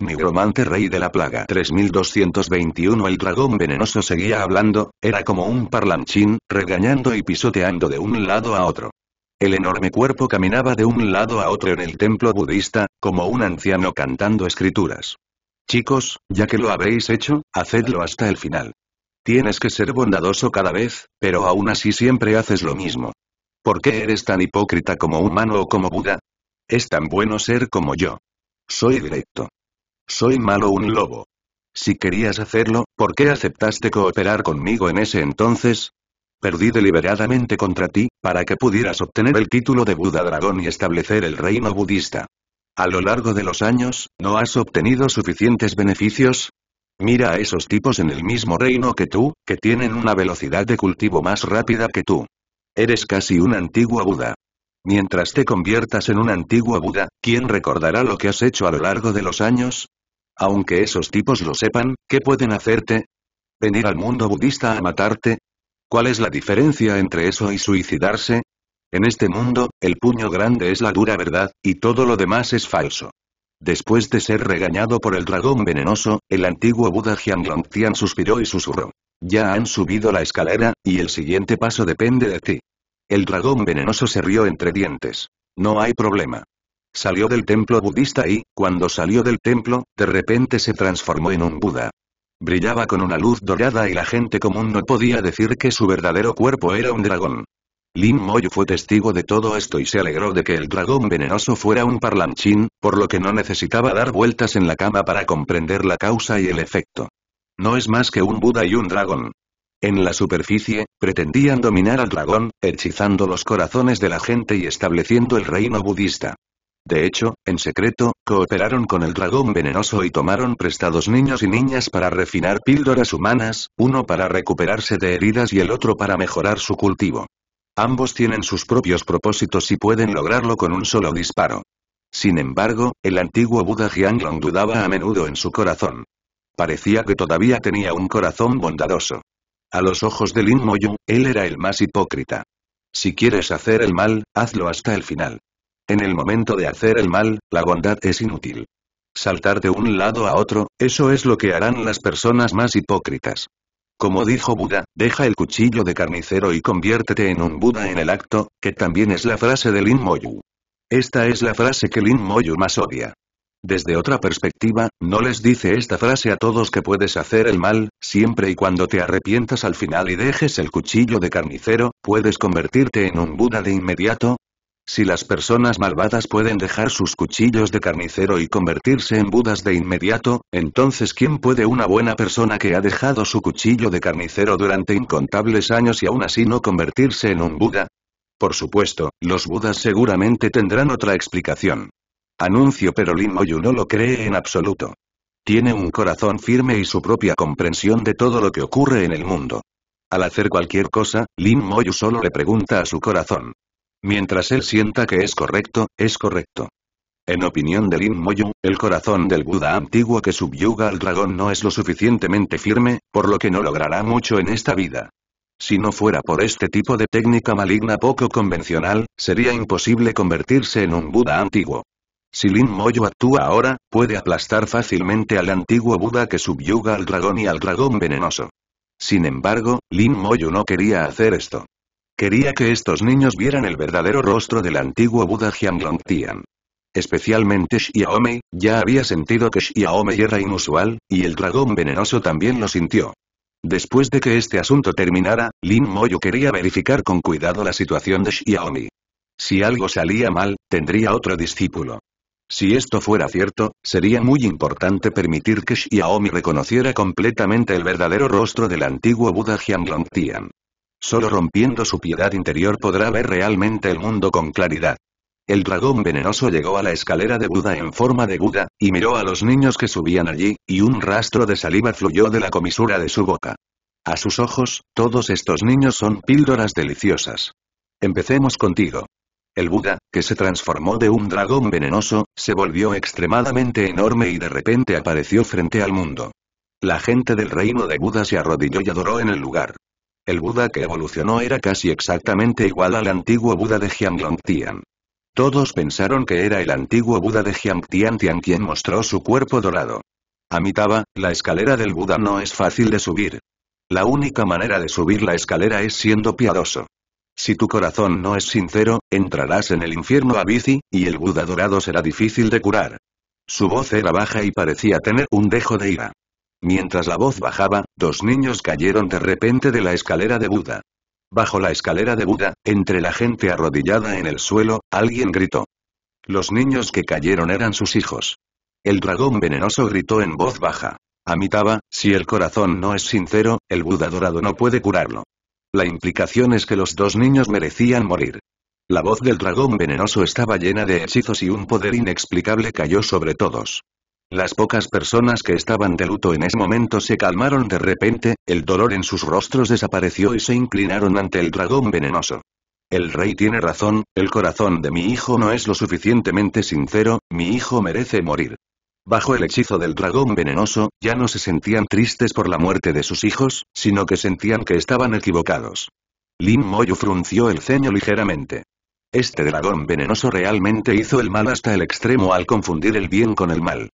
romante rey de la plaga 3221 El dragón venenoso seguía hablando, era como un parlanchín, regañando y pisoteando de un lado a otro. El enorme cuerpo caminaba de un lado a otro en el templo budista, como un anciano cantando escrituras. Chicos, ya que lo habéis hecho, hacedlo hasta el final. Tienes que ser bondadoso cada vez, pero aún así siempre haces lo mismo. ¿Por qué eres tan hipócrita como humano o como Buda? Es tan bueno ser como yo. Soy directo. Soy malo un lobo. Si querías hacerlo, ¿por qué aceptaste cooperar conmigo en ese entonces? Perdí deliberadamente contra ti, para que pudieras obtener el título de Buda Dragón y establecer el reino budista. A lo largo de los años, ¿no has obtenido suficientes beneficios? Mira a esos tipos en el mismo reino que tú, que tienen una velocidad de cultivo más rápida que tú. Eres casi un antiguo Buda. Mientras te conviertas en un antiguo Buda, ¿quién recordará lo que has hecho a lo largo de los años? Aunque esos tipos lo sepan, ¿qué pueden hacerte? ¿Venir al mundo budista a matarte? ¿Cuál es la diferencia entre eso y suicidarse? En este mundo, el puño grande es la dura verdad, y todo lo demás es falso. Después de ser regañado por el dragón venenoso, el antiguo Buda Tian suspiró y susurró. Ya han subido la escalera, y el siguiente paso depende de ti. El dragón venenoso se rió entre dientes. No hay problema. Salió del templo budista y, cuando salió del templo, de repente se transformó en un Buda. Brillaba con una luz dorada y la gente común no podía decir que su verdadero cuerpo era un dragón. Lin Moyu fue testigo de todo esto y se alegró de que el dragón venenoso fuera un parlanchín, por lo que no necesitaba dar vueltas en la cama para comprender la causa y el efecto. No es más que un Buda y un dragón. En la superficie, pretendían dominar al dragón, hechizando los corazones de la gente y estableciendo el reino budista. De hecho, en secreto, cooperaron con el dragón venenoso y tomaron prestados niños y niñas para refinar píldoras humanas, uno para recuperarse de heridas y el otro para mejorar su cultivo. Ambos tienen sus propios propósitos y pueden lograrlo con un solo disparo. Sin embargo, el antiguo Buda Jianglong dudaba a menudo en su corazón. Parecía que todavía tenía un corazón bondadoso. A los ojos de Lin Moyu, él era el más hipócrita. Si quieres hacer el mal, hazlo hasta el final. En el momento de hacer el mal, la bondad es inútil. Saltar de un lado a otro, eso es lo que harán las personas más hipócritas. Como dijo Buda, deja el cuchillo de carnicero y conviértete en un Buda en el acto, que también es la frase de Lin Moyu. Esta es la frase que Lin Moyu más odia. Desde otra perspectiva, no les dice esta frase a todos que puedes hacer el mal, siempre y cuando te arrepientas al final y dejes el cuchillo de carnicero, puedes convertirte en un Buda de inmediato, si las personas malvadas pueden dejar sus cuchillos de carnicero y convertirse en budas de inmediato, entonces ¿quién puede una buena persona que ha dejado su cuchillo de carnicero durante incontables años y aún así no convertirse en un buda? Por supuesto, los budas seguramente tendrán otra explicación. Anuncio pero Lin Moyu no lo cree en absoluto. Tiene un corazón firme y su propia comprensión de todo lo que ocurre en el mundo. Al hacer cualquier cosa, Lin Moyu solo le pregunta a su corazón, Mientras él sienta que es correcto, es correcto. En opinión de Lin Moyu, el corazón del Buda antiguo que subyuga al dragón no es lo suficientemente firme, por lo que no logrará mucho en esta vida. Si no fuera por este tipo de técnica maligna poco convencional, sería imposible convertirse en un Buda antiguo. Si Lin Moyo actúa ahora, puede aplastar fácilmente al antiguo Buda que subyuga al dragón y al dragón venenoso. Sin embargo, Lin Moyo no quería hacer esto. Quería que estos niños vieran el verdadero rostro del antiguo Buda Tian. Especialmente Xiaomei, ya había sentido que Xiaomei era inusual, y el dragón venenoso también lo sintió. Después de que este asunto terminara, Lin Moyo quería verificar con cuidado la situación de Xiaomi. Si algo salía mal, tendría otro discípulo. Si esto fuera cierto, sería muy importante permitir que Xiaomi reconociera completamente el verdadero rostro del antiguo Buda Tian. Solo rompiendo su piedad interior podrá ver realmente el mundo con claridad. El dragón venenoso llegó a la escalera de Buda en forma de Buda, y miró a los niños que subían allí, y un rastro de saliva fluyó de la comisura de su boca. A sus ojos, todos estos niños son píldoras deliciosas. Empecemos contigo. El Buda, que se transformó de un dragón venenoso, se volvió extremadamente enorme y de repente apareció frente al mundo. La gente del reino de Buda se arrodilló y adoró en el lugar. El Buda que evolucionó era casi exactamente igual al antiguo Buda de Tian. Todos pensaron que era el antiguo Buda de Tian quien mostró su cuerpo dorado. Amitaba, la escalera del Buda no es fácil de subir. La única manera de subir la escalera es siendo piadoso. Si tu corazón no es sincero, entrarás en el infierno a bici, y el Buda dorado será difícil de curar. Su voz era baja y parecía tener un dejo de ira. Mientras la voz bajaba, dos niños cayeron de repente de la escalera de Buda. Bajo la escalera de Buda, entre la gente arrodillada en el suelo, alguien gritó. Los niños que cayeron eran sus hijos. El dragón venenoso gritó en voz baja. Amitaba, si el corazón no es sincero, el Buda dorado no puede curarlo. La implicación es que los dos niños merecían morir. La voz del dragón venenoso estaba llena de hechizos y un poder inexplicable cayó sobre todos. Las pocas personas que estaban de luto en ese momento se calmaron de repente, el dolor en sus rostros desapareció y se inclinaron ante el dragón venenoso. El rey tiene razón, el corazón de mi hijo no es lo suficientemente sincero, mi hijo merece morir. Bajo el hechizo del dragón venenoso, ya no se sentían tristes por la muerte de sus hijos, sino que sentían que estaban equivocados. Lin Moyu frunció el ceño ligeramente. Este dragón venenoso realmente hizo el mal hasta el extremo al confundir el bien con el mal.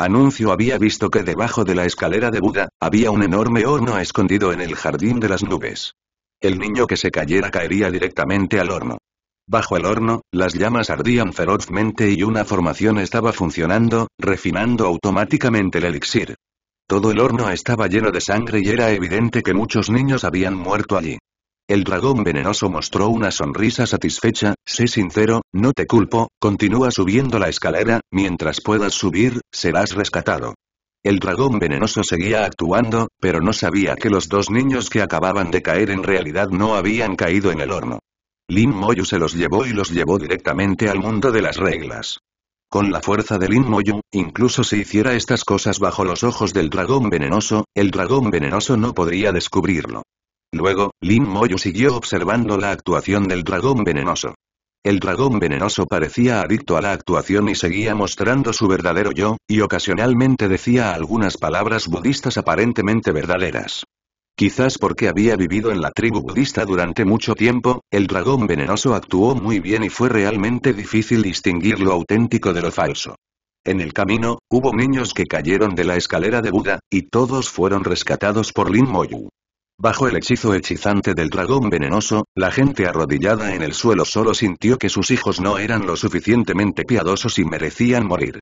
Anuncio había visto que debajo de la escalera de Buda, había un enorme horno escondido en el jardín de las nubes. El niño que se cayera caería directamente al horno. Bajo el horno, las llamas ardían ferozmente y una formación estaba funcionando, refinando automáticamente el elixir. Todo el horno estaba lleno de sangre y era evidente que muchos niños habían muerto allí. El dragón venenoso mostró una sonrisa satisfecha, sé sincero, no te culpo, continúa subiendo la escalera, mientras puedas subir, serás rescatado. El dragón venenoso seguía actuando, pero no sabía que los dos niños que acababan de caer en realidad no habían caído en el horno. Lin Moyu se los llevó y los llevó directamente al mundo de las reglas. Con la fuerza de Lin Moyu, incluso si hiciera estas cosas bajo los ojos del dragón venenoso, el dragón venenoso no podría descubrirlo. Luego, Lin Moyu siguió observando la actuación del dragón venenoso. El dragón venenoso parecía adicto a la actuación y seguía mostrando su verdadero yo, y ocasionalmente decía algunas palabras budistas aparentemente verdaderas. Quizás porque había vivido en la tribu budista durante mucho tiempo, el dragón venenoso actuó muy bien y fue realmente difícil distinguir lo auténtico de lo falso. En el camino, hubo niños que cayeron de la escalera de Buda, y todos fueron rescatados por Lin Moyu. Bajo el hechizo hechizante del dragón venenoso, la gente arrodillada en el suelo solo sintió que sus hijos no eran lo suficientemente piadosos y merecían morir.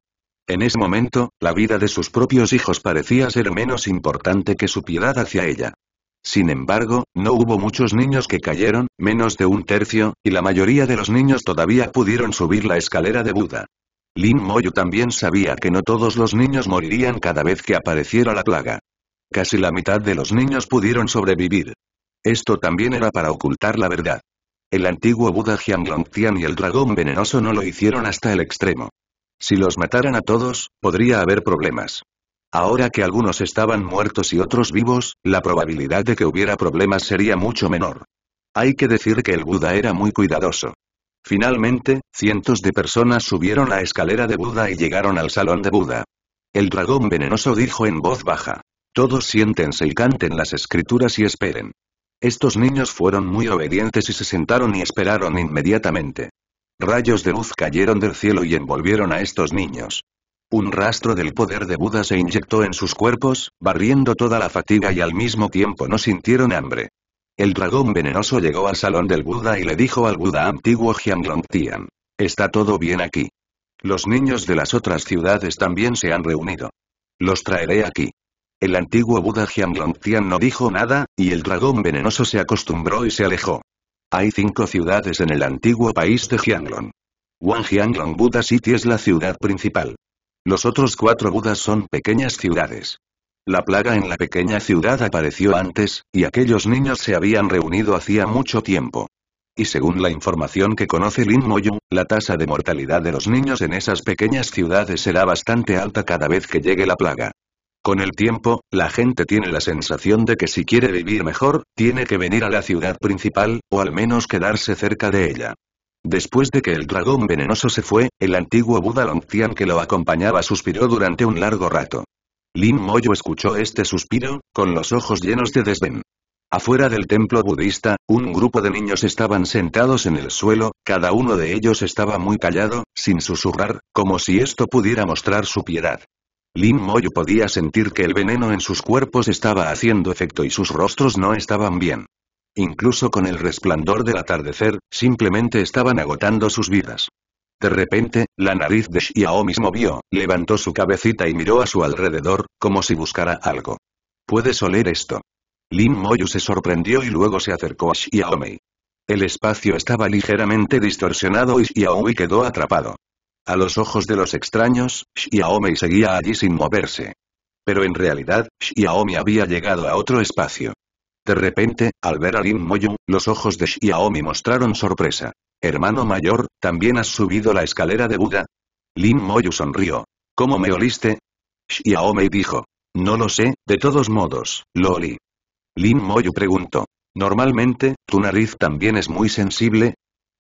En ese momento, la vida de sus propios hijos parecía ser menos importante que su piedad hacia ella. Sin embargo, no hubo muchos niños que cayeron, menos de un tercio, y la mayoría de los niños todavía pudieron subir la escalera de Buda. Lin Moyu también sabía que no todos los niños morirían cada vez que apareciera la plaga. Casi la mitad de los niños pudieron sobrevivir. Esto también era para ocultar la verdad. El antiguo Buda Tian y el dragón venenoso no lo hicieron hasta el extremo. Si los mataran a todos, podría haber problemas. Ahora que algunos estaban muertos y otros vivos, la probabilidad de que hubiera problemas sería mucho menor. Hay que decir que el Buda era muy cuidadoso. Finalmente, cientos de personas subieron la escalera de Buda y llegaron al salón de Buda. El dragón venenoso dijo en voz baja. Todos siéntense y canten las escrituras y esperen. Estos niños fueron muy obedientes y se sentaron y esperaron inmediatamente. Rayos de luz cayeron del cielo y envolvieron a estos niños. Un rastro del poder de Buda se inyectó en sus cuerpos, barriendo toda la fatiga y al mismo tiempo no sintieron hambre. El dragón venenoso llegó al salón del Buda y le dijo al Buda antiguo Tian. Está todo bien aquí. Los niños de las otras ciudades también se han reunido. Los traeré aquí. El antiguo Buda Tian no dijo nada, y el dragón venenoso se acostumbró y se alejó. Hay cinco ciudades en el antiguo país de Jianglong. Wang Jianglong Buda City es la ciudad principal. Los otros cuatro Budas son pequeñas ciudades. La plaga en la pequeña ciudad apareció antes, y aquellos niños se habían reunido hacía mucho tiempo. Y según la información que conoce Lin Moyu, la tasa de mortalidad de los niños en esas pequeñas ciudades será bastante alta cada vez que llegue la plaga. Con el tiempo, la gente tiene la sensación de que si quiere vivir mejor, tiene que venir a la ciudad principal, o al menos quedarse cerca de ella. Después de que el dragón venenoso se fue, el antiguo Buda Longtian que lo acompañaba suspiró durante un largo rato. Lin Moyo escuchó este suspiro, con los ojos llenos de desdén. Afuera del templo budista, un grupo de niños estaban sentados en el suelo, cada uno de ellos estaba muy callado, sin susurrar, como si esto pudiera mostrar su piedad. Lin Moyu podía sentir que el veneno en sus cuerpos estaba haciendo efecto y sus rostros no estaban bien. Incluso con el resplandor del atardecer, simplemente estaban agotando sus vidas. De repente, la nariz de Xiaomi se movió, levantó su cabecita y miró a su alrededor, como si buscara algo. ¿Puedes oler esto? Lin Moyu se sorprendió y luego se acercó a Xiaomi. El espacio estaba ligeramente distorsionado y Xiaomi quedó atrapado. A los ojos de los extraños, Xiaomi seguía allí sin moverse. Pero en realidad, Xiaomi había llegado a otro espacio. De repente, al ver a Lin Moyu, los ojos de Xiaomi mostraron sorpresa. Hermano mayor, ¿también has subido la escalera de Buda? Lin Moyu sonrió. ¿Cómo me oliste? Xiaomi dijo. No lo sé, de todos modos, lo olí. Lin Moyu preguntó. Normalmente, tu nariz también es muy sensible,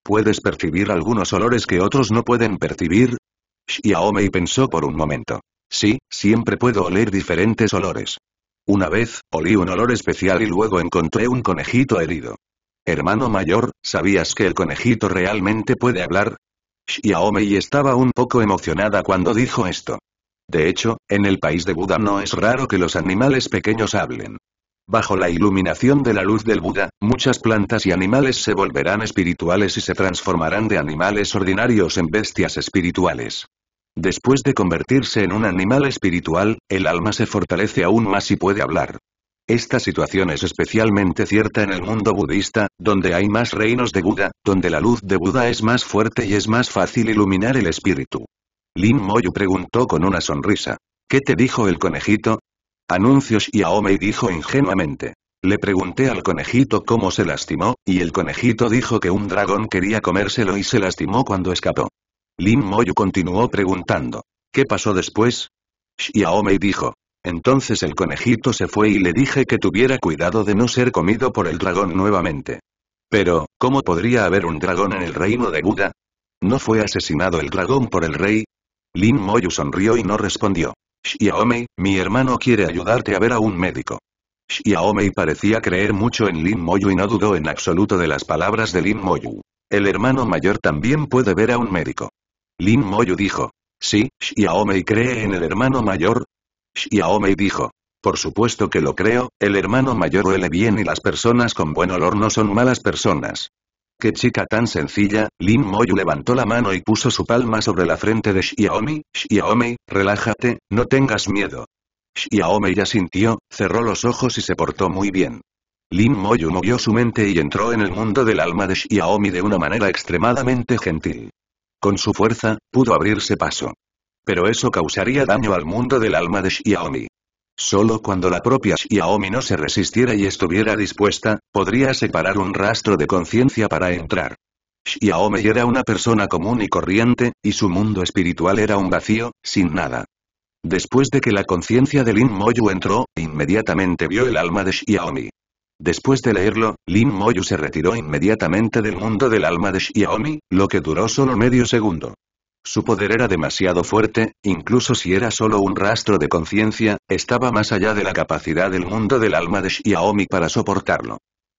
¿Puedes percibir algunos olores que otros no pueden percibir? Xiaomei pensó por un momento. Sí, siempre puedo oler diferentes olores. Una vez, olí un olor especial y luego encontré un conejito herido. Hermano mayor, ¿sabías que el conejito realmente puede hablar? Xiaomei estaba un poco emocionada cuando dijo esto. De hecho, en el país de Buda no es raro que los animales pequeños hablen. Bajo la iluminación de la luz del Buda, muchas plantas y animales se volverán espirituales y se transformarán de animales ordinarios en bestias espirituales. Después de convertirse en un animal espiritual, el alma se fortalece aún más y puede hablar. Esta situación es especialmente cierta en el mundo budista, donde hay más reinos de Buda, donde la luz de Buda es más fuerte y es más fácil iluminar el espíritu. Lin Moyu preguntó con una sonrisa. ¿Qué te dijo el conejito? Anuncios y dijo ingenuamente. Le pregunté al conejito cómo se lastimó, y el conejito dijo que un dragón quería comérselo y se lastimó cuando escapó. Lin Moyu continuó preguntando. ¿Qué pasó después? Shiaomei dijo. Entonces el conejito se fue y le dije que tuviera cuidado de no ser comido por el dragón nuevamente. Pero, ¿cómo podría haber un dragón en el reino de Buda? ¿No fue asesinado el dragón por el rey? Lin Moyu sonrió y no respondió. Shiaomei, mi hermano quiere ayudarte a ver a un médico. Shiaomei parecía creer mucho en Lin Moyu y no dudó en absoluto de las palabras de Lin Moyu. El hermano mayor también puede ver a un médico. Lin Moyu dijo. Sí, Shiaomei cree en el hermano mayor. Shiaomei dijo. Por supuesto que lo creo, el hermano mayor huele bien y las personas con buen olor no son malas personas. ¡Qué chica tan sencilla! Lin Moyu levantó la mano y puso su palma sobre la frente de Xiaomi. Xiaomi, relájate, no tengas miedo. Xiaomi ya sintió, cerró los ojos y se portó muy bien. Lin Moyu movió su mente y entró en el mundo del alma de Xiaomi de una manera extremadamente gentil. Con su fuerza, pudo abrirse paso. Pero eso causaría daño al mundo del alma de Xiaomi. Solo cuando la propia Xiaomi no se resistiera y estuviera dispuesta, podría separar un rastro de conciencia para entrar. Xiaomi era una persona común y corriente, y su mundo espiritual era un vacío, sin nada. Después de que la conciencia de Lin Moyu entró, inmediatamente vio el alma de Xiaomi. Después de leerlo, Lin Moyu se retiró inmediatamente del mundo del alma de Xiaomi, lo que duró solo medio segundo. Su poder era demasiado fuerte, incluso si era solo un rastro de conciencia, estaba más allá de la capacidad del mundo del alma de Xiaomi para soportarlo.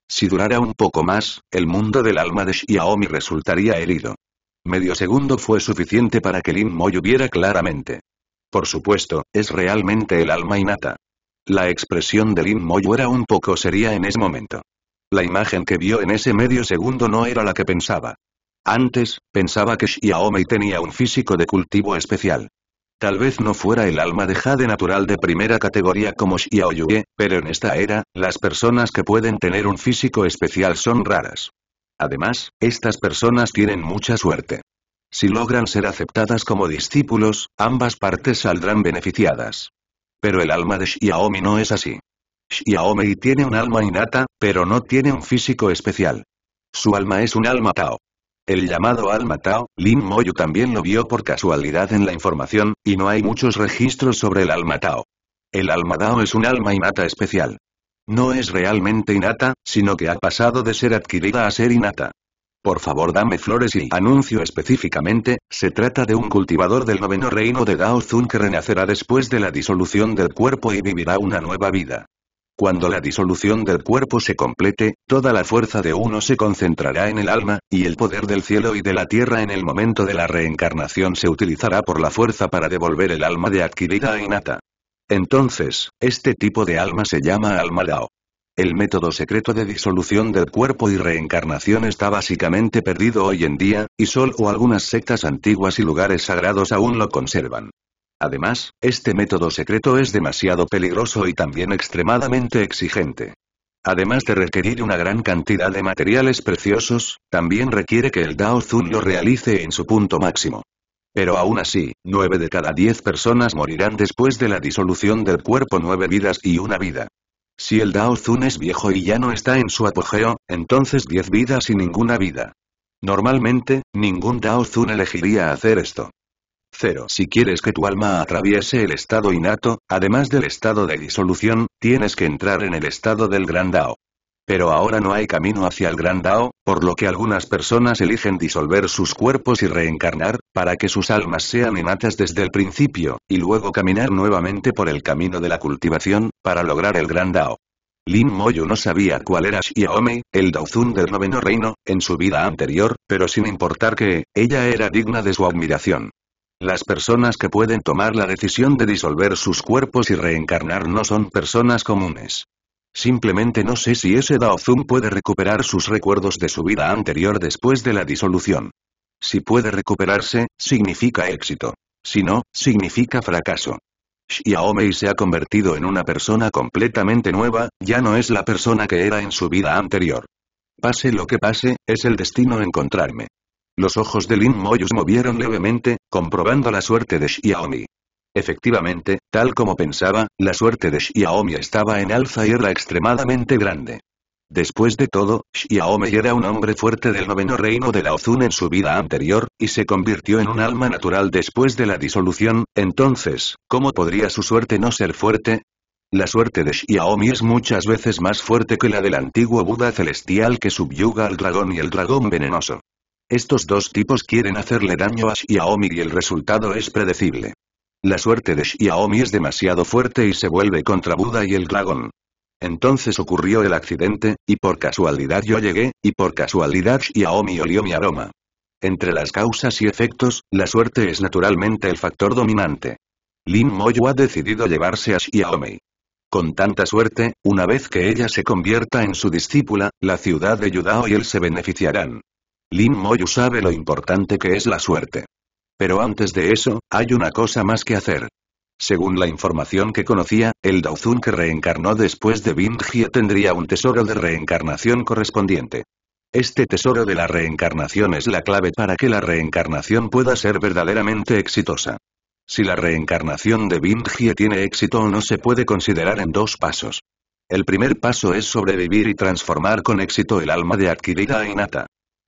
Si durara un poco más, el mundo del alma de Xiaomi resultaría herido. Medio segundo fue suficiente para que Lin Moyu viera claramente. Por supuesto, es realmente el alma innata. La expresión de Lin Moyu era un poco seria en ese momento. La imagen que vio en ese medio segundo no era la que pensaba. Antes, pensaba que Xiaomi tenía un físico de cultivo especial. Tal vez no fuera el alma de jade natural de primera categoría como Xiao pero en esta era, las personas que pueden tener un físico especial son raras. Además, estas personas tienen mucha suerte. Si logran ser aceptadas como discípulos, ambas partes saldrán beneficiadas. Pero el alma de Xiaomi no es así. Xiaomi tiene un alma innata, pero no tiene un físico especial. Su alma es un alma Tao. El llamado Alma Tao, Lin Moyu también lo vio por casualidad en la información, y no hay muchos registros sobre el Alma Tao. El Alma Tao es un alma innata especial. No es realmente innata, sino que ha pasado de ser adquirida a ser innata. Por favor dame flores y anuncio específicamente, se trata de un cultivador del noveno reino de Dao que renacerá después de la disolución del cuerpo y vivirá una nueva vida. Cuando la disolución del cuerpo se complete, toda la fuerza de uno se concentrará en el alma, y el poder del cielo y de la tierra en el momento de la reencarnación se utilizará por la fuerza para devolver el alma de adquirida a e Inata. Entonces, este tipo de alma se llama alma Lao. El método secreto de disolución del cuerpo y reencarnación está básicamente perdido hoy en día, y solo algunas sectas antiguas y lugares sagrados aún lo conservan. Además, este método secreto es demasiado peligroso y también extremadamente exigente. Además de requerir una gran cantidad de materiales preciosos, también requiere que el Dao Zun lo realice en su punto máximo. Pero aún así, 9 de cada 10 personas morirán después de la disolución del cuerpo 9 vidas y una vida. Si el Dao Zun es viejo y ya no está en su apogeo, entonces 10 vidas y ninguna vida. Normalmente, ningún Dao Zun elegiría hacer esto. Si quieres que tu alma atraviese el estado innato, además del estado de disolución, tienes que entrar en el estado del gran Dao. Pero ahora no hay camino hacia el gran Dao, por lo que algunas personas eligen disolver sus cuerpos y reencarnar, para que sus almas sean innatas desde el principio, y luego caminar nuevamente por el camino de la cultivación, para lograr el gran Dao. Lin Moyo no sabía cuál era Xiaomi, el Daozun del noveno reino, en su vida anterior, pero sin importar que, ella era digna de su admiración. Las personas que pueden tomar la decisión de disolver sus cuerpos y reencarnar no son personas comunes. Simplemente no sé si ese Daozum puede recuperar sus recuerdos de su vida anterior después de la disolución. Si puede recuperarse, significa éxito. Si no, significa fracaso. Xiaomei se ha convertido en una persona completamente nueva, ya no es la persona que era en su vida anterior. Pase lo que pase, es el destino encontrarme. Los ojos de Lin Moyus movieron levemente, comprobando la suerte de Xiaomi. Efectivamente, tal como pensaba, la suerte de Xiaomi estaba en alza y era extremadamente grande. Después de todo, Xiaomi era un hombre fuerte del noveno reino de la Ozun en su vida anterior, y se convirtió en un alma natural después de la disolución, entonces, ¿cómo podría su suerte no ser fuerte? La suerte de Xiaomi es muchas veces más fuerte que la del antiguo Buda celestial que subyuga al dragón y el dragón venenoso. Estos dos tipos quieren hacerle daño a Xiaomi y el resultado es predecible. La suerte de Xiaomi es demasiado fuerte y se vuelve contra Buda y el dragón. Entonces ocurrió el accidente, y por casualidad yo llegué, y por casualidad Xiaomi olió mi aroma. Entre las causas y efectos, la suerte es naturalmente el factor dominante. Lin Moyo ha decidido llevarse a Xiaomi. Con tanta suerte, una vez que ella se convierta en su discípula, la ciudad de Yudao y él se beneficiarán. Lin Moyu sabe lo importante que es la suerte. Pero antes de eso, hay una cosa más que hacer. Según la información que conocía, el Daozun que reencarnó después de bingjie tendría un tesoro de reencarnación correspondiente. Este tesoro de la reencarnación es la clave para que la reencarnación pueda ser verdaderamente exitosa. Si la reencarnación de bingjie tiene éxito o no se puede considerar en dos pasos. El primer paso es sobrevivir y transformar con éxito el alma de adquirida inata. E innata.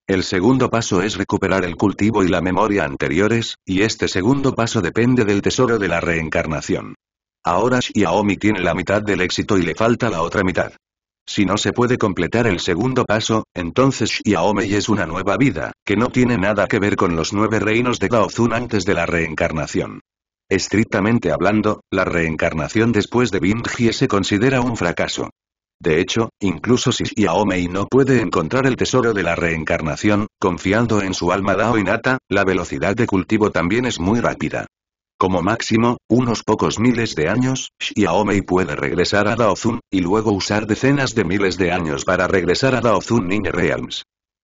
El segundo paso es recuperar el cultivo y la memoria anteriores, y este segundo paso depende del tesoro de la reencarnación. Ahora Xiaomi tiene la mitad del éxito y le falta la otra mitad. Si no se puede completar el segundo paso, entonces Xiaomi es una nueva vida, que no tiene nada que ver con los nueve reinos de Gaozun antes de la reencarnación. Estrictamente hablando, la reencarnación después de Bingji se considera un fracaso. De hecho, incluso si Xiaomei no puede encontrar el tesoro de la reencarnación, confiando en su alma Dao inata, la velocidad de cultivo también es muy rápida. Como máximo, unos pocos miles de años, Xiaomei puede regresar a Daozun, y luego usar decenas de miles de años para regresar a Daozun Nine Realms.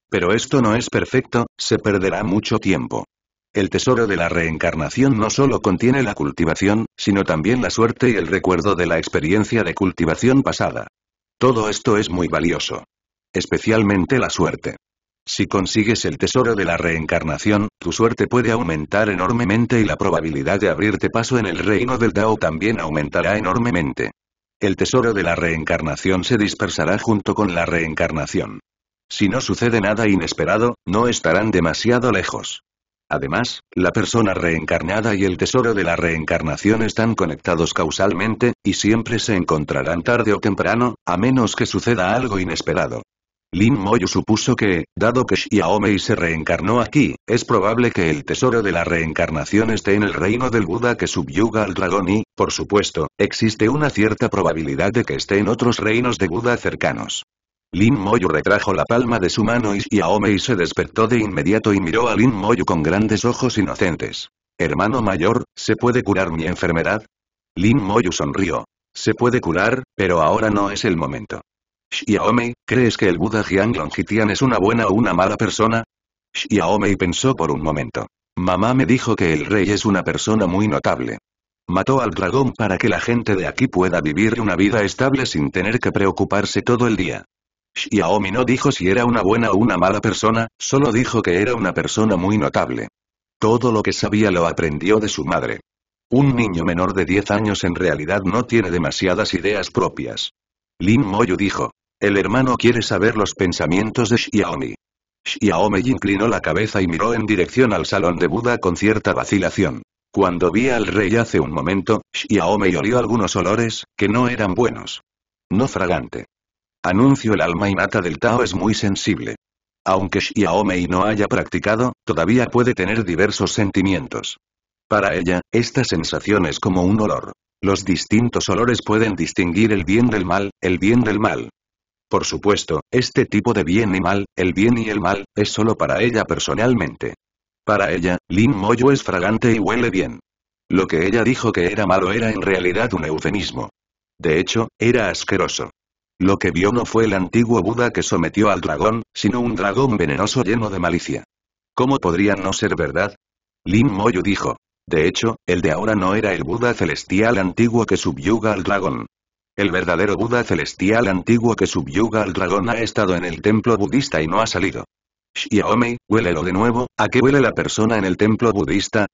Pero esto no es perfecto, se perderá mucho tiempo. El tesoro de la reencarnación no solo contiene la cultivación, sino también la suerte y el recuerdo de la experiencia de cultivación pasada. Todo esto es muy valioso. Especialmente la suerte. Si consigues el tesoro de la reencarnación, tu suerte puede aumentar enormemente y la probabilidad de abrirte paso en el reino del Tao también aumentará enormemente. El tesoro de la reencarnación se dispersará junto con la reencarnación. Si no sucede nada inesperado, no estarán demasiado lejos. Además, la persona reencarnada y el tesoro de la reencarnación están conectados causalmente, y siempre se encontrarán tarde o temprano, a menos que suceda algo inesperado. Lin Moyu supuso que, dado que Xiaomei se reencarnó aquí, es probable que el tesoro de la reencarnación esté en el reino del Buda que subyuga al dragón y, por supuesto, existe una cierta probabilidad de que esté en otros reinos de Buda cercanos. Lin Moyu retrajo la palma de su mano y Xiaomei se despertó de inmediato y miró a Lin Moyu con grandes ojos inocentes. Hermano mayor, ¿se puede curar mi enfermedad? Lin Moyu sonrió. Se puede curar, pero ahora no es el momento. Xiaomei, ¿crees que el Buda Longjitian es una buena o una mala persona? Xiaomei pensó por un momento. Mamá me dijo que el rey es una persona muy notable. Mató al dragón para que la gente de aquí pueda vivir una vida estable sin tener que preocuparse todo el día. Xiaomi no dijo si era una buena o una mala persona, solo dijo que era una persona muy notable. Todo lo que sabía lo aprendió de su madre. Un niño menor de 10 años en realidad no tiene demasiadas ideas propias. Lin Moyu dijo. El hermano quiere saber los pensamientos de Xiaomi. Xiaomi inclinó la cabeza y miró en dirección al salón de Buda con cierta vacilación. Cuando vi al rey hace un momento, Xiaomi olió algunos olores, que no eran buenos. No fragante. Anuncio el alma mata del Tao es muy sensible. Aunque Xiaomei no haya practicado, todavía puede tener diversos sentimientos. Para ella, esta sensación es como un olor. Los distintos olores pueden distinguir el bien del mal, el bien del mal. Por supuesto, este tipo de bien y mal, el bien y el mal, es solo para ella personalmente. Para ella, Lin Moyo es fragante y huele bien. Lo que ella dijo que era malo era en realidad un eufemismo. De hecho, era asqueroso. Lo que vio no fue el antiguo Buda que sometió al dragón, sino un dragón venenoso lleno de malicia. ¿Cómo podría no ser verdad? Lin Moyu dijo. De hecho, el de ahora no era el Buda celestial antiguo que subyuga al dragón. El verdadero Buda celestial antiguo que subyuga al dragón ha estado en el templo budista y no ha salido. Xiaomi, huélelo de nuevo, ¿a qué huele la persona en el templo budista?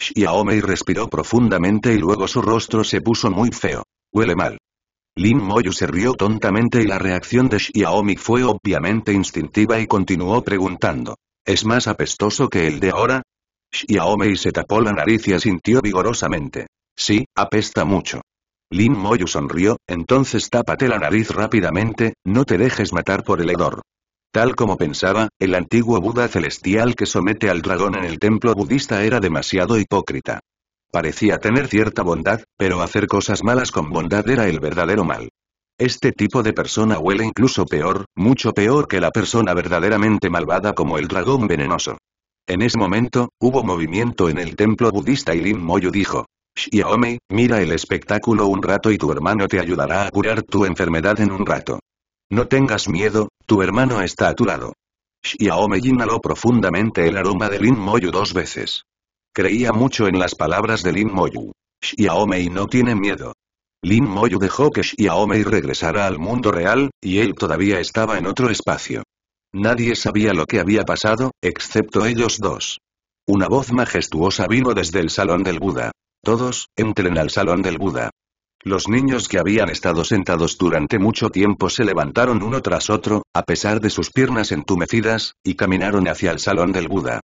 Xiaomi respiró profundamente y luego su rostro se puso muy feo. Huele mal. Lin Moyu se rió tontamente y la reacción de Xiaomi fue obviamente instintiva y continuó preguntando. ¿Es más apestoso que el de ahora? Xiaomi se tapó la nariz y asintió vigorosamente. Sí, apesta mucho. Lin Moyu sonrió, entonces tápate la nariz rápidamente, no te dejes matar por el hedor. Tal como pensaba, el antiguo Buda celestial que somete al dragón en el templo budista era demasiado hipócrita. Parecía tener cierta bondad, pero hacer cosas malas con bondad era el verdadero mal. Este tipo de persona huele incluso peor, mucho peor que la persona verdaderamente malvada como el dragón venenoso. En ese momento, hubo movimiento en el templo budista y Lin Moyu dijo. Xiaomi, mira el espectáculo un rato y tu hermano te ayudará a curar tu enfermedad en un rato. No tengas miedo, tu hermano está a tu lado. Xiaomi inhaló profundamente el aroma de Lin Moyu dos veces. Creía mucho en las palabras de Lin Moyu. Xiaomei no tiene miedo. Lin Moyu dejó que Xiaomei regresara al mundo real, y él todavía estaba en otro espacio. Nadie sabía lo que había pasado, excepto ellos dos. Una voz majestuosa vino desde el salón del Buda. Todos, entren al salón del Buda. Los niños que habían estado sentados durante mucho tiempo se levantaron uno tras otro, a pesar de sus piernas entumecidas, y caminaron hacia el salón del Buda.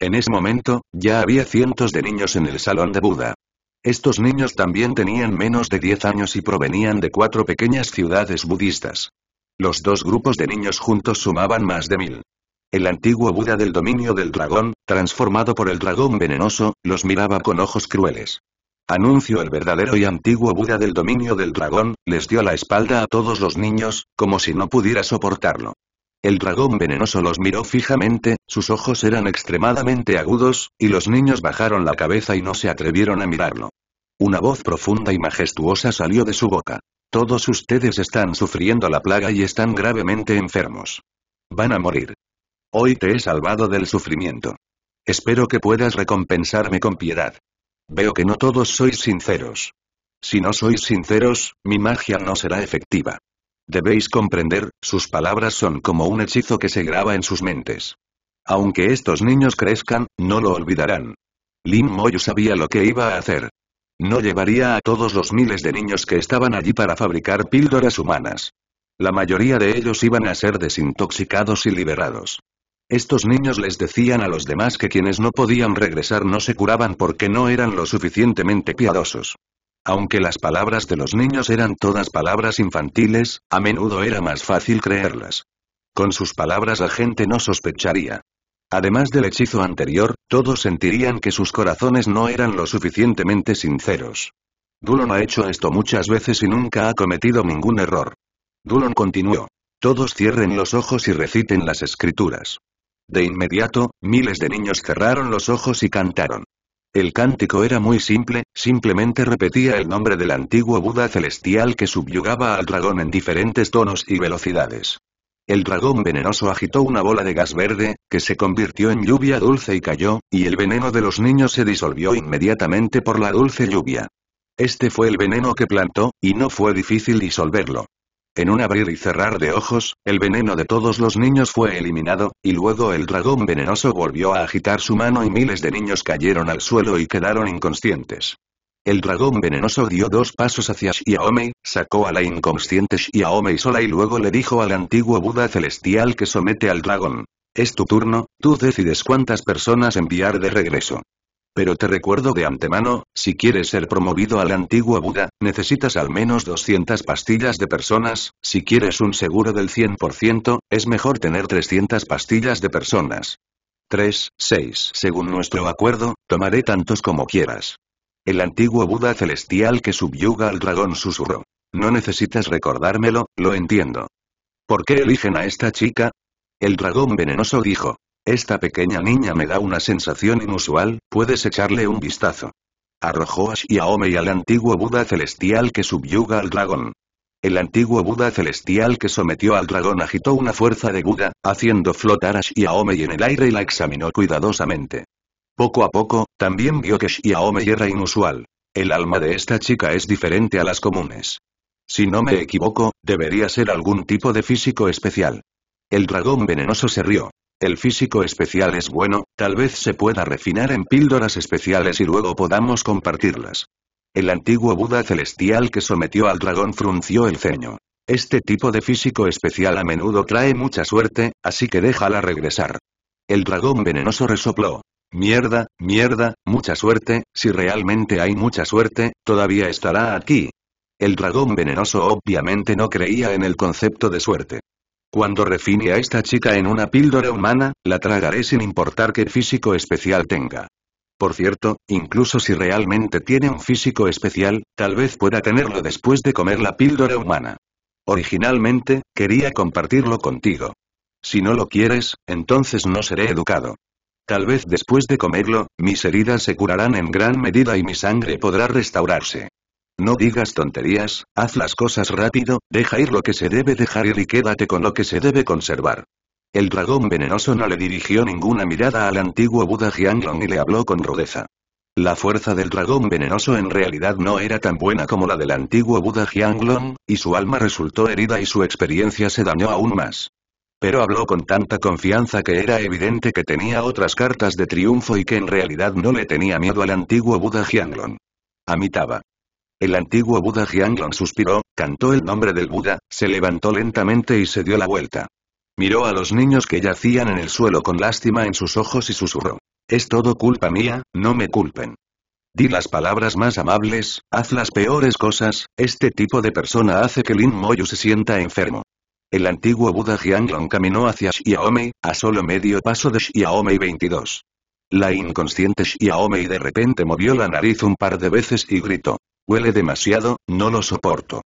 En ese momento, ya había cientos de niños en el salón de Buda. Estos niños también tenían menos de 10 años y provenían de cuatro pequeñas ciudades budistas. Los dos grupos de niños juntos sumaban más de mil. El antiguo Buda del dominio del dragón, transformado por el dragón venenoso, los miraba con ojos crueles. Anuncio el verdadero y antiguo Buda del dominio del dragón, les dio la espalda a todos los niños, como si no pudiera soportarlo. El dragón venenoso los miró fijamente, sus ojos eran extremadamente agudos, y los niños bajaron la cabeza y no se atrevieron a mirarlo. Una voz profunda y majestuosa salió de su boca. Todos ustedes están sufriendo la plaga y están gravemente enfermos. Van a morir. Hoy te he salvado del sufrimiento. Espero que puedas recompensarme con piedad. Veo que no todos sois sinceros. Si no sois sinceros, mi magia no será efectiva. Debéis comprender, sus palabras son como un hechizo que se graba en sus mentes. Aunque estos niños crezcan, no lo olvidarán. Lin Moyu sabía lo que iba a hacer. No llevaría a todos los miles de niños que estaban allí para fabricar píldoras humanas. La mayoría de ellos iban a ser desintoxicados y liberados. Estos niños les decían a los demás que quienes no podían regresar no se curaban porque no eran lo suficientemente piadosos. Aunque las palabras de los niños eran todas palabras infantiles, a menudo era más fácil creerlas. Con sus palabras la gente no sospecharía. Además del hechizo anterior, todos sentirían que sus corazones no eran lo suficientemente sinceros. Dulon ha hecho esto muchas veces y nunca ha cometido ningún error. Dulon continuó. Todos cierren los ojos y reciten las escrituras. De inmediato, miles de niños cerraron los ojos y cantaron. El cántico era muy simple, simplemente repetía el nombre del antiguo Buda celestial que subyugaba al dragón en diferentes tonos y velocidades. El dragón venenoso agitó una bola de gas verde, que se convirtió en lluvia dulce y cayó, y el veneno de los niños se disolvió inmediatamente por la dulce lluvia. Este fue el veneno que plantó, y no fue difícil disolverlo. En un abrir y cerrar de ojos, el veneno de todos los niños fue eliminado, y luego el dragón venenoso volvió a agitar su mano y miles de niños cayeron al suelo y quedaron inconscientes. El dragón venenoso dio dos pasos hacia Xiaomi, sacó a la inconsciente Xiaomi sola y luego le dijo al antiguo Buda celestial que somete al dragón. Es tu turno, tú decides cuántas personas enviar de regreso. Pero te recuerdo de antemano, si quieres ser promovido al antiguo Buda, necesitas al menos 200 pastillas de personas, si quieres un seguro del 100%, es mejor tener 300 pastillas de personas. 3, 6. Según nuestro acuerdo, tomaré tantos como quieras. El antiguo Buda celestial que subyuga al dragón susurró. No necesitas recordármelo, lo entiendo. ¿Por qué eligen a esta chica? El dragón venenoso dijo. Esta pequeña niña me da una sensación inusual, puedes echarle un vistazo. Arrojó a Shiaomei y al antiguo Buda celestial que subyuga al dragón. El antiguo Buda celestial que sometió al dragón agitó una fuerza de Buda, haciendo flotar a y en el aire y la examinó cuidadosamente. Poco a poco, también vio que Shiaomei era inusual. El alma de esta chica es diferente a las comunes. Si no me equivoco, debería ser algún tipo de físico especial. El dragón venenoso se rió. El físico especial es bueno, tal vez se pueda refinar en píldoras especiales y luego podamos compartirlas. El antiguo Buda celestial que sometió al dragón frunció el ceño. Este tipo de físico especial a menudo trae mucha suerte, así que déjala regresar. El dragón venenoso resopló. Mierda, mierda, mucha suerte, si realmente hay mucha suerte, todavía estará aquí. El dragón venenoso obviamente no creía en el concepto de suerte. Cuando refine a esta chica en una píldora humana, la tragaré sin importar qué físico especial tenga. Por cierto, incluso si realmente tiene un físico especial, tal vez pueda tenerlo después de comer la píldora humana. Originalmente, quería compartirlo contigo. Si no lo quieres, entonces no seré educado. Tal vez después de comerlo, mis heridas se curarán en gran medida y mi sangre podrá restaurarse. No digas tonterías, haz las cosas rápido, deja ir lo que se debe dejar ir y quédate con lo que se debe conservar. El dragón venenoso no le dirigió ninguna mirada al antiguo Buda Jianglong y le habló con rudeza. La fuerza del dragón venenoso en realidad no era tan buena como la del antiguo Buda Jianglong, y su alma resultó herida y su experiencia se dañó aún más pero habló con tanta confianza que era evidente que tenía otras cartas de triunfo y que en realidad no le tenía miedo al antiguo Buda Jianglong. Amitaba. El antiguo Buda Jianglan suspiró, cantó el nombre del Buda, se levantó lentamente y se dio la vuelta. Miró a los niños que yacían en el suelo con lástima en sus ojos y susurró. Es todo culpa mía, no me culpen. Di las palabras más amables, haz las peores cosas, este tipo de persona hace que Lin Moyu se sienta enfermo. El antiguo Buda Jianglong caminó hacia Xiaomei, a solo medio paso de Xiaomei 22. La inconsciente Xiaomei de repente movió la nariz un par de veces y gritó. Huele demasiado, no lo soporto.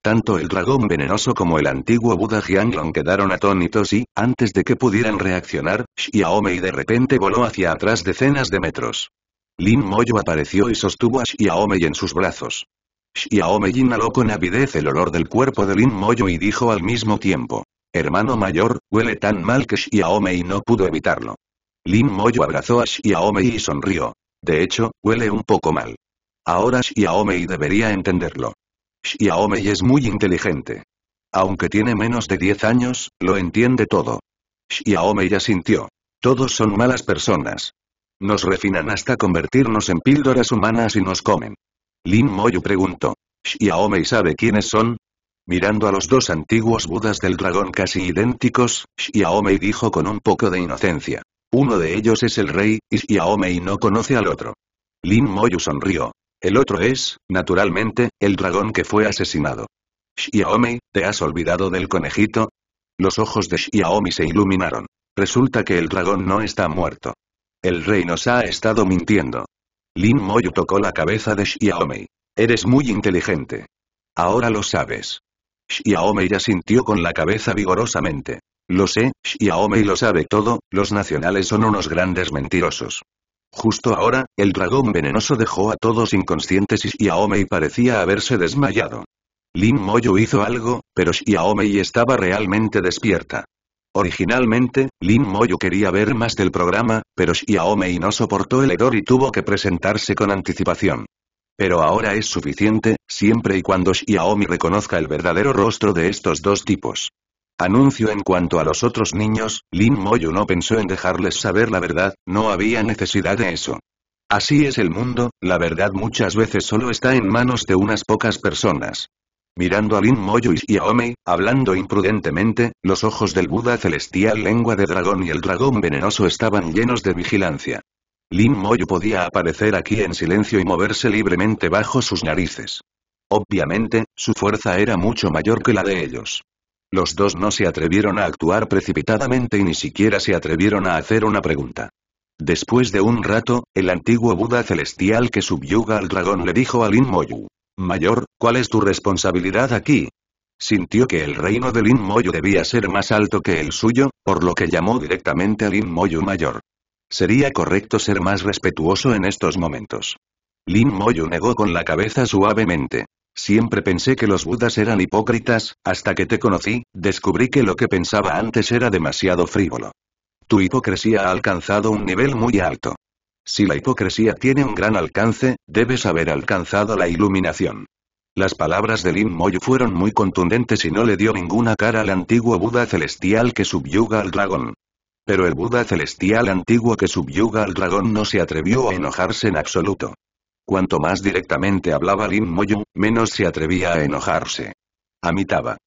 Tanto el dragón venenoso como el antiguo Buda Jianglong quedaron atónitos y, antes de que pudieran reaccionar, Xiaomei de repente voló hacia atrás decenas de metros. Lin Moyo apareció y sostuvo a Xiaomei en sus brazos. Xiaomei inhaló con avidez el olor del cuerpo de Lin Moyo y dijo al mismo tiempo. Hermano mayor, huele tan mal que Xiaomei no pudo evitarlo. Lin Moyo abrazó a Xiaomei y sonrió. De hecho, huele un poco mal. Ahora Xiaomei debería entenderlo. Xiaomei es muy inteligente. Aunque tiene menos de 10 años, lo entiende todo. Xiaomei asintió. Todos son malas personas. Nos refinan hasta convertirnos en píldoras humanas y nos comen. Lin Moyu preguntó. ¿Xiaomei sabe quiénes son? Mirando a los dos antiguos budas del dragón casi idénticos, Xiaomei dijo con un poco de inocencia. Uno de ellos es el rey, y Xiaomei no conoce al otro. Lin Moyu sonrió. El otro es, naturalmente, el dragón que fue asesinado. Xiaomi, ¿te has olvidado del conejito? Los ojos de Xiaomi se iluminaron. Resulta que el dragón no está muerto. El rey nos ha estado mintiendo. Lin Moyo tocó la cabeza de Xiaomi. Eres muy inteligente. Ahora lo sabes. Xiaomi ya sintió con la cabeza vigorosamente. Lo sé, Xiaomi lo sabe todo, los nacionales son unos grandes mentirosos. Justo ahora, el dragón venenoso dejó a todos inconscientes y Xiaomei parecía haberse desmayado. Lin Moyo hizo algo, pero Xiaomi estaba realmente despierta. Originalmente, Lin Moyo quería ver más del programa, pero Xiaomi no soportó el hedor y tuvo que presentarse con anticipación. Pero ahora es suficiente, siempre y cuando Xiaomi reconozca el verdadero rostro de estos dos tipos. Anuncio en cuanto a los otros niños, Lin Moyo no pensó en dejarles saber la verdad, no había necesidad de eso. Así es el mundo, la verdad muchas veces solo está en manos de unas pocas personas. Mirando a Lin Moyo y Omei, hablando imprudentemente, los ojos del Buda celestial lengua de dragón y el dragón venenoso estaban llenos de vigilancia. Lin Moyo podía aparecer aquí en silencio y moverse libremente bajo sus narices. Obviamente, su fuerza era mucho mayor que la de ellos. Los dos no se atrevieron a actuar precipitadamente y ni siquiera se atrevieron a hacer una pregunta. Después de un rato, el antiguo Buda celestial que subyuga al dragón le dijo a Lin Moyu. Mayor, ¿cuál es tu responsabilidad aquí? Sintió que el reino de Lin Moyu debía ser más alto que el suyo, por lo que llamó directamente a Lin Moyu mayor. Sería correcto ser más respetuoso en estos momentos. Lin Moyu negó con la cabeza suavemente. Siempre pensé que los budas eran hipócritas, hasta que te conocí, descubrí que lo que pensaba antes era demasiado frívolo. Tu hipocresía ha alcanzado un nivel muy alto. Si la hipocresía tiene un gran alcance, debes haber alcanzado la iluminación. Las palabras de Lin Moyu fueron muy contundentes y no le dio ninguna cara al antiguo Buda celestial que subyuga al dragón. Pero el Buda celestial antiguo que subyuga al dragón no se atrevió a enojarse en absoluto. Cuanto más directamente hablaba Lin Moyu, menos se atrevía a enojarse. Amitaba.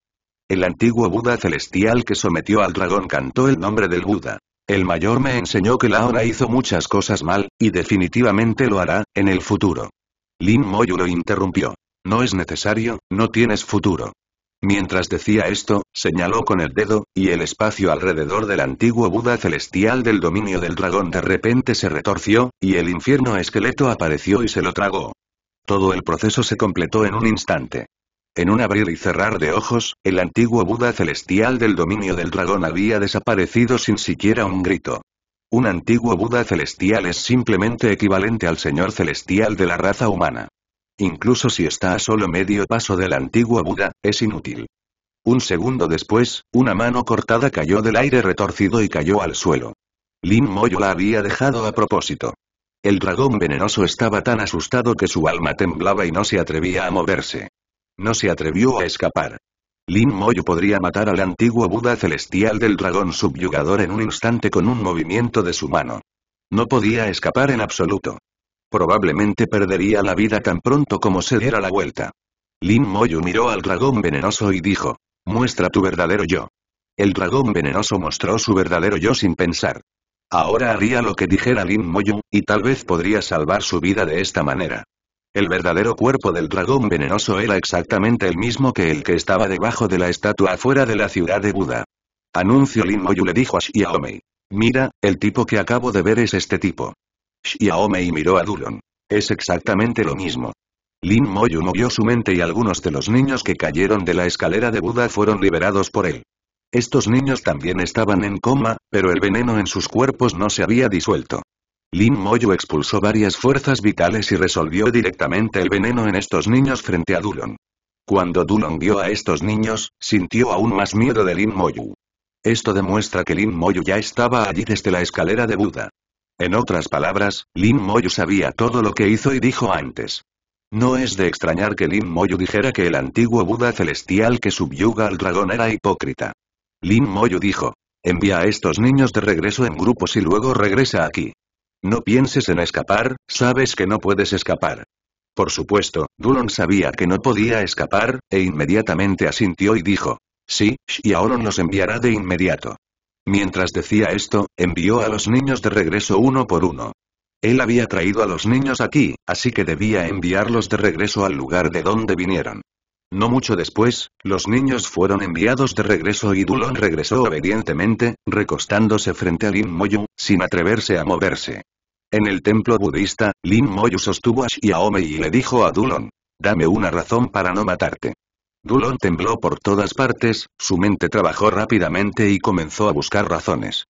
El antiguo Buda celestial que sometió al dragón cantó el nombre del Buda. El mayor me enseñó que la hora hizo muchas cosas mal, y definitivamente lo hará, en el futuro. Lin Moyu lo interrumpió. No es necesario, no tienes futuro. Mientras decía esto, señaló con el dedo, y el espacio alrededor del antiguo Buda celestial del dominio del dragón de repente se retorció, y el infierno esqueleto apareció y se lo tragó. Todo el proceso se completó en un instante. En un abrir y cerrar de ojos, el antiguo Buda celestial del dominio del dragón había desaparecido sin siquiera un grito. Un antiguo Buda celestial es simplemente equivalente al Señor celestial de la raza humana. Incluso si está a solo medio paso del antiguo Buda, es inútil. Un segundo después, una mano cortada cayó del aire retorcido y cayó al suelo. Lin Moyo la había dejado a propósito. El dragón venenoso estaba tan asustado que su alma temblaba y no se atrevía a moverse. No se atrevió a escapar. Lin Moyo podría matar al antiguo Buda celestial del dragón subyugador en un instante con un movimiento de su mano. No podía escapar en absoluto. Probablemente perdería la vida tan pronto como se diera la vuelta. Lin Moyu miró al dragón venenoso y dijo, muestra tu verdadero yo. El dragón venenoso mostró su verdadero yo sin pensar. Ahora haría lo que dijera Lin Moyu, y tal vez podría salvar su vida de esta manera. El verdadero cuerpo del dragón venenoso era exactamente el mismo que el que estaba debajo de la estatua afuera de la ciudad de Buda. Anuncio Lin Moyu le dijo a Xiaomei. Mira, el tipo que acabo de ver es este tipo. Xiaomei miró a Duron. Es exactamente lo mismo. Lin Moyu movió su mente y algunos de los niños que cayeron de la escalera de Buda fueron liberados por él. Estos niños también estaban en coma, pero el veneno en sus cuerpos no se había disuelto. Lin Moyu expulsó varias fuerzas vitales y resolvió directamente el veneno en estos niños frente a Dulon. Cuando Dulon vio a estos niños, sintió aún más miedo de Lin Moyu. Esto demuestra que Lin Moyu ya estaba allí desde la escalera de Buda. En otras palabras, Lin Moyu sabía todo lo que hizo y dijo antes. No es de extrañar que Lin Moyu dijera que el antiguo Buda celestial que subyuga al dragón era hipócrita. Lin Moyu dijo, envía a estos niños de regreso en grupos y luego regresa aquí. No pienses en escapar, sabes que no puedes escapar. Por supuesto, Dulon sabía que no podía escapar, e inmediatamente asintió y dijo, sí, y ahora los enviará de inmediato. Mientras decía esto, envió a los niños de regreso uno por uno. Él había traído a los niños aquí, así que debía enviarlos de regreso al lugar de donde vinieron. No mucho después, los niños fueron enviados de regreso y Dulon regresó obedientemente, recostándose frente a Lin Moyu, sin atreverse a moverse. En el templo budista, Lin Moyu sostuvo a Xiaomi y le dijo a Dulon, dame una razón para no matarte. Dulon tembló por todas partes, su mente trabajó rápidamente y comenzó a buscar razones.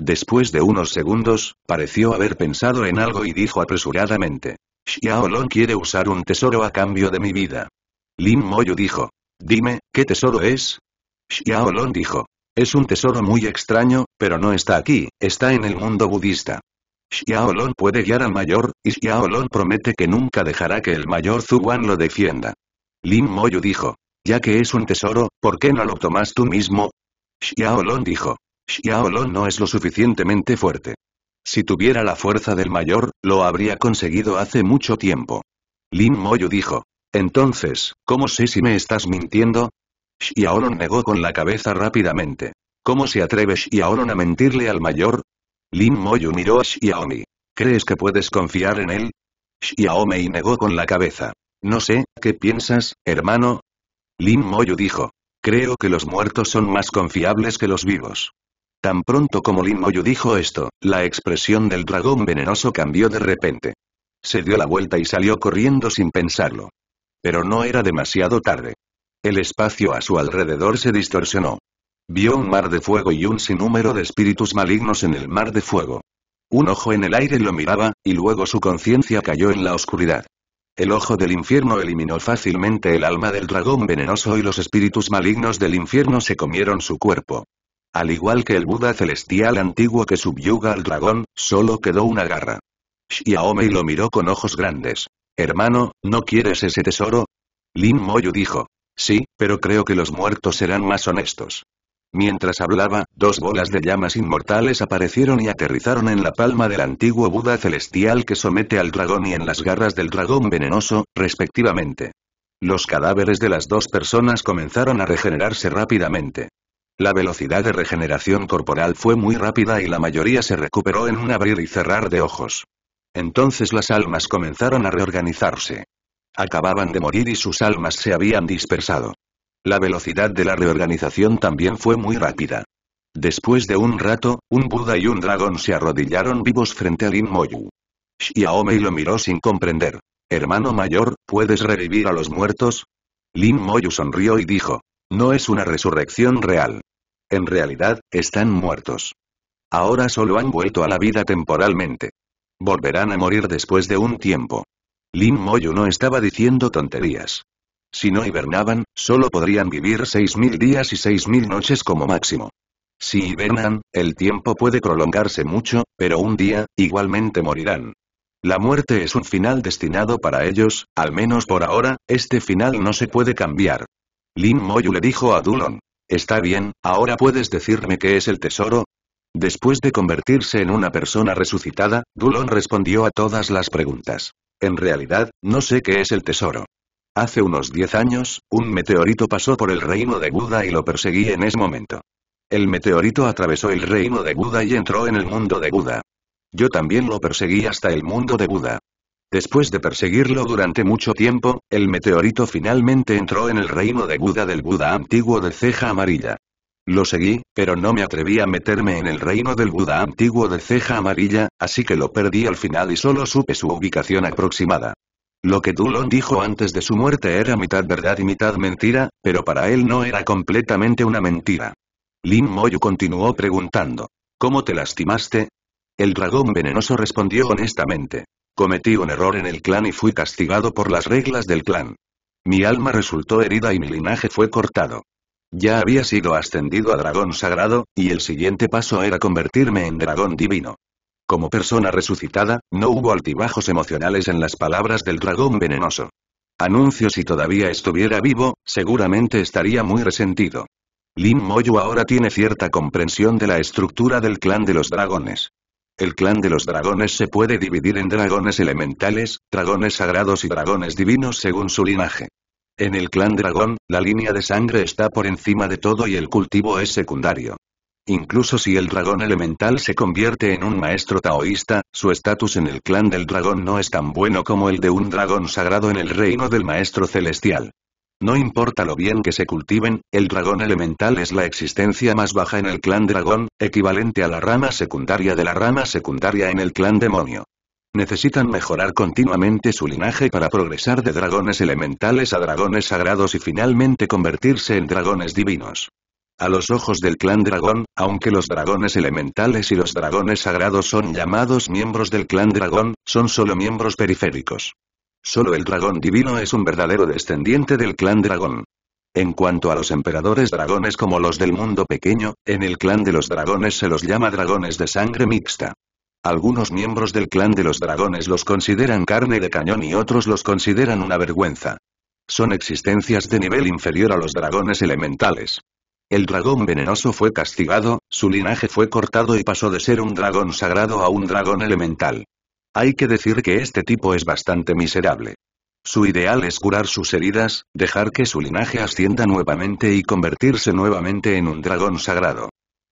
Después de unos segundos, pareció haber pensado en algo y dijo apresuradamente. Xiaolong quiere usar un tesoro a cambio de mi vida. Lin Moyu dijo. Dime, ¿qué tesoro es? Xiaolong dijo. Es un tesoro muy extraño, pero no está aquí, está en el mundo budista. Xiaolong puede guiar al mayor, y Xiaolong promete que nunca dejará que el mayor Zhuan lo defienda. Lin Moyu dijo. Ya que es un tesoro, ¿por qué no lo tomas tú mismo? Xiaolong dijo. Xiaolong no es lo suficientemente fuerte. Si tuviera la fuerza del mayor, lo habría conseguido hace mucho tiempo. Lin Moyu dijo. Entonces, ¿cómo sé si me estás mintiendo? Xiaolong negó con la cabeza rápidamente. ¿Cómo se atreve Xiaolong a mentirle al mayor? Lin Moyu miró a Xiaomi. ¿Crees que puedes confiar en él? Xiaomi negó con la cabeza. No sé, ¿qué piensas, hermano? Lin Moyu dijo. Creo que los muertos son más confiables que los vivos. Tan pronto como Lin Moyu dijo esto, la expresión del dragón venenoso cambió de repente. Se dio la vuelta y salió corriendo sin pensarlo. Pero no era demasiado tarde. El espacio a su alrededor se distorsionó. Vio un mar de fuego y un sinnúmero de espíritus malignos en el mar de fuego. Un ojo en el aire lo miraba, y luego su conciencia cayó en la oscuridad. El ojo del infierno eliminó fácilmente el alma del dragón venenoso y los espíritus malignos del infierno se comieron su cuerpo. Al igual que el Buda celestial antiguo que subyuga al dragón, solo quedó una garra. Xiaomei lo miró con ojos grandes. Hermano, ¿no quieres ese tesoro? Lin Moyu dijo. Sí, pero creo que los muertos serán más honestos. Mientras hablaba, dos bolas de llamas inmortales aparecieron y aterrizaron en la palma del antiguo Buda celestial que somete al dragón y en las garras del dragón venenoso, respectivamente. Los cadáveres de las dos personas comenzaron a regenerarse rápidamente. La velocidad de regeneración corporal fue muy rápida y la mayoría se recuperó en un abrir y cerrar de ojos. Entonces las almas comenzaron a reorganizarse. Acababan de morir y sus almas se habían dispersado. La velocidad de la reorganización también fue muy rápida. Después de un rato, un Buda y un dragón se arrodillaron vivos frente a Lin Moyu. Xiaomei lo miró sin comprender. Hermano mayor, ¿puedes revivir a los muertos? Lin Moyu sonrió y dijo. No es una resurrección real. En realidad, están muertos. Ahora solo han vuelto a la vida temporalmente. Volverán a morir después de un tiempo. Lin Moyu no estaba diciendo tonterías. Si no hibernaban, solo podrían vivir seis mil días y seis mil noches como máximo. Si hibernan, el tiempo puede prolongarse mucho, pero un día, igualmente morirán. La muerte es un final destinado para ellos, al menos por ahora, este final no se puede cambiar. Lin Moyu le dijo a Dulon. Está bien, ahora puedes decirme qué es el tesoro. Después de convertirse en una persona resucitada, Dulon respondió a todas las preguntas. En realidad, no sé qué es el tesoro. Hace unos diez años, un meteorito pasó por el reino de Buda y lo perseguí en ese momento. El meteorito atravesó el reino de Buda y entró en el mundo de Buda. Yo también lo perseguí hasta el mundo de Buda. Después de perseguirlo durante mucho tiempo, el meteorito finalmente entró en el reino de Buda del Buda antiguo de ceja amarilla. Lo seguí, pero no me atreví a meterme en el reino del Buda antiguo de ceja amarilla, así que lo perdí al final y solo supe su ubicación aproximada. Lo que Dulon dijo antes de su muerte era mitad verdad y mitad mentira, pero para él no era completamente una mentira. Lin Moyu continuó preguntando. ¿Cómo te lastimaste? El dragón venenoso respondió honestamente. Cometí un error en el clan y fui castigado por las reglas del clan. Mi alma resultó herida y mi linaje fue cortado. Ya había sido ascendido a dragón sagrado, y el siguiente paso era convertirme en dragón divino. Como persona resucitada, no hubo altibajos emocionales en las palabras del dragón venenoso. Anuncio si todavía estuviera vivo, seguramente estaría muy resentido. Lin Moyu ahora tiene cierta comprensión de la estructura del clan de los dragones. El clan de los dragones se puede dividir en dragones elementales, dragones sagrados y dragones divinos según su linaje. En el clan dragón, la línea de sangre está por encima de todo y el cultivo es secundario. Incluso si el dragón elemental se convierte en un maestro taoísta, su estatus en el clan del dragón no es tan bueno como el de un dragón sagrado en el reino del maestro celestial. No importa lo bien que se cultiven, el dragón elemental es la existencia más baja en el clan dragón, equivalente a la rama secundaria de la rama secundaria en el clan demonio. Necesitan mejorar continuamente su linaje para progresar de dragones elementales a dragones sagrados y finalmente convertirse en dragones divinos. A los ojos del clan dragón, aunque los dragones elementales y los dragones sagrados son llamados miembros del clan dragón, son solo miembros periféricos. Solo el dragón divino es un verdadero descendiente del clan dragón. En cuanto a los emperadores dragones como los del mundo pequeño, en el clan de los dragones se los llama dragones de sangre mixta. Algunos miembros del clan de los dragones los consideran carne de cañón y otros los consideran una vergüenza. Son existencias de nivel inferior a los dragones elementales. El dragón venenoso fue castigado, su linaje fue cortado y pasó de ser un dragón sagrado a un dragón elemental. Hay que decir que este tipo es bastante miserable. Su ideal es curar sus heridas, dejar que su linaje ascienda nuevamente y convertirse nuevamente en un dragón sagrado.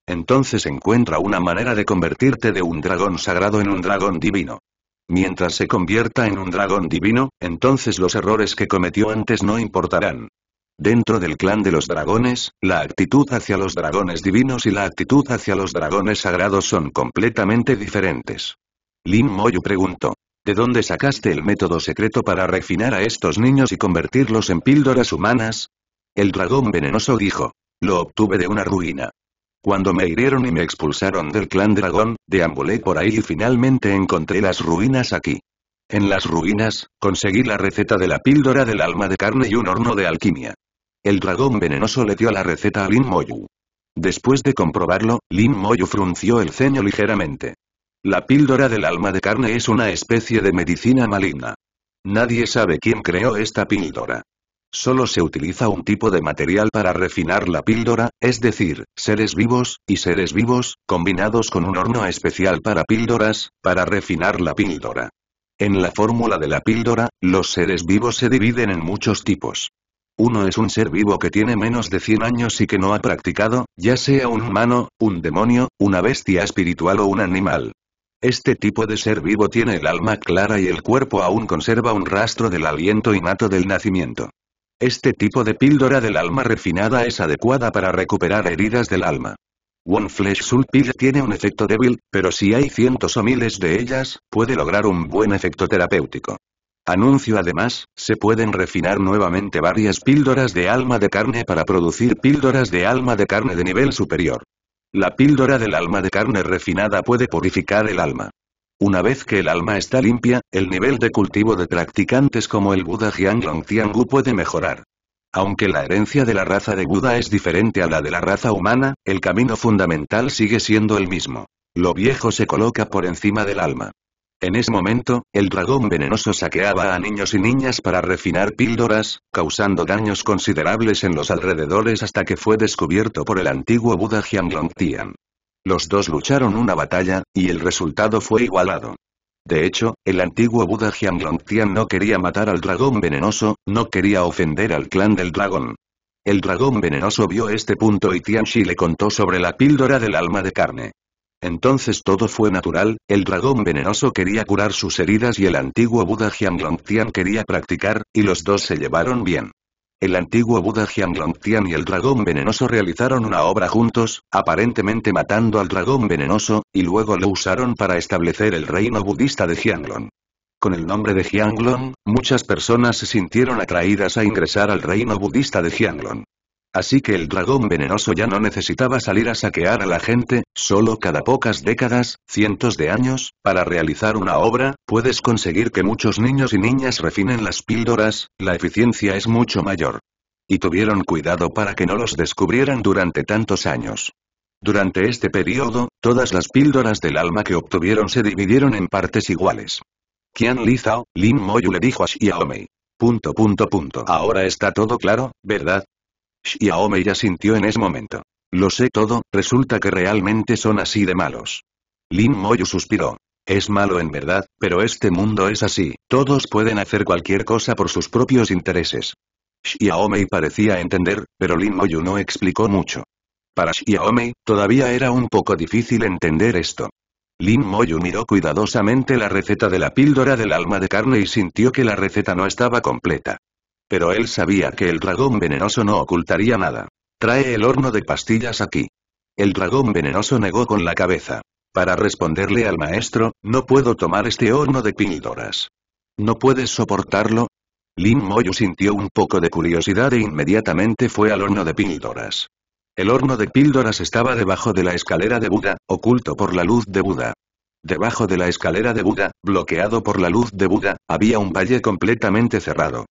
Entonces encuentra una manera de convertirte de un dragón sagrado en un dragón divino. Mientras se convierta en un dragón divino, entonces los errores que cometió antes no importarán. Dentro del clan de los dragones, la actitud hacia los dragones divinos y la actitud hacia los dragones sagrados son completamente diferentes. Lin Moyu preguntó. ¿De dónde sacaste el método secreto para refinar a estos niños y convertirlos en píldoras humanas? El dragón venenoso dijo. Lo obtuve de una ruina. Cuando me hirieron y me expulsaron del clan dragón, deambulé por ahí y finalmente encontré las ruinas aquí. En las ruinas, conseguí la receta de la píldora del alma de carne y un horno de alquimia. El dragón venenoso le dio la receta a Lin Moyu. Después de comprobarlo, Lin Moyu frunció el ceño ligeramente. La píldora del alma de carne es una especie de medicina maligna. Nadie sabe quién creó esta píldora. Solo se utiliza un tipo de material para refinar la píldora, es decir, seres vivos, y seres vivos, combinados con un horno especial para píldoras, para refinar la píldora. En la fórmula de la píldora, los seres vivos se dividen en muchos tipos. Uno es un ser vivo que tiene menos de 100 años y que no ha practicado, ya sea un humano, un demonio, una bestia espiritual o un animal. Este tipo de ser vivo tiene el alma clara y el cuerpo aún conserva un rastro del aliento innato del nacimiento. Este tipo de píldora del alma refinada es adecuada para recuperar heridas del alma. One Flesh Soul Pill tiene un efecto débil, pero si hay cientos o miles de ellas, puede lograr un buen efecto terapéutico. Anuncio además, se pueden refinar nuevamente varias píldoras de alma de carne para producir píldoras de alma de carne de nivel superior. La píldora del alma de carne refinada puede purificar el alma. Una vez que el alma está limpia, el nivel de cultivo de practicantes como el Buda Jianglong Tiangu puede mejorar. Aunque la herencia de la raza de Buda es diferente a la de la raza humana, el camino fundamental sigue siendo el mismo. Lo viejo se coloca por encima del alma. En ese momento, el dragón venenoso saqueaba a niños y niñas para refinar píldoras, causando daños considerables en los alrededores hasta que fue descubierto por el antiguo Buda Tian. Los dos lucharon una batalla, y el resultado fue igualado. De hecho, el antiguo Buda Tian no quería matar al dragón venenoso, no quería ofender al clan del dragón. El dragón venenoso vio este punto y Tianxi le contó sobre la píldora del alma de carne. Entonces todo fue natural, el dragón venenoso quería curar sus heridas y el antiguo Buda Tian quería practicar, y los dos se llevaron bien. El antiguo Buda Tian y el dragón venenoso realizaron una obra juntos, aparentemente matando al dragón venenoso, y luego lo usaron para establecer el reino budista de Jianglong. Con el nombre de Jianglong, muchas personas se sintieron atraídas a ingresar al reino budista de Jianglong. Así que el dragón venenoso ya no necesitaba salir a saquear a la gente, solo cada pocas décadas, cientos de años, para realizar una obra, puedes conseguir que muchos niños y niñas refinen las píldoras, la eficiencia es mucho mayor. Y tuvieron cuidado para que no los descubrieran durante tantos años. Durante este periodo, todas las píldoras del alma que obtuvieron se dividieron en partes iguales. Qian Li Zhao, Lin Moyu le dijo a Xiaomei. Punto punto punto. Ahora está todo claro, ¿verdad? Xiaomi ya sintió en ese momento. Lo sé todo, resulta que realmente son así de malos. Lin Moyu suspiró. Es malo en verdad, pero este mundo es así, todos pueden hacer cualquier cosa por sus propios intereses. Xiaomi parecía entender, pero Lin Moyu no explicó mucho. Para Xiaomi, todavía era un poco difícil entender esto. Lin Moyu miró cuidadosamente la receta de la píldora del alma de carne y sintió que la receta no estaba completa. Pero él sabía que el dragón venenoso no ocultaría nada. Trae el horno de pastillas aquí. El dragón venenoso negó con la cabeza. Para responderle al maestro, no puedo tomar este horno de píldoras. ¿No puedes soportarlo? Lin Moyu sintió un poco de curiosidad e inmediatamente fue al horno de píldoras. El horno de píldoras estaba debajo de la escalera de Buda, oculto por la luz de Buda. Debajo de la escalera de Buda, bloqueado por la luz de Buda, había un valle completamente cerrado.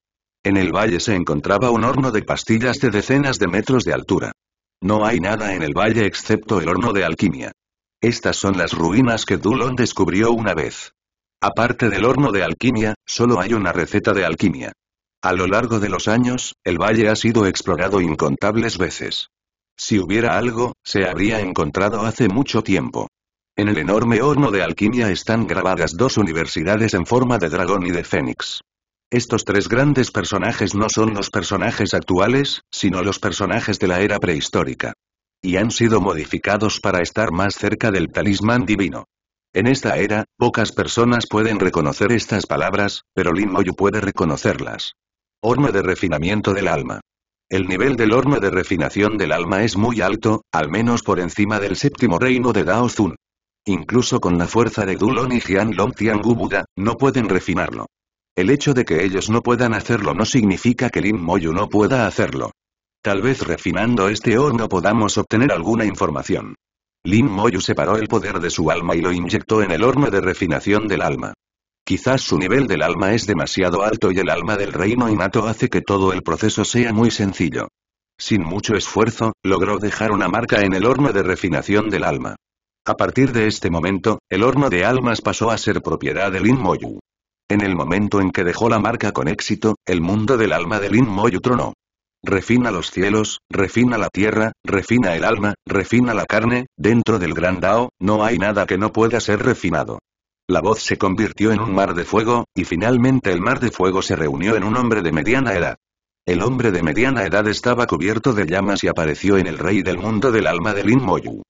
En el valle se encontraba un horno de pastillas de decenas de metros de altura. No hay nada en el valle excepto el horno de alquimia. Estas son las ruinas que Dulon descubrió una vez. Aparte del horno de alquimia, solo hay una receta de alquimia. A lo largo de los años, el valle ha sido explorado incontables veces. Si hubiera algo, se habría encontrado hace mucho tiempo. En el enorme horno de alquimia están grabadas dos universidades en forma de dragón y de fénix. Estos tres grandes personajes no son los personajes actuales, sino los personajes de la era prehistórica. Y han sido modificados para estar más cerca del talismán divino. En esta era, pocas personas pueden reconocer estas palabras, pero Lin Moyu puede reconocerlas. Horno de refinamiento del alma. El nivel del horno de refinación del alma es muy alto, al menos por encima del séptimo reino de Dao Incluso con la fuerza de Dulon y Jian Long Tiangu Buda, no pueden refinarlo. El hecho de que ellos no puedan hacerlo no significa que Lin Moyu no pueda hacerlo. Tal vez refinando este horno podamos obtener alguna información. Lin Moyu separó el poder de su alma y lo inyectó en el horno de refinación del alma. Quizás su nivel del alma es demasiado alto y el alma del reino innato hace que todo el proceso sea muy sencillo. Sin mucho esfuerzo, logró dejar una marca en el horno de refinación del alma. A partir de este momento, el horno de almas pasó a ser propiedad de Lin Moyu. En el momento en que dejó la marca con éxito, el mundo del alma de Lin Moyu tronó. Refina los cielos, refina la tierra, refina el alma, refina la carne, dentro del gran Dao, no hay nada que no pueda ser refinado. La voz se convirtió en un mar de fuego, y finalmente el mar de fuego se reunió en un hombre de mediana edad. El hombre de mediana edad estaba cubierto de llamas y apareció en el rey del mundo del alma de Lin Moyu.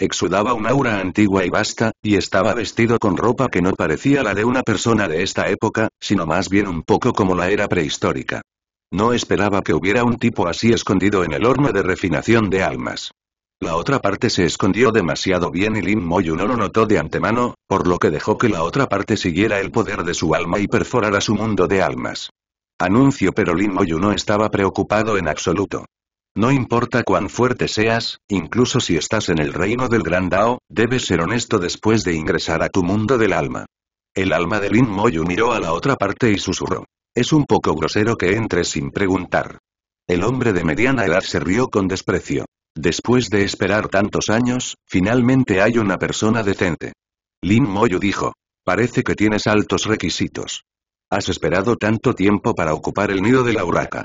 Exudaba un aura antigua y vasta, y estaba vestido con ropa que no parecía la de una persona de esta época, sino más bien un poco como la era prehistórica. No esperaba que hubiera un tipo así escondido en el horno de refinación de almas. La otra parte se escondió demasiado bien y Lin Moyu no lo notó de antemano, por lo que dejó que la otra parte siguiera el poder de su alma y perforara su mundo de almas. Anuncio pero Lin Moyu no estaba preocupado en absoluto. No importa cuán fuerte seas, incluso si estás en el reino del gran Dao, debes ser honesto después de ingresar a tu mundo del alma. El alma de Lin Moyu miró a la otra parte y susurró. Es un poco grosero que entres sin preguntar. El hombre de mediana edad se rió con desprecio. Después de esperar tantos años, finalmente hay una persona decente. Lin Moyu dijo. Parece que tienes altos requisitos. Has esperado tanto tiempo para ocupar el nido de la huraca.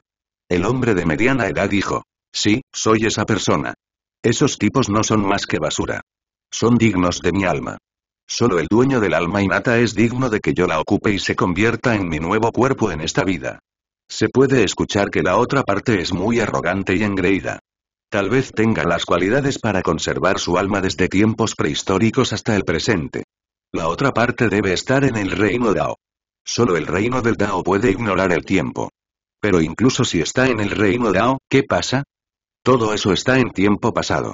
El hombre de mediana edad dijo. Sí, soy esa persona. Esos tipos no son más que basura. Son dignos de mi alma. Solo el dueño del alma innata es digno de que yo la ocupe y se convierta en mi nuevo cuerpo en esta vida. Se puede escuchar que la otra parte es muy arrogante y engreída. Tal vez tenga las cualidades para conservar su alma desde tiempos prehistóricos hasta el presente. La otra parte debe estar en el reino Dao. Solo el reino del Dao puede ignorar el tiempo. Pero incluso si está en el reino Dao, ¿qué pasa? Todo eso está en tiempo pasado.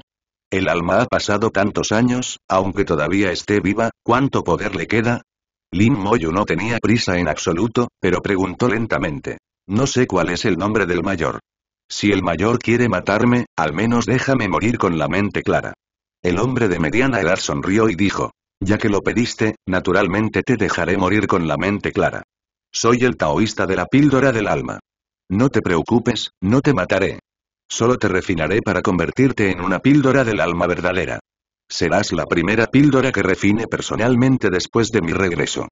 El alma ha pasado tantos años, aunque todavía esté viva, ¿cuánto poder le queda? Lin Moyu no tenía prisa en absoluto, pero preguntó lentamente. No sé cuál es el nombre del mayor. Si el mayor quiere matarme, al menos déjame morir con la mente clara. El hombre de mediana edad sonrió y dijo. Ya que lo pediste, naturalmente te dejaré morir con la mente clara. Soy el taoísta de la píldora del alma. No te preocupes, no te mataré. Solo te refinaré para convertirte en una píldora del alma verdadera. Serás la primera píldora que refine personalmente después de mi regreso.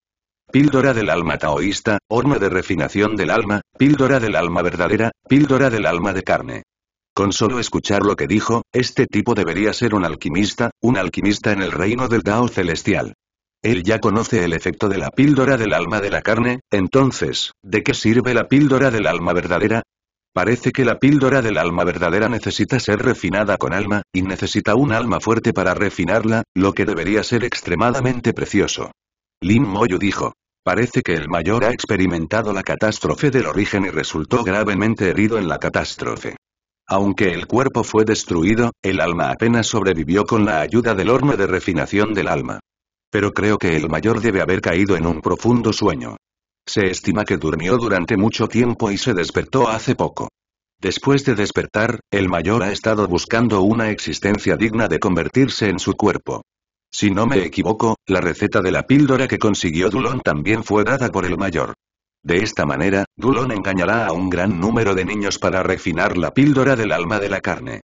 Píldora del alma taoísta, horno de refinación del alma, píldora del alma verdadera, píldora del alma de carne. Con solo escuchar lo que dijo, este tipo debería ser un alquimista, un alquimista en el reino del Tao celestial. Él ya conoce el efecto de la píldora del alma de la carne, entonces, ¿de qué sirve la píldora del alma verdadera? Parece que la píldora del alma verdadera necesita ser refinada con alma, y necesita un alma fuerte para refinarla, lo que debería ser extremadamente precioso. Lin Moyu dijo. Parece que el mayor ha experimentado la catástrofe del origen y resultó gravemente herido en la catástrofe. Aunque el cuerpo fue destruido, el alma apenas sobrevivió con la ayuda del horno de refinación del alma. Pero creo que el mayor debe haber caído en un profundo sueño. Se estima que durmió durante mucho tiempo y se despertó hace poco. Después de despertar, el mayor ha estado buscando una existencia digna de convertirse en su cuerpo. Si no me equivoco, la receta de la píldora que consiguió Dulon también fue dada por el mayor. De esta manera, Dulon engañará a un gran número de niños para refinar la píldora del alma de la carne.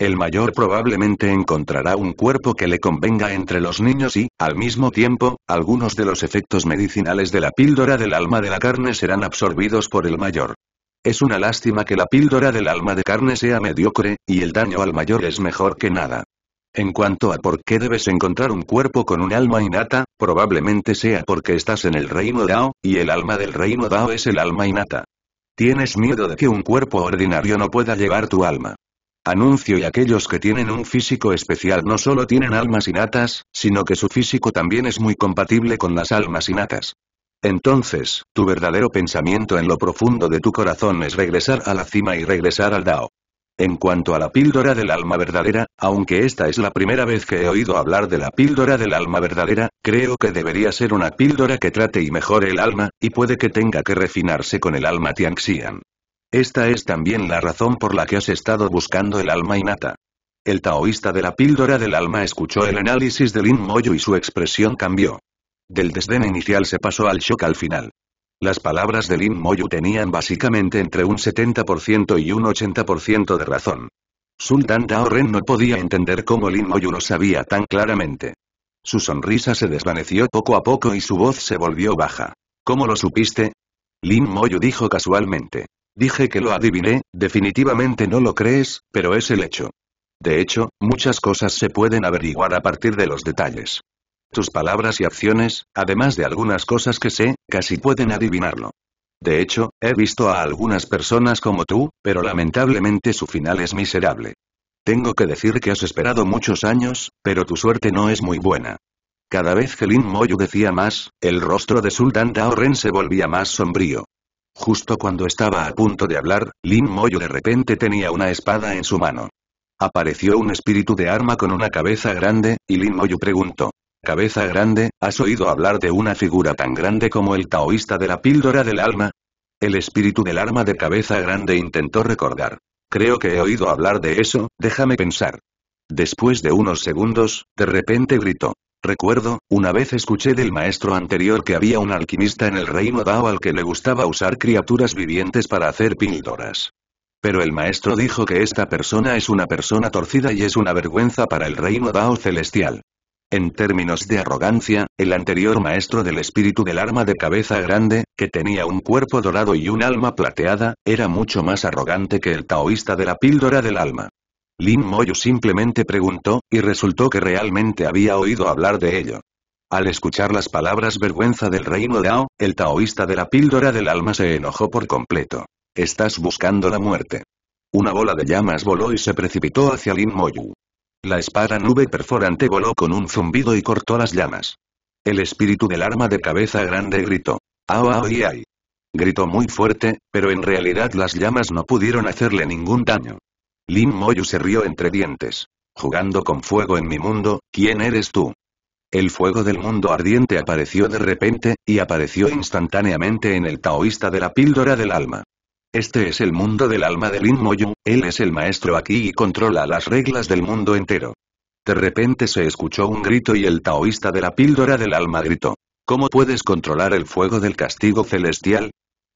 El mayor probablemente encontrará un cuerpo que le convenga entre los niños y, al mismo tiempo, algunos de los efectos medicinales de la píldora del alma de la carne serán absorbidos por el mayor. Es una lástima que la píldora del alma de carne sea mediocre, y el daño al mayor es mejor que nada. En cuanto a por qué debes encontrar un cuerpo con un alma innata, probablemente sea porque estás en el reino Dao, y el alma del reino Dao es el alma innata. Tienes miedo de que un cuerpo ordinario no pueda llevar tu alma. Anuncio y aquellos que tienen un físico especial no solo tienen almas innatas, sino que su físico también es muy compatible con las almas innatas. Entonces, tu verdadero pensamiento en lo profundo de tu corazón es regresar a la cima y regresar al Dao. En cuanto a la píldora del alma verdadera, aunque esta es la primera vez que he oído hablar de la píldora del alma verdadera, creo que debería ser una píldora que trate y mejore el alma, y puede que tenga que refinarse con el alma Tianxian. Esta es también la razón por la que has estado buscando el alma innata. El taoísta de la píldora del alma escuchó el análisis de Lin Moyu y su expresión cambió. Del desdén inicial se pasó al shock al final. Las palabras de Lin Moyu tenían básicamente entre un 70% y un 80% de razón. Sultan Ren no podía entender cómo Lin Moyu lo sabía tan claramente. Su sonrisa se desvaneció poco a poco y su voz se volvió baja. ¿Cómo lo supiste? Lin Moyu dijo casualmente. Dije que lo adiviné, definitivamente no lo crees, pero es el hecho. De hecho, muchas cosas se pueden averiguar a partir de los detalles. Tus palabras y acciones, además de algunas cosas que sé, casi pueden adivinarlo. De hecho, he visto a algunas personas como tú, pero lamentablemente su final es miserable. Tengo que decir que has esperado muchos años, pero tu suerte no es muy buena. Cada vez que Lin Moyu decía más, el rostro de Sultan Daoren se volvía más sombrío. Justo cuando estaba a punto de hablar, Lin Moyo de repente tenía una espada en su mano. Apareció un espíritu de arma con una cabeza grande, y Lin Moyo preguntó. Cabeza grande, ¿has oído hablar de una figura tan grande como el taoísta de la píldora del alma? El espíritu del arma de cabeza grande intentó recordar. Creo que he oído hablar de eso, déjame pensar. Después de unos segundos, de repente gritó. Recuerdo, una vez escuché del maestro anterior que había un alquimista en el reino Dao al que le gustaba usar criaturas vivientes para hacer píldoras. Pero el maestro dijo que esta persona es una persona torcida y es una vergüenza para el reino Dao celestial. En términos de arrogancia, el anterior maestro del espíritu del arma de cabeza grande, que tenía un cuerpo dorado y un alma plateada, era mucho más arrogante que el taoísta de la píldora del alma. Lin Moyu simplemente preguntó, y resultó que realmente había oído hablar de ello. Al escuchar las palabras vergüenza del reino Dao, el taoísta de la píldora del alma se enojó por completo. Estás buscando la muerte. Una bola de llamas voló y se precipitó hacia Lin Moyu. La espada nube perforante voló con un zumbido y cortó las llamas. El espíritu del arma de cabeza grande gritó. ¡Ao, ao Gritó muy fuerte, pero en realidad las llamas no pudieron hacerle ningún daño. Lin Moyu se rió entre dientes. Jugando con fuego en mi mundo, ¿quién eres tú? El fuego del mundo ardiente apareció de repente, y apareció instantáneamente en el taoísta de la píldora del alma. Este es el mundo del alma de Lin Moyu, él es el maestro aquí y controla las reglas del mundo entero. De repente se escuchó un grito y el taoísta de la píldora del alma gritó. ¿Cómo puedes controlar el fuego del castigo celestial?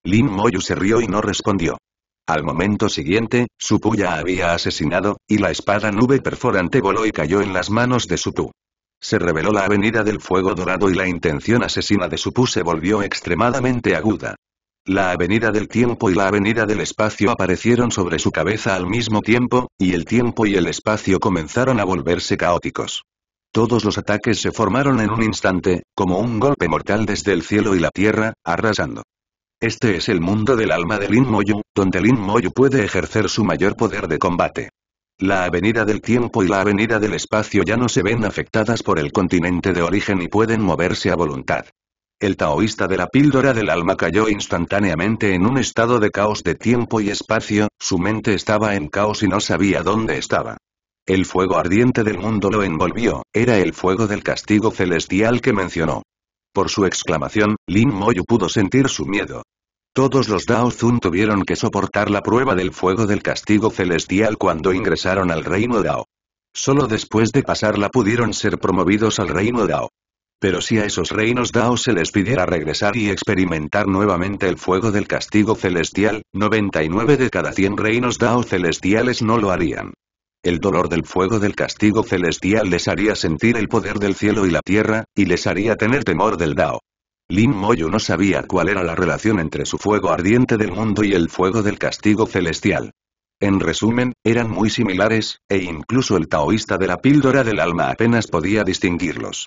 Lin Moyu se rió y no respondió. Al momento siguiente, su ya había asesinado, y la espada nube perforante voló y cayó en las manos de Supu. Se reveló la avenida del fuego dorado y la intención asesina de Supu se volvió extremadamente aguda. La avenida del tiempo y la avenida del espacio aparecieron sobre su cabeza al mismo tiempo, y el tiempo y el espacio comenzaron a volverse caóticos. Todos los ataques se formaron en un instante, como un golpe mortal desde el cielo y la tierra, arrasando. Este es el mundo del alma de Lin Moyu, donde Lin Moyu puede ejercer su mayor poder de combate. La avenida del tiempo y la avenida del espacio ya no se ven afectadas por el continente de origen y pueden moverse a voluntad. El taoísta de la píldora del alma cayó instantáneamente en un estado de caos de tiempo y espacio, su mente estaba en caos y no sabía dónde estaba. El fuego ardiente del mundo lo envolvió, era el fuego del castigo celestial que mencionó. Por su exclamación, Lin Moyu pudo sentir su miedo. Todos los Dao tuvieron que soportar la prueba del fuego del castigo celestial cuando ingresaron al reino Dao. Solo después de pasarla pudieron ser promovidos al reino Dao. Pero si a esos reinos Dao se les pidiera regresar y experimentar nuevamente el fuego del castigo celestial, 99 de cada 100 reinos Dao celestiales no lo harían. El dolor del fuego del castigo celestial les haría sentir el poder del cielo y la tierra, y les haría tener temor del Dao. Lin Moyu no sabía cuál era la relación entre su fuego ardiente del mundo y el fuego del castigo celestial. En resumen, eran muy similares, e incluso el taoísta de la píldora del alma apenas podía distinguirlos.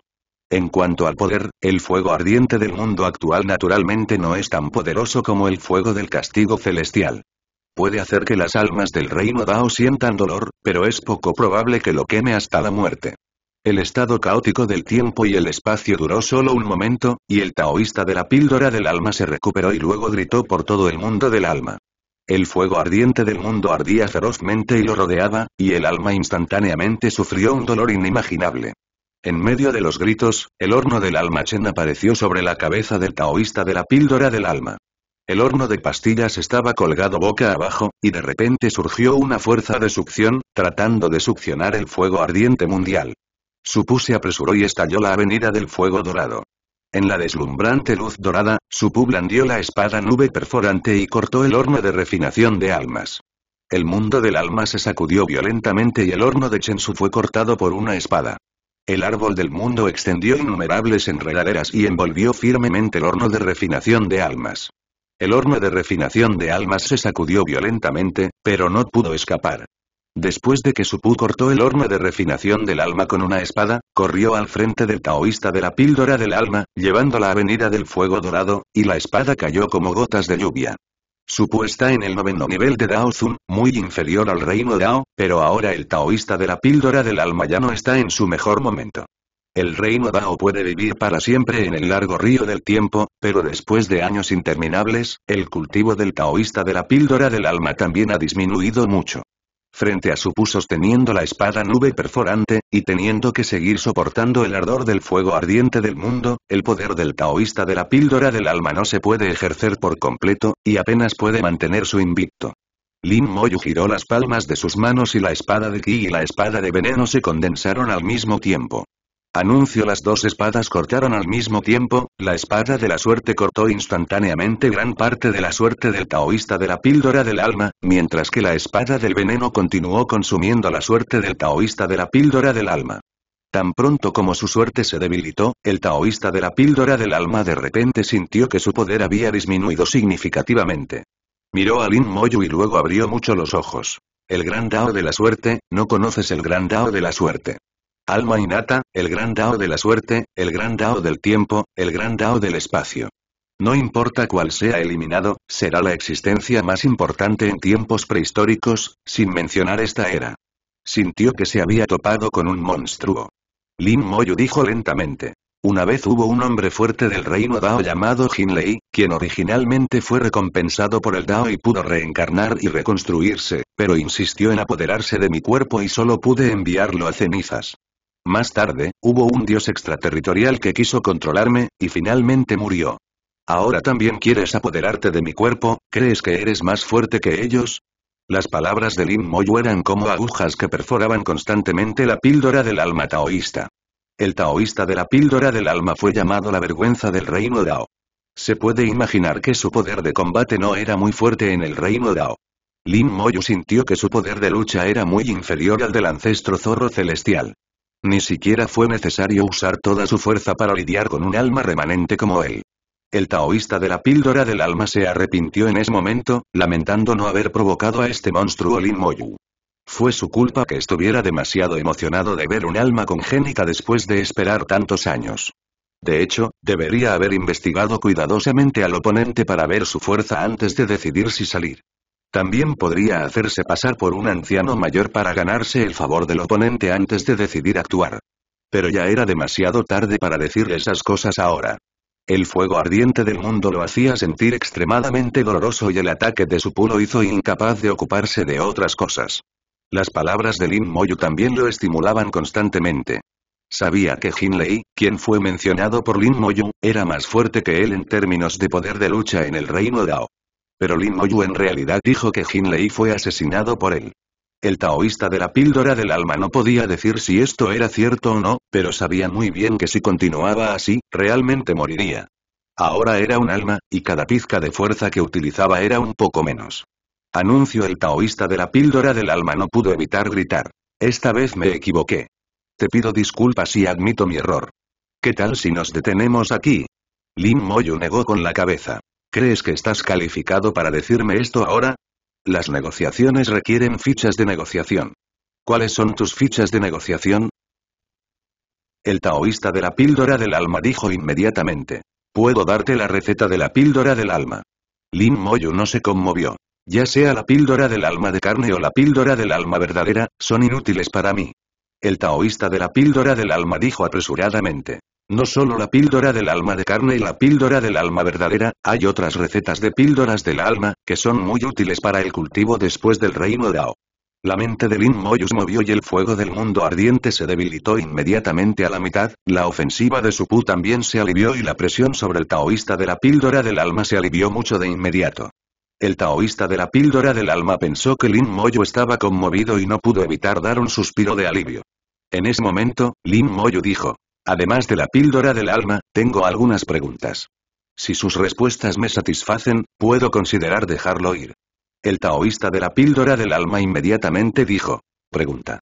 En cuanto al poder, el fuego ardiente del mundo actual naturalmente no es tan poderoso como el fuego del castigo celestial. Puede hacer que las almas del reino Dao sientan dolor, pero es poco probable que lo queme hasta la muerte. El estado caótico del tiempo y el espacio duró solo un momento, y el taoísta de la píldora del alma se recuperó y luego gritó por todo el mundo del alma. El fuego ardiente del mundo ardía ferozmente y lo rodeaba, y el alma instantáneamente sufrió un dolor inimaginable. En medio de los gritos, el horno del alma Chen apareció sobre la cabeza del taoísta de la píldora del alma. El horno de pastillas estaba colgado boca abajo, y de repente surgió una fuerza de succión, tratando de succionar el fuego ardiente mundial. Supu se apresuró y estalló la avenida del fuego dorado. En la deslumbrante luz dorada, Supu blandió la espada nube perforante y cortó el horno de refinación de almas. El mundo del alma se sacudió violentamente y el horno de Chensu fue cortado por una espada. El árbol del mundo extendió innumerables enredaderas y envolvió firmemente el horno de refinación de almas. El horno de refinación de almas se sacudió violentamente, pero no pudo escapar. Después de que Supu cortó el horno de refinación del alma con una espada, corrió al frente del taoísta de la píldora del alma, llevando la avenida del fuego dorado, y la espada cayó como gotas de lluvia. Supu está en el noveno nivel de Dao muy inferior al reino Dao, pero ahora el taoísta de la píldora del alma ya no está en su mejor momento. El reino Dao puede vivir para siempre en el largo río del tiempo, pero después de años interminables, el cultivo del taoísta de la píldora del alma también ha disminuido mucho. Frente a su pu sosteniendo la espada nube perforante, y teniendo que seguir soportando el ardor del fuego ardiente del mundo, el poder del taoísta de la píldora del alma no se puede ejercer por completo, y apenas puede mantener su invicto. Lin Moyu giró las palmas de sus manos y la espada de Ki y la espada de veneno se condensaron al mismo tiempo. Anuncio las dos espadas cortaron al mismo tiempo, la espada de la suerte cortó instantáneamente gran parte de la suerte del taoísta de la píldora del alma, mientras que la espada del veneno continuó consumiendo la suerte del taoísta de la píldora del alma. Tan pronto como su suerte se debilitó, el taoísta de la píldora del alma de repente sintió que su poder había disminuido significativamente. Miró a Lin Moyu y luego abrió mucho los ojos. El gran Dao de la suerte, no conoces el gran Dao de la suerte. Alma innata, el gran Dao de la suerte, el gran Dao del tiempo, el gran Dao del espacio. No importa cuál sea eliminado, será la existencia más importante en tiempos prehistóricos, sin mencionar esta era. Sintió que se había topado con un monstruo. Lin Moyu dijo lentamente. Una vez hubo un hombre fuerte del reino Dao llamado Jin quien originalmente fue recompensado por el Dao y pudo reencarnar y reconstruirse, pero insistió en apoderarse de mi cuerpo y solo pude enviarlo a cenizas. Más tarde, hubo un dios extraterritorial que quiso controlarme, y finalmente murió. Ahora también quieres apoderarte de mi cuerpo, ¿crees que eres más fuerte que ellos? Las palabras de Lin Moyo eran como agujas que perforaban constantemente la píldora del alma taoísta. El taoísta de la píldora del alma fue llamado la vergüenza del reino Dao. Se puede imaginar que su poder de combate no era muy fuerte en el reino Dao. Lin Moyo sintió que su poder de lucha era muy inferior al del ancestro zorro celestial. Ni siquiera fue necesario usar toda su fuerza para lidiar con un alma remanente como él. El taoísta de la píldora del alma se arrepintió en ese momento, lamentando no haber provocado a este monstruo Lin Moyu. Fue su culpa que estuviera demasiado emocionado de ver un alma congénita después de esperar tantos años. De hecho, debería haber investigado cuidadosamente al oponente para ver su fuerza antes de decidir si salir. También podría hacerse pasar por un anciano mayor para ganarse el favor del oponente antes de decidir actuar. Pero ya era demasiado tarde para decir esas cosas ahora. El fuego ardiente del mundo lo hacía sentir extremadamente doloroso y el ataque de su pulo hizo incapaz de ocuparse de otras cosas. Las palabras de Lin Moyu también lo estimulaban constantemente. Sabía que Jin Lei, quien fue mencionado por Lin Moyu, era más fuerte que él en términos de poder de lucha en el reino Dao. Pero Lin Moyu en realidad dijo que Jin Lei fue asesinado por él. El taoísta de la píldora del alma no podía decir si esto era cierto o no, pero sabía muy bien que si continuaba así, realmente moriría. Ahora era un alma, y cada pizca de fuerza que utilizaba era un poco menos. Anuncio el taoísta de la píldora del alma no pudo evitar gritar. Esta vez me equivoqué. Te pido disculpas y admito mi error. ¿Qué tal si nos detenemos aquí? Lin Moyu negó con la cabeza. ¿Crees que estás calificado para decirme esto ahora? Las negociaciones requieren fichas de negociación. ¿Cuáles son tus fichas de negociación? El taoísta de la píldora del alma dijo inmediatamente. Puedo darte la receta de la píldora del alma. Lin Moyu no se conmovió. Ya sea la píldora del alma de carne o la píldora del alma verdadera, son inútiles para mí. El taoísta de la píldora del alma dijo apresuradamente. No solo la píldora del alma de carne y la píldora del alma verdadera, hay otras recetas de píldoras del alma, que son muy útiles para el cultivo después del reino Dao. La mente de Lin se movió y el fuego del mundo ardiente se debilitó inmediatamente a la mitad, la ofensiva de Supu también se alivió y la presión sobre el taoísta de la píldora del alma se alivió mucho de inmediato. El taoísta de la píldora del alma pensó que Lin Moyu estaba conmovido y no pudo evitar dar un suspiro de alivio. En ese momento, Lin Moyu dijo, Además de la píldora del alma, tengo algunas preguntas. Si sus respuestas me satisfacen, puedo considerar dejarlo ir. El taoísta de la píldora del alma inmediatamente dijo. Pregunta.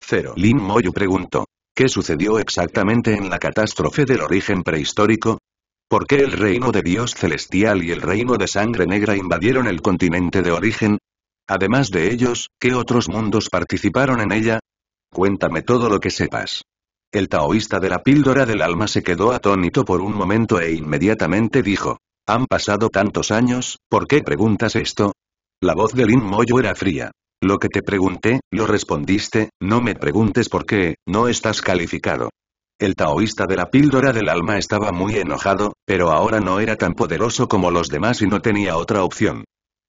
Cero. Lin Moyu preguntó. ¿Qué sucedió exactamente en la catástrofe del origen prehistórico? ¿Por qué el reino de Dios celestial y el reino de sangre negra invadieron el continente de origen? Además de ellos, ¿qué otros mundos participaron en ella? Cuéntame todo lo que sepas. El taoísta de la píldora del alma se quedó atónito por un momento e inmediatamente dijo. Han pasado tantos años, ¿por qué preguntas esto? La voz de Lin Moyo era fría. Lo que te pregunté, lo respondiste, no me preguntes por qué, no estás calificado. El taoísta de la píldora del alma estaba muy enojado, pero ahora no era tan poderoso como los demás y no tenía otra opción.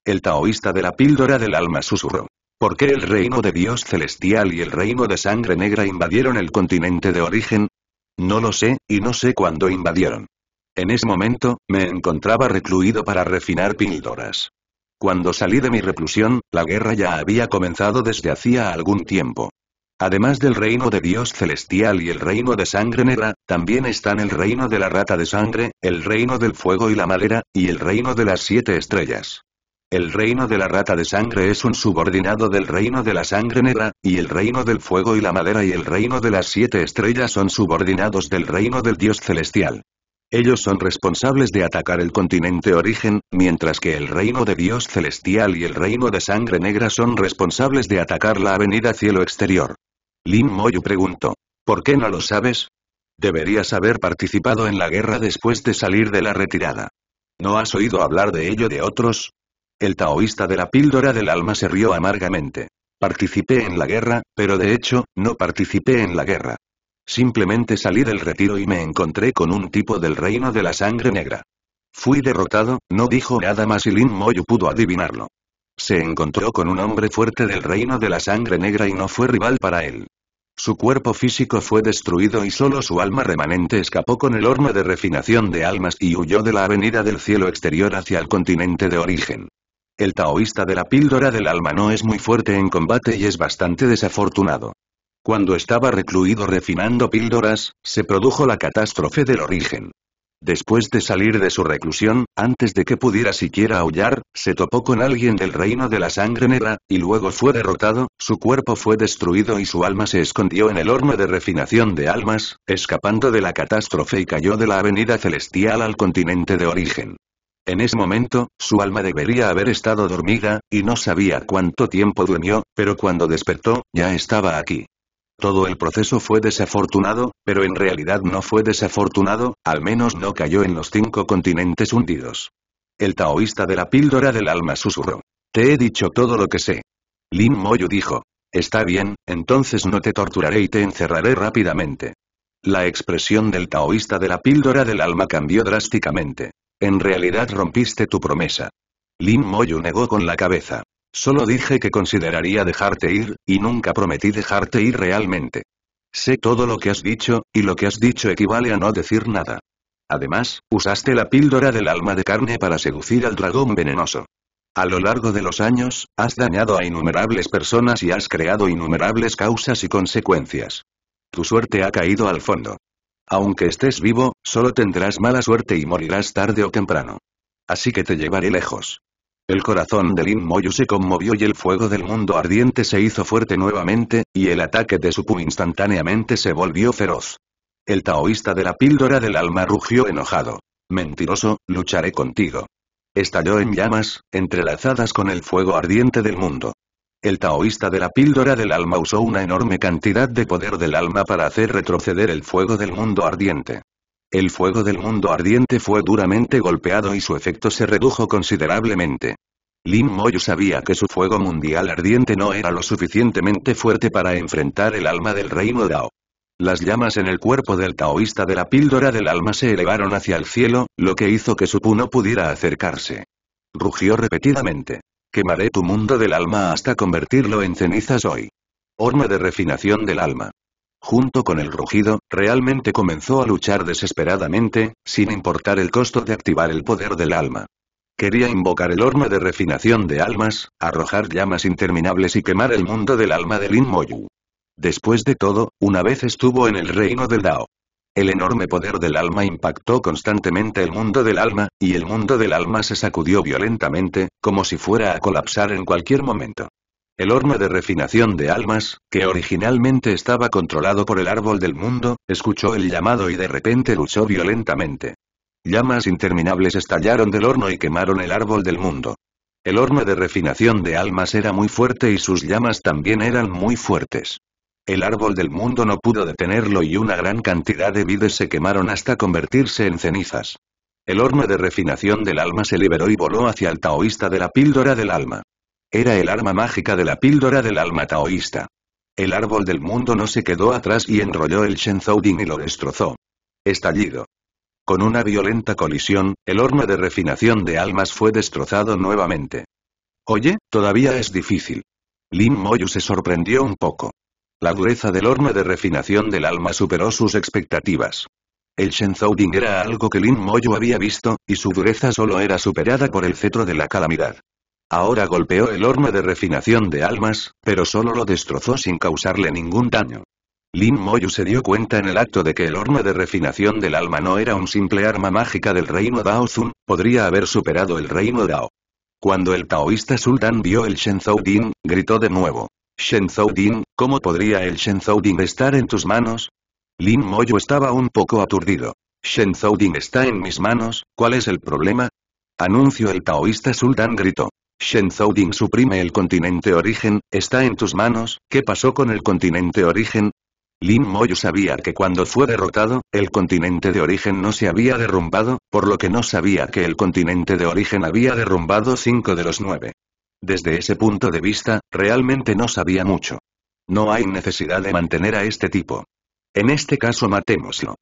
El taoísta de la píldora del alma susurró. ¿Por qué el reino de Dios celestial y el reino de sangre negra invadieron el continente de origen? No lo sé, y no sé cuándo invadieron. En ese momento, me encontraba recluido para refinar píldoras. Cuando salí de mi reclusión, la guerra ya había comenzado desde hacía algún tiempo. Además del reino de Dios celestial y el reino de sangre negra, también están el reino de la rata de sangre, el reino del fuego y la madera, y el reino de las siete estrellas. El reino de la rata de sangre es un subordinado del reino de la sangre negra, y el reino del fuego y la madera y el reino de las siete estrellas son subordinados del reino del dios celestial. Ellos son responsables de atacar el continente origen, mientras que el reino de Dios celestial y el reino de sangre negra son responsables de atacar la avenida cielo exterior. Lin Moyu preguntó. ¿Por qué no lo sabes? Deberías haber participado en la guerra después de salir de la retirada. ¿No has oído hablar de ello de otros? El taoísta de la píldora del alma se rió amargamente. Participé en la guerra, pero de hecho, no participé en la guerra. Simplemente salí del retiro y me encontré con un tipo del reino de la sangre negra. Fui derrotado, no dijo nada más y Lin Moyu pudo adivinarlo. Se encontró con un hombre fuerte del reino de la sangre negra y no fue rival para él. Su cuerpo físico fue destruido y solo su alma remanente escapó con el horno de refinación de almas y huyó de la avenida del cielo exterior hacia el continente de origen. El taoísta de la píldora del alma no es muy fuerte en combate y es bastante desafortunado. Cuando estaba recluido refinando píldoras, se produjo la catástrofe del origen. Después de salir de su reclusión, antes de que pudiera siquiera aullar, se topó con alguien del reino de la sangre negra, y luego fue derrotado, su cuerpo fue destruido y su alma se escondió en el horno de refinación de almas, escapando de la catástrofe y cayó de la avenida celestial al continente de origen. En ese momento, su alma debería haber estado dormida, y no sabía cuánto tiempo durmió, pero cuando despertó, ya estaba aquí. Todo el proceso fue desafortunado, pero en realidad no fue desafortunado, al menos no cayó en los cinco continentes hundidos. El taoísta de la píldora del alma susurró. Te he dicho todo lo que sé. Lin Moyu dijo. Está bien, entonces no te torturaré y te encerraré rápidamente. La expresión del taoísta de la píldora del alma cambió drásticamente. En realidad rompiste tu promesa. Lin Moyu negó con la cabeza. Solo dije que consideraría dejarte ir, y nunca prometí dejarte ir realmente. Sé todo lo que has dicho, y lo que has dicho equivale a no decir nada. Además, usaste la píldora del alma de carne para seducir al dragón venenoso. A lo largo de los años, has dañado a innumerables personas y has creado innumerables causas y consecuencias. Tu suerte ha caído al fondo. Aunque estés vivo, solo tendrás mala suerte y morirás tarde o temprano. Así que te llevaré lejos. El corazón de Lin Moyu se conmovió y el fuego del mundo ardiente se hizo fuerte nuevamente, y el ataque de Supu instantáneamente se volvió feroz. El taoísta de la píldora del alma rugió enojado. Mentiroso, lucharé contigo. Estalló en llamas, entrelazadas con el fuego ardiente del mundo. El taoísta de la píldora del alma usó una enorme cantidad de poder del alma para hacer retroceder el fuego del mundo ardiente. El fuego del mundo ardiente fue duramente golpeado y su efecto se redujo considerablemente. Lin Moyu sabía que su fuego mundial ardiente no era lo suficientemente fuerte para enfrentar el alma del reino Dao. Las llamas en el cuerpo del taoísta de la píldora del alma se elevaron hacia el cielo, lo que hizo que su no pudiera acercarse. Rugió repetidamente. Quemaré tu mundo del alma hasta convertirlo en cenizas hoy. Horno de refinación del alma. Junto con el rugido, realmente comenzó a luchar desesperadamente, sin importar el costo de activar el poder del alma. Quería invocar el horno de refinación de almas, arrojar llamas interminables y quemar el mundo del alma de Lin Moyu. Después de todo, una vez estuvo en el reino del Dao. El enorme poder del alma impactó constantemente el mundo del alma, y el mundo del alma se sacudió violentamente, como si fuera a colapsar en cualquier momento. El horno de refinación de almas, que originalmente estaba controlado por el árbol del mundo, escuchó el llamado y de repente luchó violentamente. Llamas interminables estallaron del horno y quemaron el árbol del mundo. El horno de refinación de almas era muy fuerte y sus llamas también eran muy fuertes. El árbol del mundo no pudo detenerlo y una gran cantidad de vides se quemaron hasta convertirse en cenizas. El horno de refinación del alma se liberó y voló hacia el taoísta de la píldora del alma. Era el arma mágica de la píldora del alma taoísta. El árbol del mundo no se quedó atrás y enrolló el Ding y lo destrozó. Estallido. Con una violenta colisión, el horno de refinación de almas fue destrozado nuevamente. Oye, todavía es difícil. Lin Moyu se sorprendió un poco. La dureza del horno de refinación del alma superó sus expectativas. El Shenzhou Ding era algo que Lin Moyu había visto, y su dureza solo era superada por el cetro de la calamidad. Ahora golpeó el horno de refinación de almas, pero solo lo destrozó sin causarle ningún daño. Lin Moyu se dio cuenta en el acto de que el horno de refinación del alma no era un simple arma mágica del reino Dao podría haber superado el reino Dao. Cuando el taoísta sultán vio el Shenzhou Din, gritó de nuevo. Shenzhou ding ¿cómo podría el Shenzhou ding estar en tus manos? Lin Moyo estaba un poco aturdido. Shenzhou ding está en mis manos, ¿cuál es el problema? Anuncio el taoísta Sultan gritó. Shenzhou Ding suprime el continente origen, está en tus manos, ¿qué pasó con el continente origen? Lin Moyu sabía que cuando fue derrotado, el continente de origen no se había derrumbado, por lo que no sabía que el continente de origen había derrumbado cinco de los nueve. Desde ese punto de vista, realmente no sabía mucho. No hay necesidad de mantener a este tipo. En este caso matémoslo.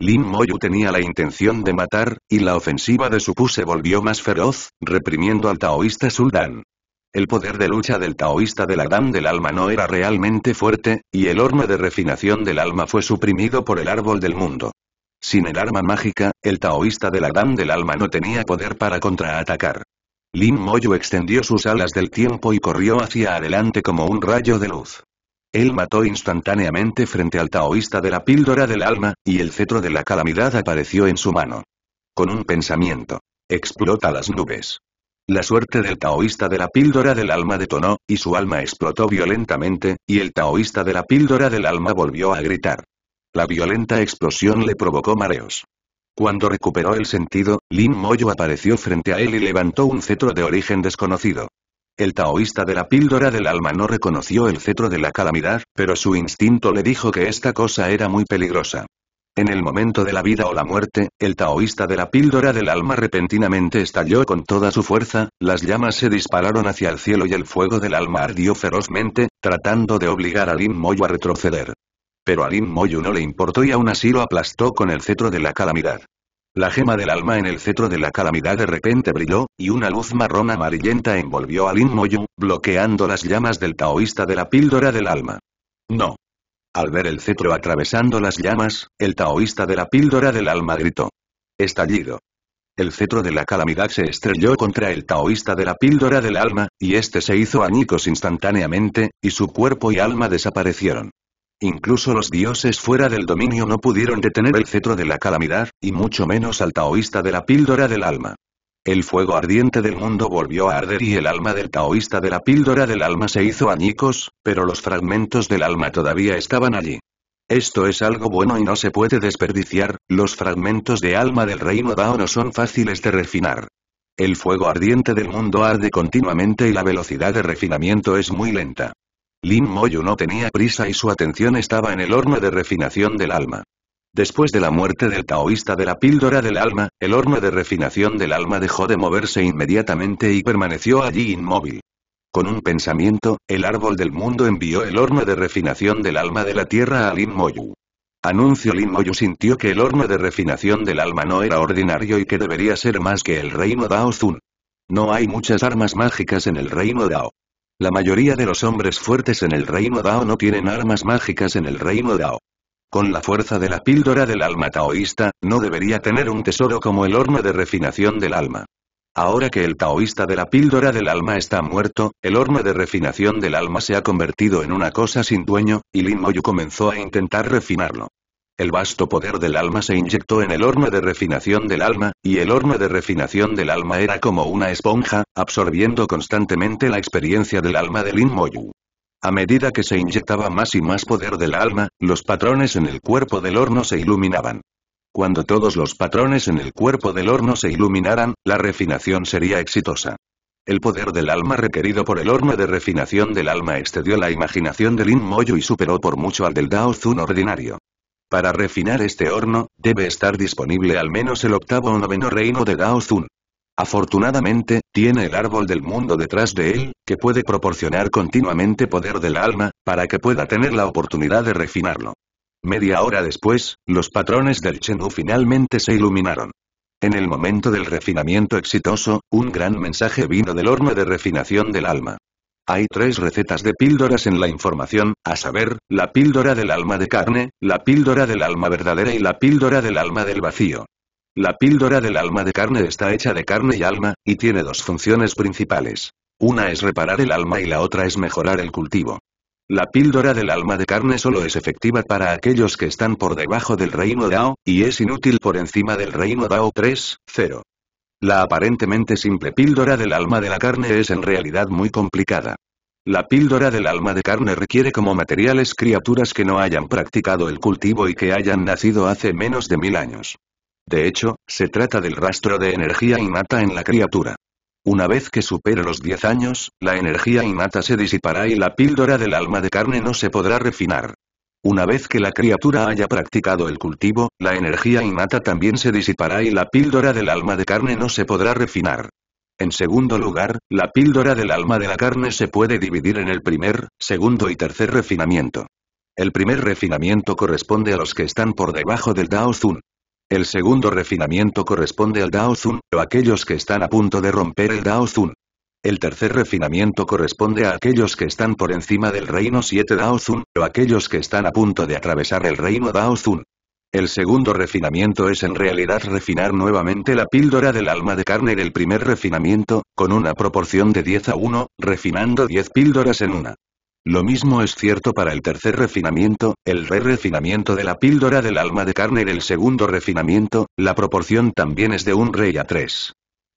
Lin Moyu tenía la intención de matar, y la ofensiva de Supu se volvió más feroz, reprimiendo al taoísta Suldan. El poder de lucha del taoísta del Adán del alma no era realmente fuerte, y el horno de refinación del alma fue suprimido por el árbol del mundo. Sin el arma mágica, el taoísta del Adán del alma no tenía poder para contraatacar. Lin Moyu extendió sus alas del tiempo y corrió hacia adelante como un rayo de luz. Él mató instantáneamente frente al taoísta de la píldora del alma, y el cetro de la calamidad apareció en su mano. Con un pensamiento. Explota las nubes. La suerte del taoísta de la píldora del alma detonó, y su alma explotó violentamente, y el taoísta de la píldora del alma volvió a gritar. La violenta explosión le provocó mareos. Cuando recuperó el sentido, Lin Moyo apareció frente a él y levantó un cetro de origen desconocido. El taoísta de la píldora del alma no reconoció el cetro de la calamidad, pero su instinto le dijo que esta cosa era muy peligrosa. En el momento de la vida o la muerte, el taoísta de la píldora del alma repentinamente estalló con toda su fuerza, las llamas se dispararon hacia el cielo y el fuego del alma ardió ferozmente, tratando de obligar a Lin Moyo a retroceder. Pero a Lin Moyu no le importó y aún así lo aplastó con el cetro de la calamidad. La gema del alma en el cetro de la calamidad de repente brilló, y una luz marrón amarillenta envolvió a Lin Moyu, bloqueando las llamas del taoísta de la píldora del alma. No. Al ver el cetro atravesando las llamas, el taoísta de la píldora del alma gritó. Estallido. El cetro de la calamidad se estrelló contra el taoísta de la píldora del alma, y este se hizo añicos instantáneamente, y su cuerpo y alma desaparecieron. Incluso los dioses fuera del dominio no pudieron detener el cetro de la calamidad, y mucho menos al taoísta de la píldora del alma. El fuego ardiente del mundo volvió a arder y el alma del taoísta de la píldora del alma se hizo añicos, pero los fragmentos del alma todavía estaban allí. Esto es algo bueno y no se puede desperdiciar, los fragmentos de alma del reino Dao no son fáciles de refinar. El fuego ardiente del mundo arde continuamente y la velocidad de refinamiento es muy lenta. Lin Moyu no tenía prisa y su atención estaba en el horno de refinación del alma. Después de la muerte del taoísta de la píldora del alma, el horno de refinación del alma dejó de moverse inmediatamente y permaneció allí inmóvil. Con un pensamiento, el árbol del mundo envió el horno de refinación del alma de la tierra a Lin Moyu. Anuncio Lin Moyu sintió que el horno de refinación del alma no era ordinario y que debería ser más que el reino Dao Zun. No hay muchas armas mágicas en el reino Dao. La mayoría de los hombres fuertes en el reino Dao no tienen armas mágicas en el reino Dao. Con la fuerza de la píldora del alma taoísta, no debería tener un tesoro como el horno de refinación del alma. Ahora que el taoísta de la píldora del alma está muerto, el horno de refinación del alma se ha convertido en una cosa sin dueño, y Lin Moyu comenzó a intentar refinarlo. El vasto poder del alma se inyectó en el horno de refinación del alma, y el horno de refinación del alma era como una esponja, absorbiendo constantemente la experiencia del alma de Lin Moyu. A medida que se inyectaba más y más poder del alma, los patrones en el cuerpo del horno se iluminaban. Cuando todos los patrones en el cuerpo del horno se iluminaran, la refinación sería exitosa. El poder del alma requerido por el horno de refinación del alma excedió la imaginación de Lin Moyu y superó por mucho al del Dao ordinario. Para refinar este horno, debe estar disponible al menos el octavo o noveno reino de Daozun. Afortunadamente, tiene el árbol del mundo detrás de él, que puede proporcionar continuamente poder del alma, para que pueda tener la oportunidad de refinarlo. Media hora después, los patrones del Chenu finalmente se iluminaron. En el momento del refinamiento exitoso, un gran mensaje vino del horno de refinación del alma. Hay tres recetas de píldoras en la información, a saber, la píldora del alma de carne, la píldora del alma verdadera y la píldora del alma del vacío. La píldora del alma de carne está hecha de carne y alma, y tiene dos funciones principales. Una es reparar el alma y la otra es mejorar el cultivo. La píldora del alma de carne solo es efectiva para aquellos que están por debajo del reino Dao, y es inútil por encima del reino Dao 3, 0. La aparentemente simple píldora del alma de la carne es en realidad muy complicada. La píldora del alma de carne requiere como materiales criaturas que no hayan practicado el cultivo y que hayan nacido hace menos de mil años. De hecho, se trata del rastro de energía innata en la criatura. Una vez que supere los 10 años, la energía innata se disipará y la píldora del alma de carne no se podrá refinar. Una vez que la criatura haya practicado el cultivo, la energía innata también se disipará y la píldora del alma de carne no se podrá refinar. En segundo lugar, la píldora del alma de la carne se puede dividir en el primer, segundo y tercer refinamiento. El primer refinamiento corresponde a los que están por debajo del Dao Zun. El segundo refinamiento corresponde al Dao Zun, o aquellos que están a punto de romper el Dao Zun. El tercer refinamiento corresponde a aquellos que están por encima del reino 7 Daozun, o aquellos que están a punto de atravesar el reino Daozun. El segundo refinamiento es en realidad refinar nuevamente la píldora del alma de carne del primer refinamiento, con una proporción de 10 a 1, refinando 10 píldoras en una. Lo mismo es cierto para el tercer refinamiento, el re-refinamiento de la píldora del alma de carne el segundo refinamiento, la proporción también es de un rey a 3.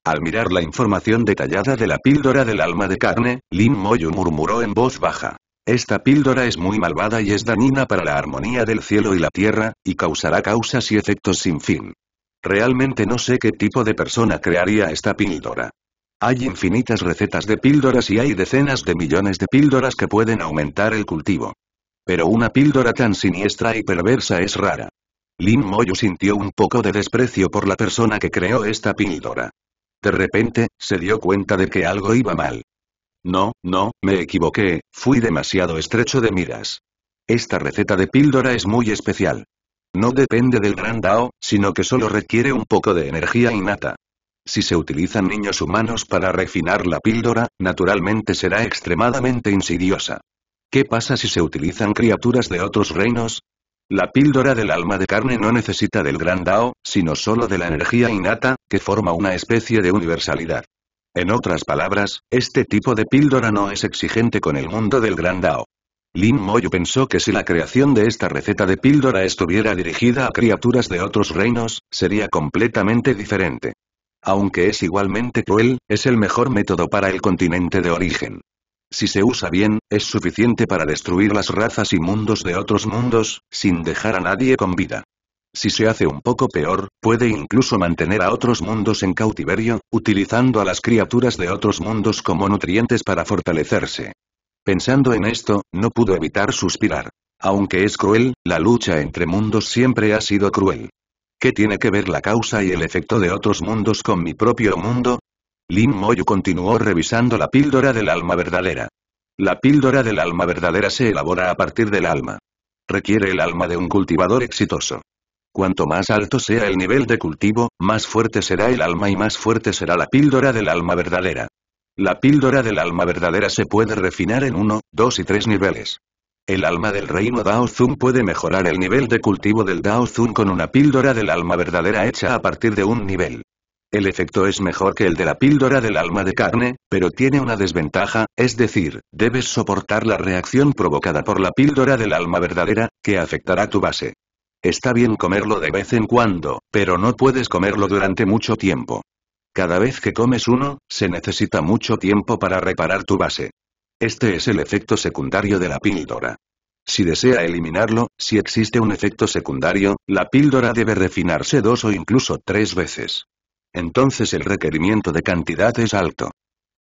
Al mirar la información detallada de la píldora del alma de carne, Lin Moyu murmuró en voz baja. Esta píldora es muy malvada y es dañina para la armonía del cielo y la tierra, y causará causas y efectos sin fin. Realmente no sé qué tipo de persona crearía esta píldora. Hay infinitas recetas de píldoras y hay decenas de millones de píldoras que pueden aumentar el cultivo. Pero una píldora tan siniestra y perversa es rara. Lin Moyu sintió un poco de desprecio por la persona que creó esta píldora. De repente, se dio cuenta de que algo iba mal. No, no, me equivoqué, fui demasiado estrecho de miras. Esta receta de píldora es muy especial. No depende del gran Dao, sino que solo requiere un poco de energía innata. Si se utilizan niños humanos para refinar la píldora, naturalmente será extremadamente insidiosa. ¿Qué pasa si se utilizan criaturas de otros reinos? La píldora del alma de carne no necesita del gran Dao, sino solo de la energía innata, que forma una especie de universalidad. En otras palabras, este tipo de píldora no es exigente con el mundo del gran Dao. Lin Moyu pensó que si la creación de esta receta de píldora estuviera dirigida a criaturas de otros reinos, sería completamente diferente. Aunque es igualmente cruel, es el mejor método para el continente de origen. Si se usa bien, es suficiente para destruir las razas y mundos de otros mundos, sin dejar a nadie con vida. Si se hace un poco peor, puede incluso mantener a otros mundos en cautiverio, utilizando a las criaturas de otros mundos como nutrientes para fortalecerse. Pensando en esto, no pudo evitar suspirar. Aunque es cruel, la lucha entre mundos siempre ha sido cruel. ¿Qué tiene que ver la causa y el efecto de otros mundos con mi propio mundo? Lin Moyu continuó revisando la píldora del alma verdadera. La píldora del alma verdadera se elabora a partir del alma. Requiere el alma de un cultivador exitoso. Cuanto más alto sea el nivel de cultivo, más fuerte será el alma y más fuerte será la píldora del alma verdadera. La píldora del alma verdadera se puede refinar en uno, dos y tres niveles. El alma del reino Dao puede mejorar el nivel de cultivo del Dao con una píldora del alma verdadera hecha a partir de un nivel. El efecto es mejor que el de la píldora del alma de carne, pero tiene una desventaja, es decir, debes soportar la reacción provocada por la píldora del alma verdadera, que afectará tu base. Está bien comerlo de vez en cuando, pero no puedes comerlo durante mucho tiempo. Cada vez que comes uno, se necesita mucho tiempo para reparar tu base. Este es el efecto secundario de la píldora. Si desea eliminarlo, si existe un efecto secundario, la píldora debe refinarse dos o incluso tres veces entonces el requerimiento de cantidad es alto.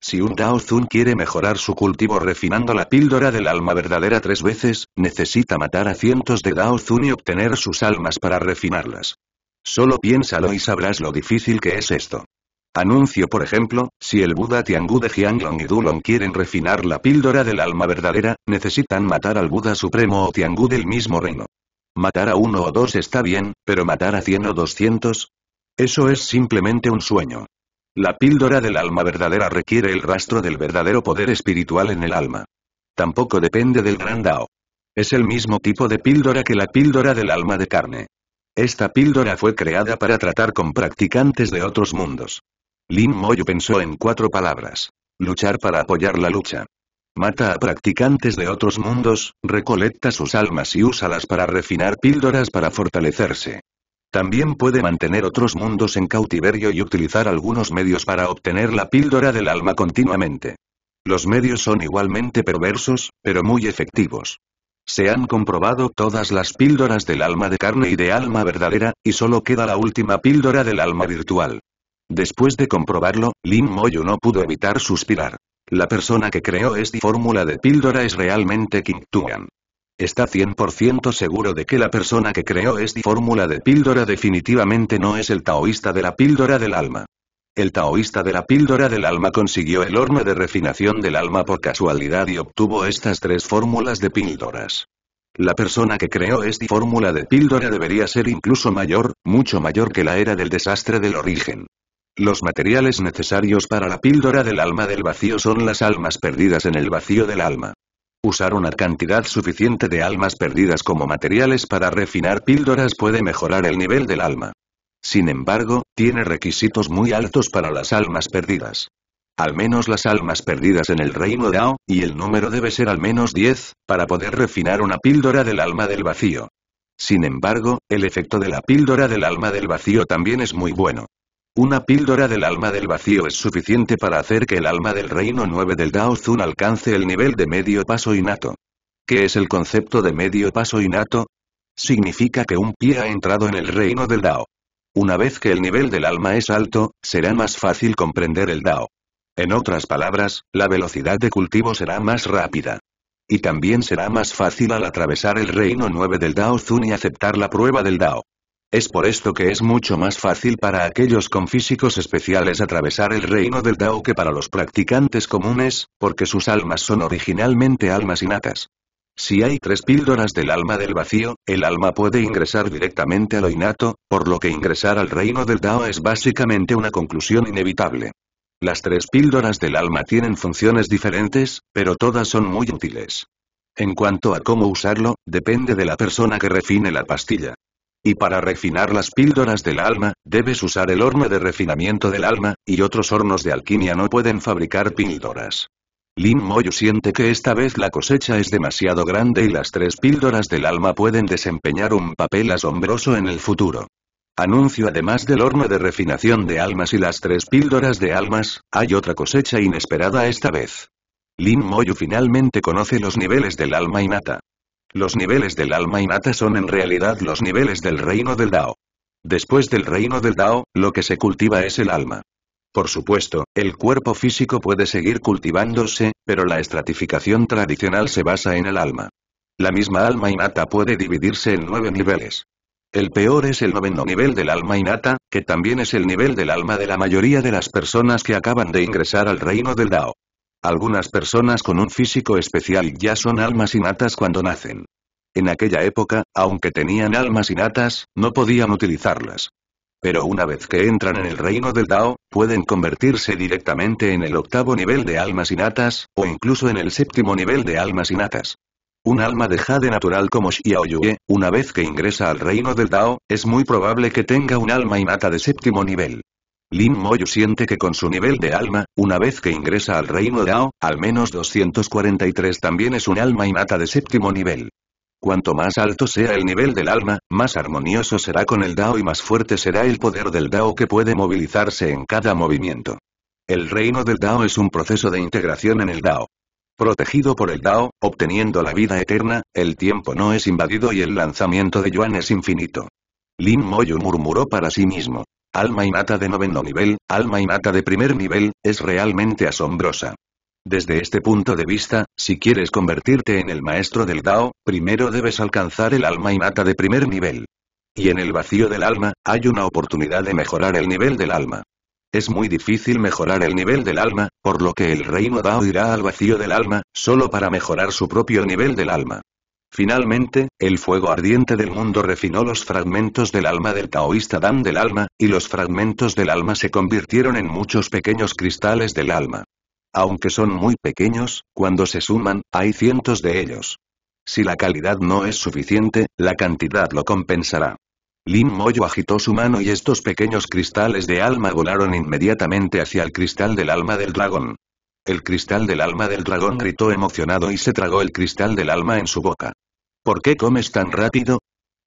Si un Daozun quiere mejorar su cultivo refinando la píldora del alma verdadera tres veces, necesita matar a cientos de Daozun y obtener sus almas para refinarlas. Solo piénsalo y sabrás lo difícil que es esto. Anuncio por ejemplo, si el Buda Tiangu de Jianglong y Dulong quieren refinar la píldora del alma verdadera, necesitan matar al Buda Supremo o Tiangu del mismo reino. Matar a uno o dos está bien, pero matar a cien o doscientos, eso es simplemente un sueño. La píldora del alma verdadera requiere el rastro del verdadero poder espiritual en el alma. Tampoco depende del Grandao. Dao. Es el mismo tipo de píldora que la píldora del alma de carne. Esta píldora fue creada para tratar con practicantes de otros mundos. Lin Moyu pensó en cuatro palabras. Luchar para apoyar la lucha. Mata a practicantes de otros mundos, recolecta sus almas y úsalas para refinar píldoras para fortalecerse. También puede mantener otros mundos en cautiverio y utilizar algunos medios para obtener la píldora del alma continuamente. Los medios son igualmente perversos, pero muy efectivos. Se han comprobado todas las píldoras del alma de carne y de alma verdadera, y solo queda la última píldora del alma virtual. Después de comprobarlo, Lin Moyo no pudo evitar suspirar. La persona que creó esta fórmula de píldora es realmente King Tuan. Está 100% seguro de que la persona que creó esta fórmula de píldora definitivamente no es el taoísta de la píldora del alma. El taoísta de la píldora del alma consiguió el horno de refinación del alma por casualidad y obtuvo estas tres fórmulas de píldoras. La persona que creó esta fórmula de píldora debería ser incluso mayor, mucho mayor que la era del desastre del origen. Los materiales necesarios para la píldora del alma del vacío son las almas perdidas en el vacío del alma. Usar una cantidad suficiente de almas perdidas como materiales para refinar píldoras puede mejorar el nivel del alma. Sin embargo, tiene requisitos muy altos para las almas perdidas. Al menos las almas perdidas en el reino Dao, y el número debe ser al menos 10, para poder refinar una píldora del alma del vacío. Sin embargo, el efecto de la píldora del alma del vacío también es muy bueno. Una píldora del alma del vacío es suficiente para hacer que el alma del reino 9 del Dao Zun alcance el nivel de medio paso innato. ¿Qué es el concepto de medio paso innato? Significa que un pie ha entrado en el reino del Dao. Una vez que el nivel del alma es alto, será más fácil comprender el Dao. En otras palabras, la velocidad de cultivo será más rápida. Y también será más fácil al atravesar el reino 9 del Dao Zun y aceptar la prueba del Dao. Es por esto que es mucho más fácil para aquellos con físicos especiales atravesar el reino del Tao que para los practicantes comunes, porque sus almas son originalmente almas innatas. Si hay tres píldoras del alma del vacío, el alma puede ingresar directamente a lo innato, por lo que ingresar al reino del Tao es básicamente una conclusión inevitable. Las tres píldoras del alma tienen funciones diferentes, pero todas son muy útiles. En cuanto a cómo usarlo, depende de la persona que refine la pastilla. Y para refinar las píldoras del alma, debes usar el horno de refinamiento del alma, y otros hornos de alquimia no pueden fabricar píldoras. Lin Moyu siente que esta vez la cosecha es demasiado grande y las tres píldoras del alma pueden desempeñar un papel asombroso en el futuro. Anuncio además del horno de refinación de almas y las tres píldoras de almas, hay otra cosecha inesperada esta vez. Lin Moyu finalmente conoce los niveles del alma innata. Los niveles del alma innata son en realidad los niveles del reino del Dao. Después del reino del Dao, lo que se cultiva es el alma. Por supuesto, el cuerpo físico puede seguir cultivándose, pero la estratificación tradicional se basa en el alma. La misma alma innata puede dividirse en nueve niveles. El peor es el noveno nivel del alma innata, que también es el nivel del alma de la mayoría de las personas que acaban de ingresar al reino del Dao. Algunas personas con un físico especial ya son almas innatas cuando nacen. En aquella época, aunque tenían almas innatas, no podían utilizarlas. Pero una vez que entran en el reino del Dao, pueden convertirse directamente en el octavo nivel de almas innatas, o incluso en el séptimo nivel de almas innatas. Un alma de jade natural como Xiaoyue, una vez que ingresa al reino del Dao, es muy probable que tenga un alma innata de séptimo nivel. Lin Moyu siente que con su nivel de alma, una vez que ingresa al reino Dao, al menos 243 también es un alma y mata de séptimo nivel. Cuanto más alto sea el nivel del alma, más armonioso será con el Dao y más fuerte será el poder del Dao que puede movilizarse en cada movimiento. El reino del Dao es un proceso de integración en el Dao. Protegido por el Dao, obteniendo la vida eterna, el tiempo no es invadido y el lanzamiento de Yuan es infinito. Lin Moyu murmuró para sí mismo. Alma mata de noveno nivel, alma y mata de primer nivel, es realmente asombrosa. Desde este punto de vista, si quieres convertirte en el maestro del Dao, primero debes alcanzar el alma y mata de primer nivel. Y en el vacío del alma, hay una oportunidad de mejorar el nivel del alma. Es muy difícil mejorar el nivel del alma, por lo que el reino Dao irá al vacío del alma, solo para mejorar su propio nivel del alma. Finalmente, el fuego ardiente del mundo refinó los fragmentos del alma del taoísta Dan del alma, y los fragmentos del alma se convirtieron en muchos pequeños cristales del alma. Aunque son muy pequeños, cuando se suman, hay cientos de ellos. Si la calidad no es suficiente, la cantidad lo compensará. Lin Moyo agitó su mano y estos pequeños cristales de alma volaron inmediatamente hacia el cristal del alma del dragón. El cristal del alma del dragón gritó emocionado y se tragó el cristal del alma en su boca. ¿Por qué comes tan rápido?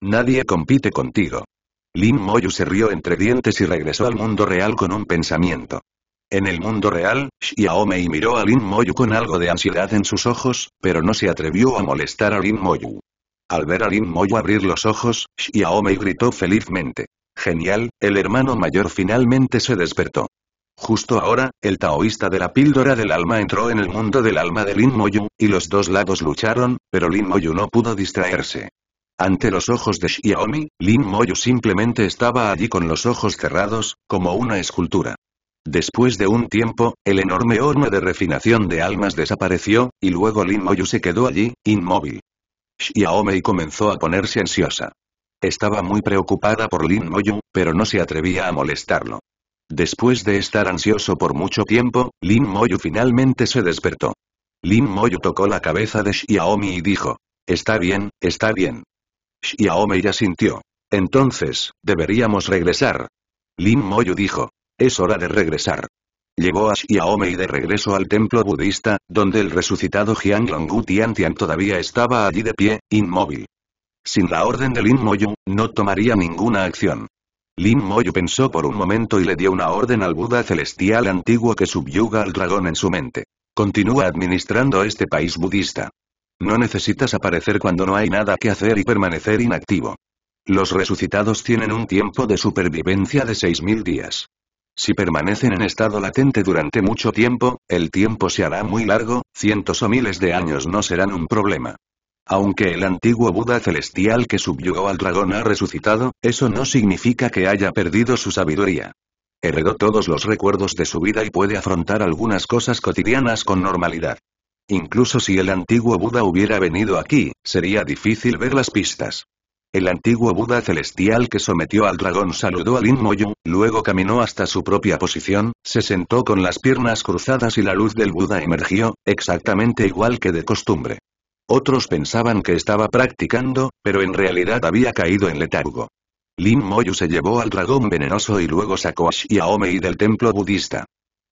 Nadie compite contigo. Lin Moyu se rió entre dientes y regresó al mundo real con un pensamiento. En el mundo real, Xiaomei miró a Lin Moyu con algo de ansiedad en sus ojos, pero no se atrevió a molestar a Lin Moyu. Al ver a Lin Moyu abrir los ojos, Xiaomei gritó felizmente. Genial, el hermano mayor finalmente se despertó. Justo ahora, el taoísta de la píldora del alma entró en el mundo del alma de Lin Moyu, y los dos lados lucharon, pero Lin Moyu no pudo distraerse. Ante los ojos de Xiaomi, Lin Moyu simplemente estaba allí con los ojos cerrados, como una escultura. Después de un tiempo, el enorme horno de refinación de almas desapareció, y luego Lin Moyu se quedó allí, inmóvil. Xiaomi comenzó a ponerse ansiosa. Estaba muy preocupada por Lin Moyu, pero no se atrevía a molestarlo. Después de estar ansioso por mucho tiempo, Lin Moyu finalmente se despertó. Lin Moyu tocó la cabeza de Xiaomi y dijo, «Está bien, está bien». Xiaomi ya sintió. Entonces, deberíamos regresar. Lin Moyu dijo, «Es hora de regresar». Llevó a Xiaomi de regreso al templo budista, donde el resucitado Jiang Longgu Tian todavía estaba allí de pie, inmóvil. Sin la orden de Lin Moyu, no tomaría ninguna acción. Lin Moyo pensó por un momento y le dio una orden al Buda celestial antiguo que subyuga al dragón en su mente. Continúa administrando este país budista. No necesitas aparecer cuando no hay nada que hacer y permanecer inactivo. Los resucitados tienen un tiempo de supervivencia de 6.000 días. Si permanecen en estado latente durante mucho tiempo, el tiempo se hará muy largo, cientos o miles de años no serán un problema. Aunque el antiguo Buda celestial que subyugó al dragón ha resucitado, eso no significa que haya perdido su sabiduría. Heredó todos los recuerdos de su vida y puede afrontar algunas cosas cotidianas con normalidad. Incluso si el antiguo Buda hubiera venido aquí, sería difícil ver las pistas. El antiguo Buda celestial que sometió al dragón saludó a Lin Moyu, luego caminó hasta su propia posición, se sentó con las piernas cruzadas y la luz del Buda emergió, exactamente igual que de costumbre. Otros pensaban que estaba practicando, pero en realidad había caído en letargo. Lin Moyu se llevó al dragón venenoso y luego sacó a Xiaomi del templo budista.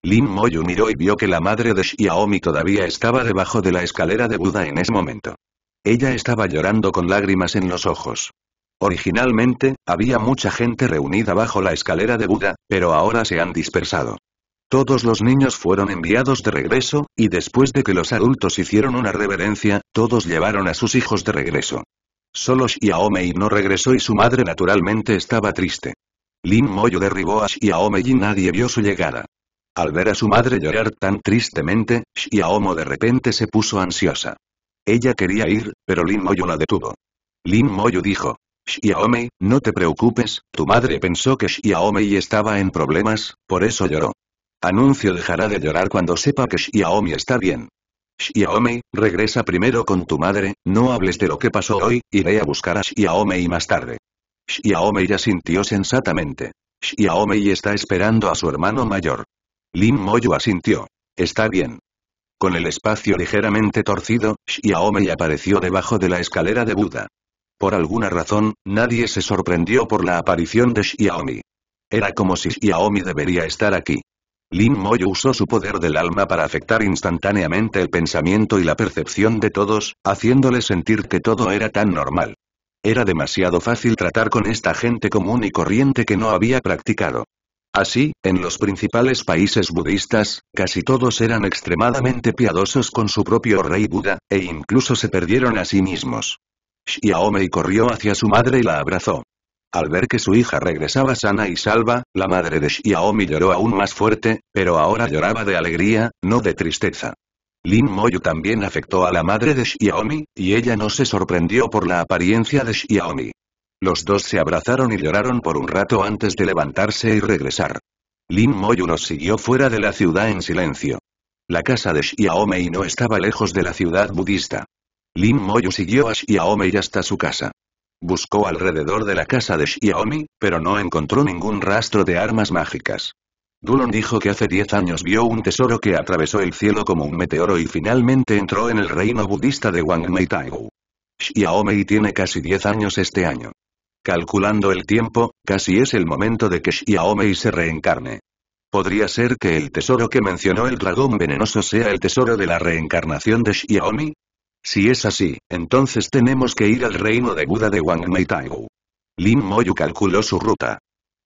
Lin Moyu miró y vio que la madre de Xiaomi todavía estaba debajo de la escalera de Buda en ese momento. Ella estaba llorando con lágrimas en los ojos. Originalmente, había mucha gente reunida bajo la escalera de Buda, pero ahora se han dispersado. Todos los niños fueron enviados de regreso, y después de que los adultos hicieron una reverencia, todos llevaron a sus hijos de regreso. Solo Xiaomei no regresó y su madre naturalmente estaba triste. Lin Moyo derribó a Xiaomei y nadie vio su llegada. Al ver a su madre llorar tan tristemente, Xiaomo de repente se puso ansiosa. Ella quería ir, pero Lin Moyo la detuvo. Lin Moyo dijo, Xiaomei, no te preocupes, tu madre pensó que Xiaomei estaba en problemas, por eso lloró. Anuncio dejará de llorar cuando sepa que Xiaomi está bien. Xiaomi, regresa primero con tu madre, no hables de lo que pasó hoy, iré a buscar a Xiaomi más tarde. Xiaomi ya sintió sensatamente. Xiaomi está esperando a su hermano mayor. Lin Moyo asintió. Está bien. Con el espacio ligeramente torcido, Xiaomi apareció debajo de la escalera de Buda. Por alguna razón, nadie se sorprendió por la aparición de Xiaomi. Era como si Xiaomi debería estar aquí. Lin Moyo usó su poder del alma para afectar instantáneamente el pensamiento y la percepción de todos, haciéndoles sentir que todo era tan normal. Era demasiado fácil tratar con esta gente común y corriente que no había practicado. Así, en los principales países budistas, casi todos eran extremadamente piadosos con su propio rey Buda, e incluso se perdieron a sí mismos. Xiaomei corrió hacia su madre y la abrazó. Al ver que su hija regresaba sana y salva, la madre de Xiaomi lloró aún más fuerte, pero ahora lloraba de alegría, no de tristeza. Lin Moyu también afectó a la madre de Xiaomi, y ella no se sorprendió por la apariencia de Xiaomi. Los dos se abrazaron y lloraron por un rato antes de levantarse y regresar. Lin Moyu los siguió fuera de la ciudad en silencio. La casa de Xiaomi no estaba lejos de la ciudad budista. Lin Moyu siguió a y hasta su casa. Buscó alrededor de la casa de Xiaomi, pero no encontró ningún rastro de armas mágicas. Dulon dijo que hace 10 años vio un tesoro que atravesó el cielo como un meteoro y finalmente entró en el reino budista de Wangmei Taigu. Xiaomi tiene casi 10 años este año. Calculando el tiempo, casi es el momento de que Xiaomi se reencarne. ¿Podría ser que el tesoro que mencionó el dragón venenoso sea el tesoro de la reencarnación de Xiaomi? Si es así, entonces tenemos que ir al reino de Buda de Taigu. Lin Moyu calculó su ruta.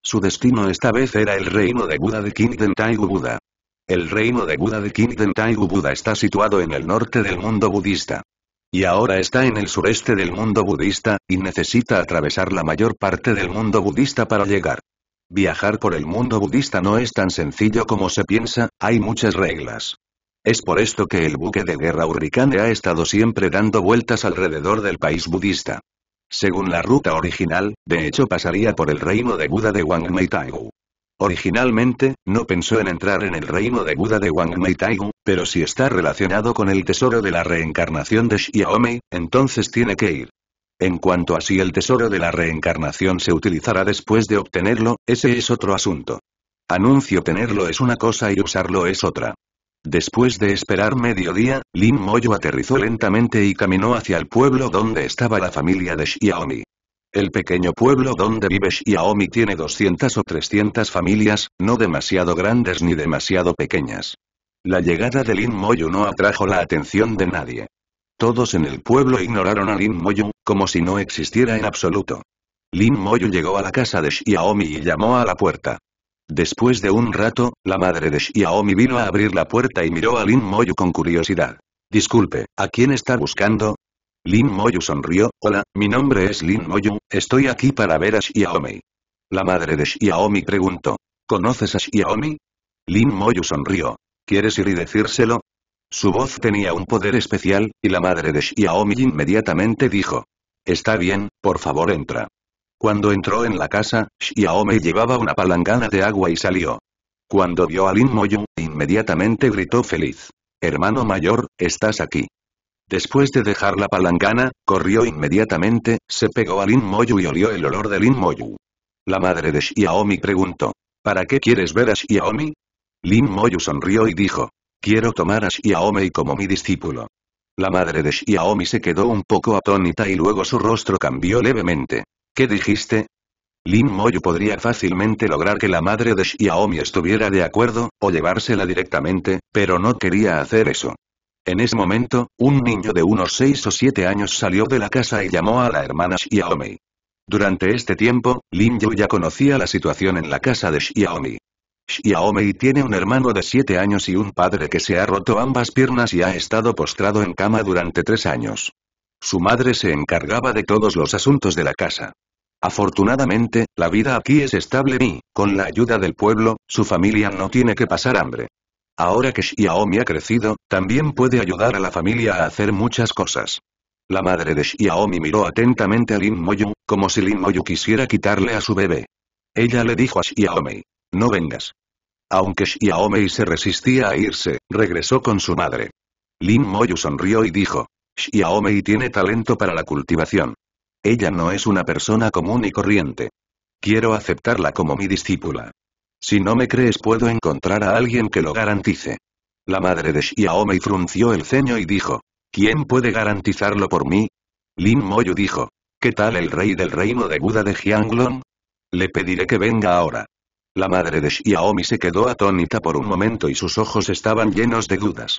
Su destino esta vez era el reino de Buda de Kingden Taigu Buda. El reino de Buda de Kingden Taigu Buda está situado en el norte del mundo budista. Y ahora está en el sureste del mundo budista, y necesita atravesar la mayor parte del mundo budista para llegar. Viajar por el mundo budista no es tan sencillo como se piensa, hay muchas reglas. Es por esto que el buque de guerra Hurricane ha estado siempre dando vueltas alrededor del país budista. Según la ruta original, de hecho pasaría por el reino de Buda de Taigu. Originalmente, no pensó en entrar en el reino de Buda de Taigu, pero si está relacionado con el tesoro de la reencarnación de Xiaomei, entonces tiene que ir. En cuanto a si el tesoro de la reencarnación se utilizará después de obtenerlo, ese es otro asunto. Anuncio tenerlo es una cosa y usarlo es otra. Después de esperar mediodía, Lin Moyu aterrizó lentamente y caminó hacia el pueblo donde estaba la familia de Xiaomi. El pequeño pueblo donde vive Xiaomi tiene 200 o 300 familias, no demasiado grandes ni demasiado pequeñas. La llegada de Lin Moyu no atrajo la atención de nadie. Todos en el pueblo ignoraron a Lin Moyu, como si no existiera en absoluto. Lin Moyu llegó a la casa de Xiaomi y llamó a la puerta. Después de un rato, la madre de Xiaomi vino a abrir la puerta y miró a Lin Moyu con curiosidad. Disculpe, ¿a quién está buscando? Lin Moyu sonrió, hola, mi nombre es Lin Moyu, estoy aquí para ver a Xiaomi. La madre de Xiaomi preguntó, ¿conoces a Xiaomi? Lin Moyu sonrió, ¿quieres ir y decírselo? Su voz tenía un poder especial, y la madre de Xiaomi inmediatamente dijo, Está bien, por favor entra. Cuando entró en la casa, Xiaomi llevaba una palangana de agua y salió. Cuando vio a Lin Moyu, inmediatamente gritó feliz. Hermano mayor, estás aquí. Después de dejar la palangana, corrió inmediatamente, se pegó a Lin Moyu y olió el olor de Lin Moyu. La madre de Xiaomi preguntó, ¿para qué quieres ver a Xiaomi? Lin Moyu sonrió y dijo, quiero tomar a Xiaomi como mi discípulo. La madre de Xiaomi se quedó un poco atónita y luego su rostro cambió levemente. ¿Qué dijiste? Lin Moyu podría fácilmente lograr que la madre de Xiaomi estuviera de acuerdo, o llevársela directamente, pero no quería hacer eso. En ese momento, un niño de unos 6 o 7 años salió de la casa y llamó a la hermana Xiaomi. Durante este tiempo, Lin Yu ya conocía la situación en la casa de Xiaomi. Xiaomi tiene un hermano de 7 años y un padre que se ha roto ambas piernas y ha estado postrado en cama durante 3 años. Su madre se encargaba de todos los asuntos de la casa. Afortunadamente, la vida aquí es estable y, con la ayuda del pueblo, su familia no tiene que pasar hambre. Ahora que Xiaomi ha crecido, también puede ayudar a la familia a hacer muchas cosas. La madre de Xiaomi miró atentamente a Lin Moyu, como si Lin Moyu quisiera quitarle a su bebé. Ella le dijo a Xiaomi, no vengas. Aunque Xiaomi se resistía a irse, regresó con su madre. Lin Moyu sonrió y dijo, Xiaomei tiene talento para la cultivación. Ella no es una persona común y corriente. Quiero aceptarla como mi discípula. Si no me crees puedo encontrar a alguien que lo garantice. La madre de Xiaomei frunció el ceño y dijo. ¿Quién puede garantizarlo por mí? Lin Moyu dijo. ¿Qué tal el rey del reino de Buda de Jianglong? Le pediré que venga ahora. La madre de Xiaomi se quedó atónita por un momento y sus ojos estaban llenos de dudas.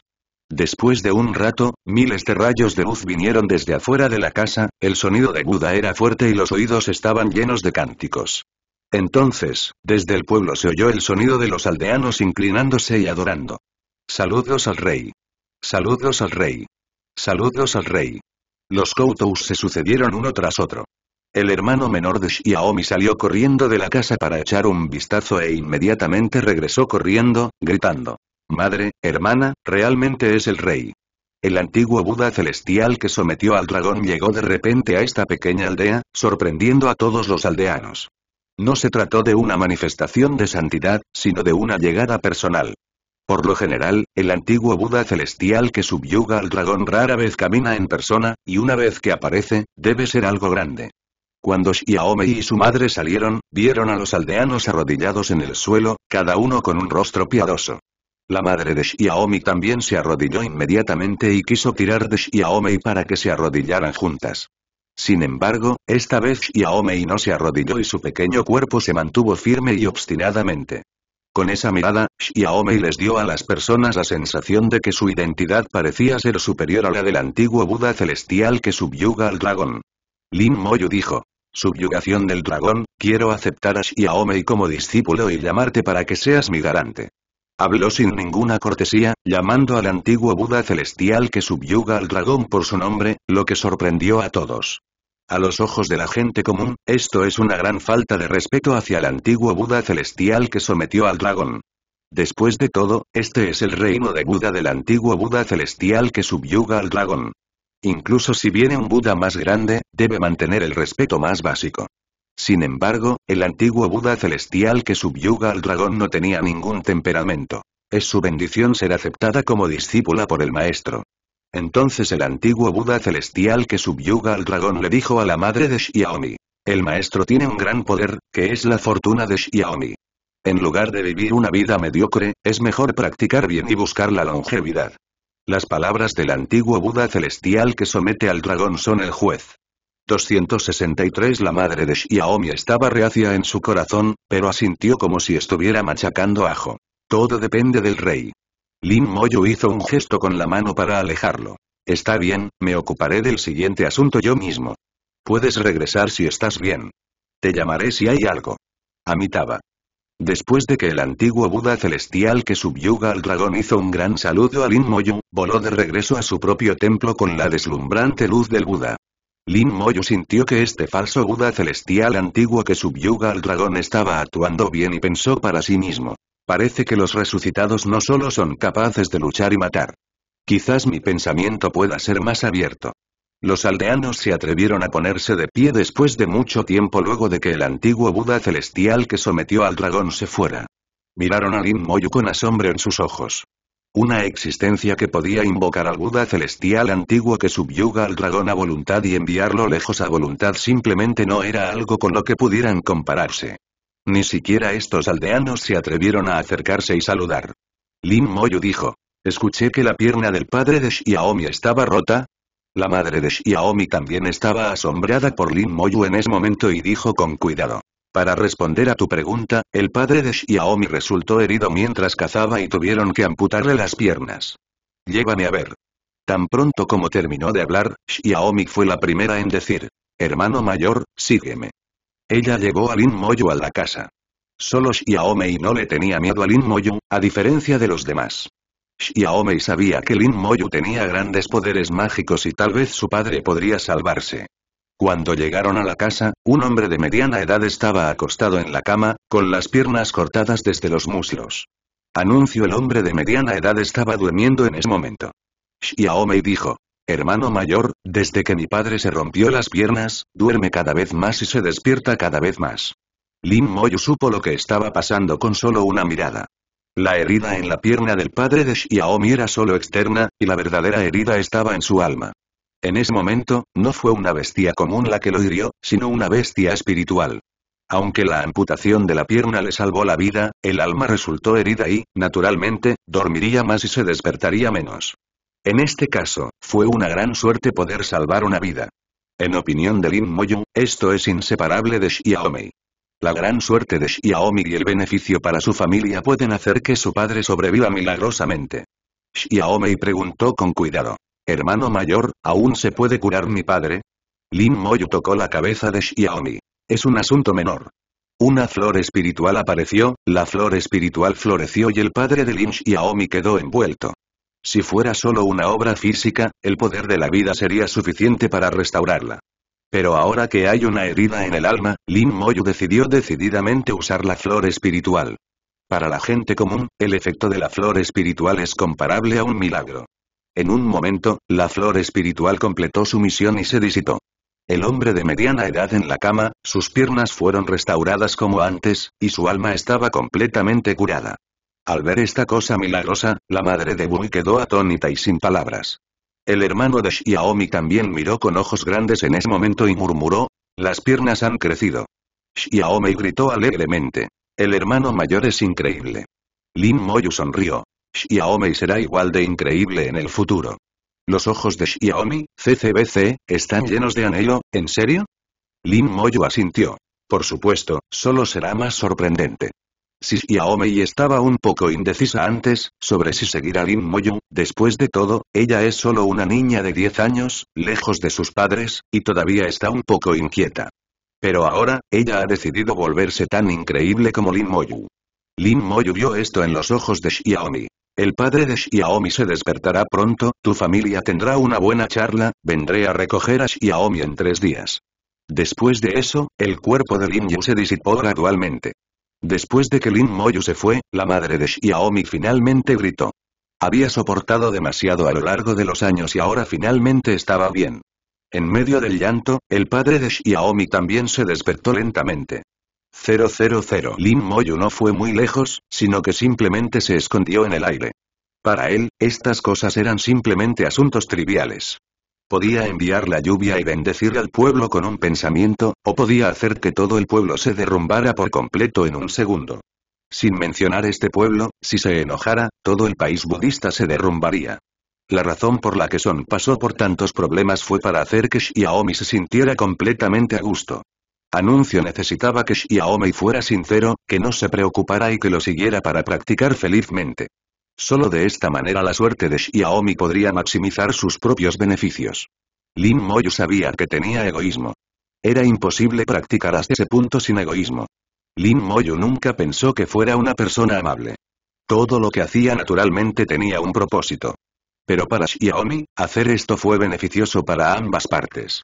Después de un rato, miles de rayos de luz vinieron desde afuera de la casa, el sonido de Buda era fuerte y los oídos estaban llenos de cánticos. Entonces, desde el pueblo se oyó el sonido de los aldeanos inclinándose y adorando. Saludos al rey. Saludos al rey. Saludos al rey. Los koutous se sucedieron uno tras otro. El hermano menor de Xiaomi salió corriendo de la casa para echar un vistazo e inmediatamente regresó corriendo, gritando madre, hermana, realmente es el rey. El antiguo Buda celestial que sometió al dragón llegó de repente a esta pequeña aldea, sorprendiendo a todos los aldeanos. No se trató de una manifestación de santidad, sino de una llegada personal. Por lo general, el antiguo Buda celestial que subyuga al dragón rara vez camina en persona, y una vez que aparece, debe ser algo grande. Cuando Xiaomi y su madre salieron, vieron a los aldeanos arrodillados en el suelo, cada uno con un rostro piadoso. La madre de Xiaomi también se arrodilló inmediatamente y quiso tirar de Xiaomi para que se arrodillaran juntas. Sin embargo, esta vez Xiaomi no se arrodilló y su pequeño cuerpo se mantuvo firme y obstinadamente. Con esa mirada, Xiaomi les dio a las personas la sensación de que su identidad parecía ser superior a la del antiguo Buda celestial que subyuga al dragón. Lin Moyu dijo. Subyugación del dragón, quiero aceptar a Shiaomei como discípulo y llamarte para que seas mi garante. Habló sin ninguna cortesía, llamando al antiguo Buda celestial que subyuga al dragón por su nombre, lo que sorprendió a todos. A los ojos de la gente común, esto es una gran falta de respeto hacia el antiguo Buda celestial que sometió al dragón. Después de todo, este es el reino de Buda del antiguo Buda celestial que subyuga al dragón. Incluso si viene un Buda más grande, debe mantener el respeto más básico. Sin embargo, el antiguo Buda celestial que subyuga al dragón no tenía ningún temperamento. Es su bendición ser aceptada como discípula por el maestro. Entonces el antiguo Buda celestial que subyuga al dragón le dijo a la madre de Shiaomi. El maestro tiene un gran poder, que es la fortuna de Xiaomi. En lugar de vivir una vida mediocre, es mejor practicar bien y buscar la longevidad. Las palabras del antiguo Buda celestial que somete al dragón son el juez. 263 La madre de Xiaomi estaba reacia en su corazón, pero asintió como si estuviera machacando ajo. Todo depende del rey. Lin Moyu hizo un gesto con la mano para alejarlo. Está bien, me ocuparé del siguiente asunto yo mismo. Puedes regresar si estás bien. Te llamaré si hay algo. Amitaba. Después de que el antiguo Buda celestial que subyuga al dragón hizo un gran saludo a Lin Moyu, voló de regreso a su propio templo con la deslumbrante luz del Buda. Lin Moyu sintió que este falso Buda celestial antiguo que subyuga al dragón estaba actuando bien y pensó para sí mismo. Parece que los resucitados no solo son capaces de luchar y matar. Quizás mi pensamiento pueda ser más abierto. Los aldeanos se atrevieron a ponerse de pie después de mucho tiempo luego de que el antiguo Buda celestial que sometió al dragón se fuera. Miraron a Lin Moyu con asombro en sus ojos. Una existencia que podía invocar al Buda celestial antiguo que subyuga al dragón a voluntad y enviarlo lejos a voluntad simplemente no era algo con lo que pudieran compararse. Ni siquiera estos aldeanos se atrevieron a acercarse y saludar. Lin Moyu dijo. Escuché que la pierna del padre de Xiaomi estaba rota. La madre de Xiaomi también estaba asombrada por Lin Moyu en ese momento y dijo con cuidado. Para responder a tu pregunta, el padre de Xiaomi resultó herido mientras cazaba y tuvieron que amputarle las piernas. Llévame a ver. Tan pronto como terminó de hablar, Xiaomi fue la primera en decir, hermano mayor, sígueme. Ella llevó a Lin Moyo a la casa. Solo Xiaomi no le tenía miedo a Lin Moyu, a diferencia de los demás. Xiaomi sabía que Lin Moyo tenía grandes poderes mágicos y tal vez su padre podría salvarse. Cuando llegaron a la casa, un hombre de mediana edad estaba acostado en la cama, con las piernas cortadas desde los muslos. Anuncio el hombre de mediana edad estaba durmiendo en ese momento. Xiaomi dijo. Hermano mayor, desde que mi padre se rompió las piernas, duerme cada vez más y se despierta cada vez más. Lin Moyu supo lo que estaba pasando con solo una mirada. La herida en la pierna del padre de Xiaomi era solo externa, y la verdadera herida estaba en su alma. En ese momento, no fue una bestia común la que lo hirió, sino una bestia espiritual. Aunque la amputación de la pierna le salvó la vida, el alma resultó herida y, naturalmente, dormiría más y se despertaría menos. En este caso, fue una gran suerte poder salvar una vida. En opinión de Lin Moyu, esto es inseparable de Xiaomi. La gran suerte de Xiaomi y el beneficio para su familia pueden hacer que su padre sobreviva milagrosamente. Xiaomi preguntó con cuidado. Hermano mayor, ¿aún se puede curar mi padre? Lin Moyu tocó la cabeza de Xiaomi. Es un asunto menor. Una flor espiritual apareció, la flor espiritual floreció y el padre de Lin Xiaomi quedó envuelto. Si fuera solo una obra física, el poder de la vida sería suficiente para restaurarla. Pero ahora que hay una herida en el alma, Lin Moyu decidió decididamente usar la flor espiritual. Para la gente común, el efecto de la flor espiritual es comparable a un milagro. En un momento, la flor espiritual completó su misión y se disitó. El hombre de mediana edad en la cama, sus piernas fueron restauradas como antes, y su alma estaba completamente curada. Al ver esta cosa milagrosa, la madre de Bui quedó atónita y sin palabras. El hermano de Xiaomi también miró con ojos grandes en ese momento y murmuró, las piernas han crecido. Xiaomi gritó alegremente. El hermano mayor es increíble. Lin Moyu sonrió. Xiaomi será igual de increíble en el futuro. Los ojos de Xiaomi, CCBC, están llenos de anhelo, ¿en serio? Lin Moyu asintió. Por supuesto, solo será más sorprendente. Si Xiaomi estaba un poco indecisa antes, sobre si seguir a Lin Moyu, después de todo, ella es solo una niña de 10 años, lejos de sus padres, y todavía está un poco inquieta. Pero ahora, ella ha decidido volverse tan increíble como Lin Moyu. Lin Moyu vio esto en los ojos de Xiaomi. El padre de Xiaomi se despertará pronto, tu familia tendrá una buena charla, vendré a recoger a Xiaomi en tres días. Después de eso, el cuerpo de Lin Yu se disipó gradualmente. Después de que Lin Moyu se fue, la madre de Xiaomi finalmente gritó. Había soportado demasiado a lo largo de los años y ahora finalmente estaba bien. En medio del llanto, el padre de Xiaomi también se despertó lentamente. 000. Lin Moyu no fue muy lejos, sino que simplemente se escondió en el aire. Para él, estas cosas eran simplemente asuntos triviales. Podía enviar la lluvia y bendecir al pueblo con un pensamiento, o podía hacer que todo el pueblo se derrumbara por completo en un segundo. Sin mencionar este pueblo, si se enojara, todo el país budista se derrumbaría. La razón por la que Son pasó por tantos problemas fue para hacer que Xiaomi se sintiera completamente a gusto. Anuncio necesitaba que Xiaomi fuera sincero, que no se preocupara y que lo siguiera para practicar felizmente. Solo de esta manera la suerte de Xiaomi podría maximizar sus propios beneficios. Lin Moyu sabía que tenía egoísmo. Era imposible practicar hasta ese punto sin egoísmo. Lin Moyu nunca pensó que fuera una persona amable. Todo lo que hacía naturalmente tenía un propósito. Pero para Xiaomi, hacer esto fue beneficioso para ambas partes.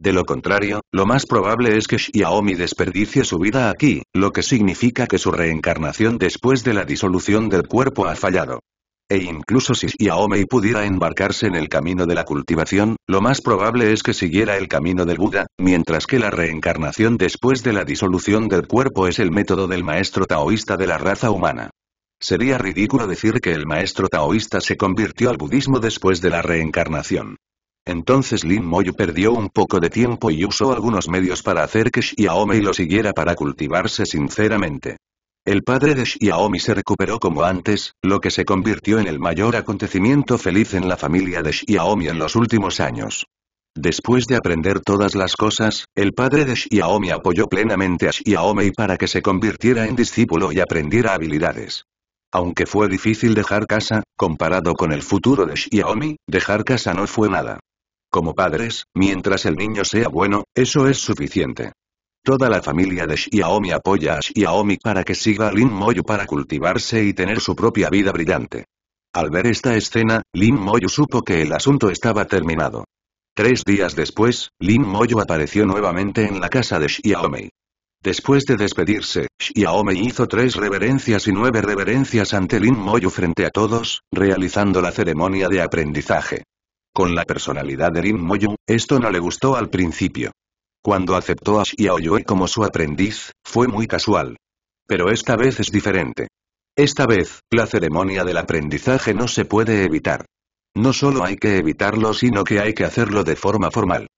De lo contrario, lo más probable es que Xiaomi desperdicie su vida aquí, lo que significa que su reencarnación después de la disolución del cuerpo ha fallado. E incluso si Xiaomi pudiera embarcarse en el camino de la cultivación, lo más probable es que siguiera el camino del Buda, mientras que la reencarnación después de la disolución del cuerpo es el método del maestro taoísta de la raza humana. Sería ridículo decir que el maestro taoísta se convirtió al budismo después de la reencarnación. Entonces Lin Moyu perdió un poco de tiempo y usó algunos medios para hacer que Xiaomi lo siguiera para cultivarse sinceramente. El padre de Xiaomi se recuperó como antes, lo que se convirtió en el mayor acontecimiento feliz en la familia de Xiaomi en los últimos años. Después de aprender todas las cosas, el padre de Xiaomi apoyó plenamente a Xiaomi para que se convirtiera en discípulo y aprendiera habilidades. Aunque fue difícil dejar casa, comparado con el futuro de Xiaomi, dejar casa no fue nada. Como padres, mientras el niño sea bueno, eso es suficiente. Toda la familia de Xiaomi apoya a Xiaomi para que siga a Lin Moyu para cultivarse y tener su propia vida brillante. Al ver esta escena, Lin Moyu supo que el asunto estaba terminado. Tres días después, Lin Moyu apareció nuevamente en la casa de Shiaomi. Después de despedirse, Shiaomi hizo tres reverencias y nueve reverencias ante Lin Moyu frente a todos, realizando la ceremonia de aprendizaje. Con la personalidad de Lin Moyu, esto no le gustó al principio. Cuando aceptó a Xiaoyue como su aprendiz, fue muy casual. Pero esta vez es diferente. Esta vez, la ceremonia del aprendizaje no se puede evitar. No solo hay que evitarlo sino que hay que hacerlo de forma formal.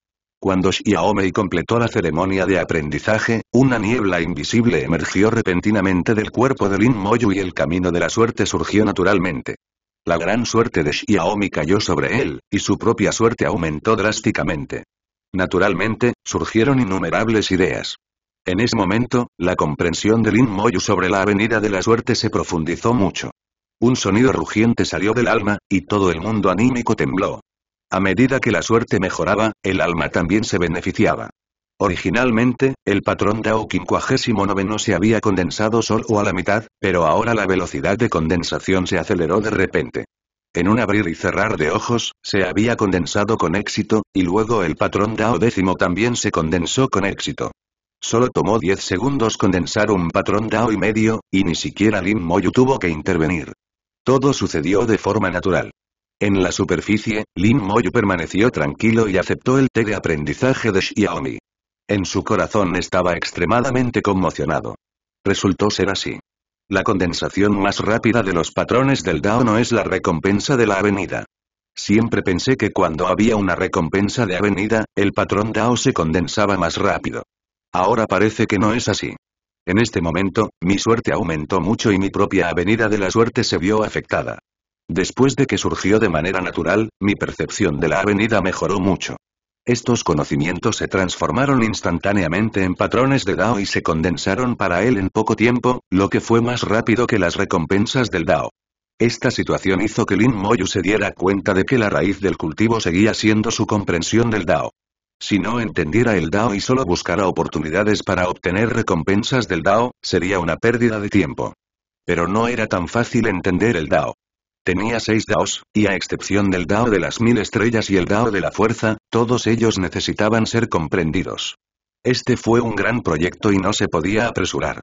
Cuando Xiaomei completó la ceremonia de aprendizaje, una niebla invisible emergió repentinamente del cuerpo de Lin Moyu y el camino de la suerte surgió naturalmente. La gran suerte de Xiaomi cayó sobre él, y su propia suerte aumentó drásticamente. Naturalmente, surgieron innumerables ideas. En ese momento, la comprensión de Lin Moyu sobre la avenida de la suerte se profundizó mucho. Un sonido rugiente salió del alma, y todo el mundo anímico tembló. A medida que la suerte mejoraba, el alma también se beneficiaba. Originalmente, el patrón DAO 59 se había condensado solo a la mitad, pero ahora la velocidad de condensación se aceleró de repente. En un abrir y cerrar de ojos, se había condensado con éxito, y luego el patrón DAO décimo también se condensó con éxito. Solo tomó 10 segundos condensar un patrón DAO y medio, y ni siquiera Lin Moyu tuvo que intervenir. Todo sucedió de forma natural. En la superficie, Lin Moyu permaneció tranquilo y aceptó el té de aprendizaje de Xiaomi. En su corazón estaba extremadamente conmocionado. Resultó ser así. La condensación más rápida de los patrones del Dao no es la recompensa de la avenida. Siempre pensé que cuando había una recompensa de avenida, el patrón Dao se condensaba más rápido. Ahora parece que no es así. En este momento, mi suerte aumentó mucho y mi propia avenida de la suerte se vio afectada. Después de que surgió de manera natural, mi percepción de la avenida mejoró mucho. Estos conocimientos se transformaron instantáneamente en patrones de Dao y se condensaron para él en poco tiempo, lo que fue más rápido que las recompensas del Dao. Esta situación hizo que Lin Moyu se diera cuenta de que la raíz del cultivo seguía siendo su comprensión del Dao. Si no entendiera el Dao y solo buscara oportunidades para obtener recompensas del Dao, sería una pérdida de tiempo. Pero no era tan fácil entender el Dao. Tenía seis daos, y a excepción del dao de las mil estrellas y el dao de la fuerza, todos ellos necesitaban ser comprendidos. Este fue un gran proyecto y no se podía apresurar.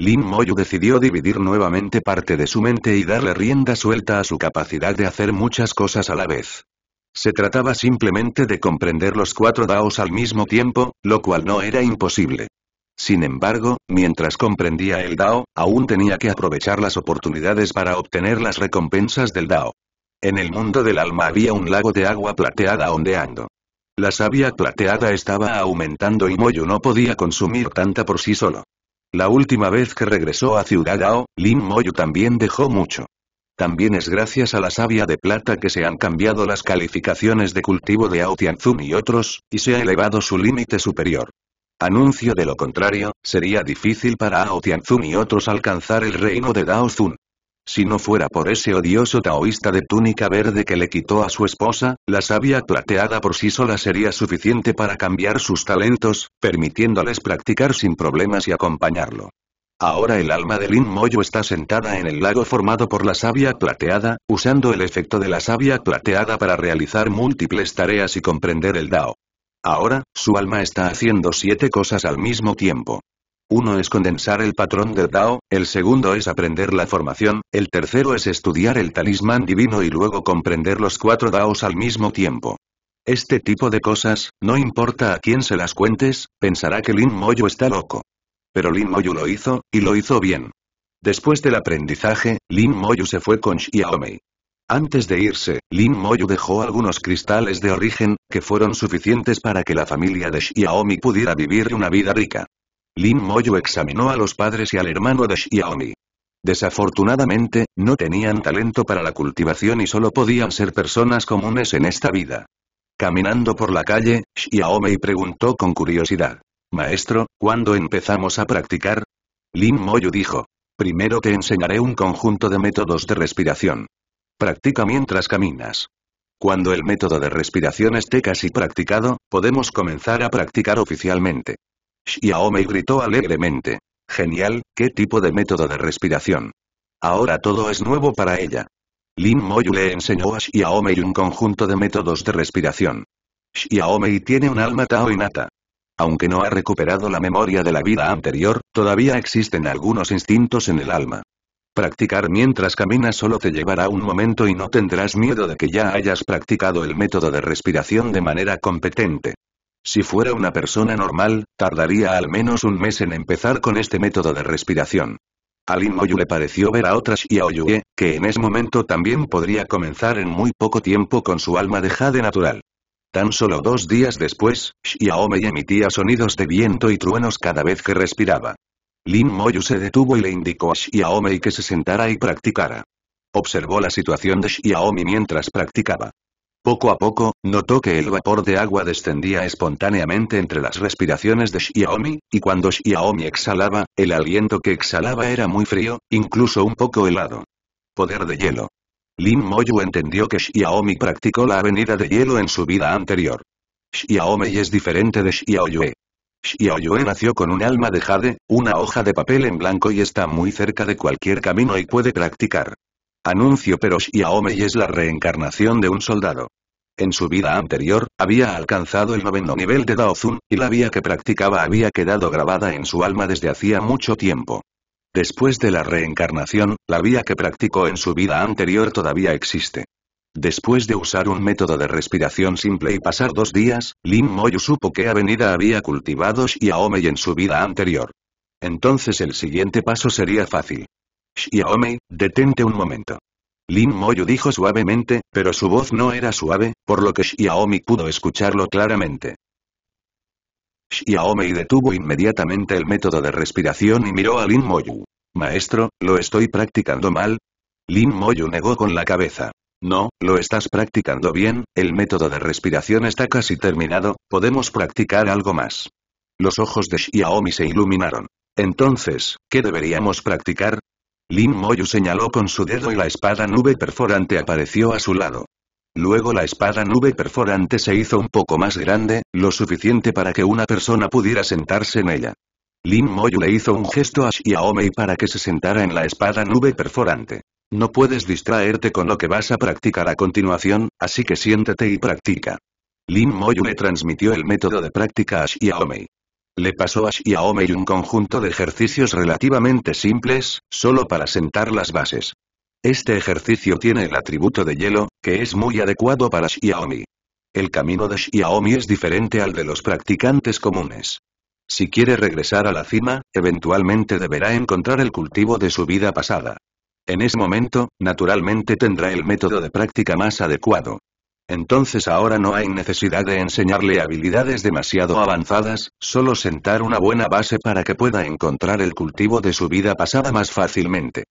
Lin Moyu decidió dividir nuevamente parte de su mente y darle rienda suelta a su capacidad de hacer muchas cosas a la vez. Se trataba simplemente de comprender los cuatro daos al mismo tiempo, lo cual no era imposible. Sin embargo, mientras comprendía el Dao, aún tenía que aprovechar las oportunidades para obtener las recompensas del Dao. En el mundo del alma había un lago de agua plateada ondeando. La savia plateada estaba aumentando y Moyu no podía consumir tanta por sí solo. La última vez que regresó a Ciudad Dao, Lin Moyu también dejó mucho. También es gracias a la savia de plata que se han cambiado las calificaciones de cultivo de Ao Tianzun y otros, y se ha elevado su límite superior. Anuncio de lo contrario, sería difícil para Ao Tianzun y otros alcanzar el reino de Dao Si no fuera por ese odioso taoísta de túnica verde que le quitó a su esposa, la savia plateada por sí sola sería suficiente para cambiar sus talentos, permitiéndoles practicar sin problemas y acompañarlo. Ahora el alma de Lin Moyo está sentada en el lago formado por la savia plateada, usando el efecto de la savia plateada para realizar múltiples tareas y comprender el Dao. Ahora, su alma está haciendo siete cosas al mismo tiempo. Uno es condensar el patrón del Dao, el segundo es aprender la formación, el tercero es estudiar el talismán divino y luego comprender los cuatro Daos al mismo tiempo. Este tipo de cosas, no importa a quién se las cuentes, pensará que Lin moyu está loco. Pero Lin moyu lo hizo, y lo hizo bien. Después del aprendizaje, Lin moyu se fue con Xiaomei. Antes de irse, Lin Moyu dejó algunos cristales de origen, que fueron suficientes para que la familia de Xiaomi pudiera vivir una vida rica. Lin Moyu examinó a los padres y al hermano de Xiaomi. Desafortunadamente, no tenían talento para la cultivación y solo podían ser personas comunes en esta vida. Caminando por la calle, Xiaomi preguntó con curiosidad. Maestro, ¿cuándo empezamos a practicar? Lin Moyu dijo. Primero te enseñaré un conjunto de métodos de respiración. Practica mientras caminas. Cuando el método de respiración esté casi practicado, podemos comenzar a practicar oficialmente. Xiaomei gritó alegremente. Genial, ¿qué tipo de método de respiración? Ahora todo es nuevo para ella. Lin Moyu le enseñó a Xiaomei un conjunto de métodos de respiración. Xiaomei tiene un alma Tao Aunque no ha recuperado la memoria de la vida anterior, todavía existen algunos instintos en el alma. Practicar mientras caminas solo te llevará un momento y no tendrás miedo de que ya hayas practicado el método de respiración de manera competente. Si fuera una persona normal, tardaría al menos un mes en empezar con este método de respiración. A le pareció ver a otras y que en ese momento también podría comenzar en muy poco tiempo con su alma de natural. Tan solo dos días después, Xiaomei emitía sonidos de viento y truenos cada vez que respiraba. Lin Moyu se detuvo y le indicó a Xiaomi que se sentara y practicara. Observó la situación de Xiaomi mientras practicaba. Poco a poco, notó que el vapor de agua descendía espontáneamente entre las respiraciones de Xiaomi, y cuando Xiaomi exhalaba, el aliento que exhalaba era muy frío, incluso un poco helado. Poder de hielo. Lin Moyu entendió que Xiaomi practicó la avenida de hielo en su vida anterior. Xiaomi es diferente de Xiaoyue. Xiaoyue nació con un alma de jade, una hoja de papel en blanco y está muy cerca de cualquier camino y puede practicar. Anuncio pero Xiaomei es la reencarnación de un soldado. En su vida anterior, había alcanzado el noveno nivel de Daozun, y la vía que practicaba había quedado grabada en su alma desde hacía mucho tiempo. Después de la reencarnación, la vía que practicó en su vida anterior todavía existe. Después de usar un método de respiración simple y pasar dos días, Lin Moyu supo que avenida había cultivado Xiaomei en su vida anterior. Entonces el siguiente paso sería fácil. Xiaomei, detente un momento. Lin Moyu dijo suavemente, pero su voz no era suave, por lo que Xiaomi pudo escucharlo claramente. Xiaomei detuvo inmediatamente el método de respiración y miró a Lin Moyu. Maestro, ¿lo estoy practicando mal? Lin Moyu negó con la cabeza. No, lo estás practicando bien, el método de respiración está casi terminado, podemos practicar algo más. Los ojos de Xiaomi se iluminaron. Entonces, ¿qué deberíamos practicar? Lin Moyu señaló con su dedo y la espada nube perforante apareció a su lado. Luego la espada nube perforante se hizo un poco más grande, lo suficiente para que una persona pudiera sentarse en ella. Lin Moyu le hizo un gesto a Xiaomi para que se sentara en la espada nube perforante. No puedes distraerte con lo que vas a practicar a continuación, así que siéntate y practica. Lin Moyu le transmitió el método de práctica a Shiaomi. Le pasó a Shiaomi un conjunto de ejercicios relativamente simples, solo para sentar las bases. Este ejercicio tiene el atributo de hielo, que es muy adecuado para Shiaomi. El camino de Shiaomi es diferente al de los practicantes comunes. Si quiere regresar a la cima, eventualmente deberá encontrar el cultivo de su vida pasada. En ese momento, naturalmente tendrá el método de práctica más adecuado. Entonces ahora no hay necesidad de enseñarle habilidades demasiado avanzadas, solo sentar una buena base para que pueda encontrar el cultivo de su vida pasada más fácilmente.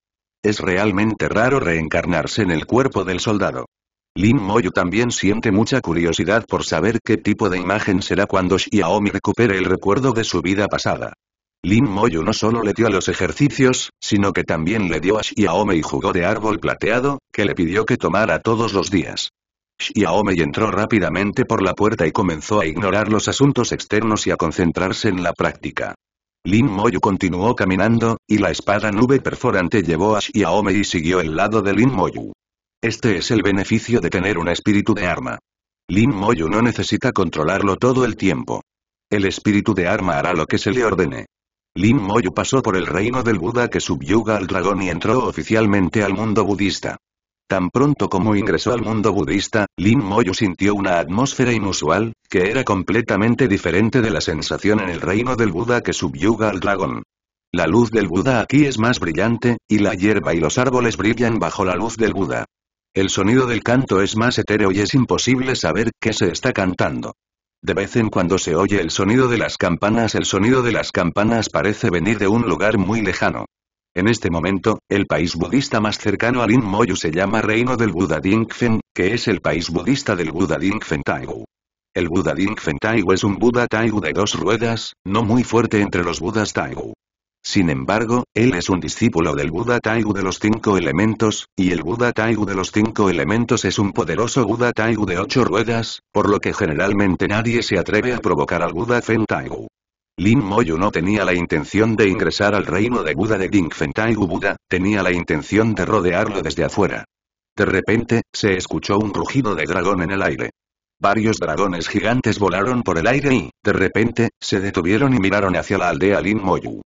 Es realmente raro reencarnarse en el cuerpo del soldado. Lin Moyu también siente mucha curiosidad por saber qué tipo de imagen será cuando Xiaomi recupere el recuerdo de su vida pasada. Lin Moyu no solo le dio a los ejercicios, sino que también le dio a y jugó de árbol plateado, que le pidió que tomara todos los días. Xiaome entró rápidamente por la puerta y comenzó a ignorar los asuntos externos y a concentrarse en la práctica. Lin Moyu continuó caminando, y la espada nube perforante llevó a Xiaome y siguió el lado de Lin Moyu. Este es el beneficio de tener un espíritu de arma. Lin Moyu no necesita controlarlo todo el tiempo. El espíritu de arma hará lo que se le ordene. Lin Moyu pasó por el reino del Buda que subyuga al dragón y entró oficialmente al mundo budista. Tan pronto como ingresó al mundo budista, Lin Moyu sintió una atmósfera inusual, que era completamente diferente de la sensación en el reino del Buda que subyuga al dragón. La luz del Buda aquí es más brillante, y la hierba y los árboles brillan bajo la luz del Buda. El sonido del canto es más etéreo y es imposible saber qué se está cantando. De vez en cuando se oye el sonido de las campanas. El sonido de las campanas parece venir de un lugar muy lejano. En este momento, el país budista más cercano a al Moyu se llama Reino del Buda Dingfen, que es el país budista del Buda Dingfen Taigu. El Buda Dingfen Taigu es un Buda Taigu de dos ruedas, no muy fuerte entre los Budas Taigu. Sin embargo, él es un discípulo del Buda Taigu de los cinco elementos, y el Buda Taigu de los cinco elementos es un poderoso Buda Taigu de ocho ruedas, por lo que generalmente nadie se atreve a provocar al Buda Fen Lin Moyu no tenía la intención de ingresar al reino de Buda de Fen Taigu Buda, tenía la intención de rodearlo desde afuera. De repente, se escuchó un rugido de dragón en el aire. Varios dragones gigantes volaron por el aire y, de repente, se detuvieron y miraron hacia la aldea Lin Moyu.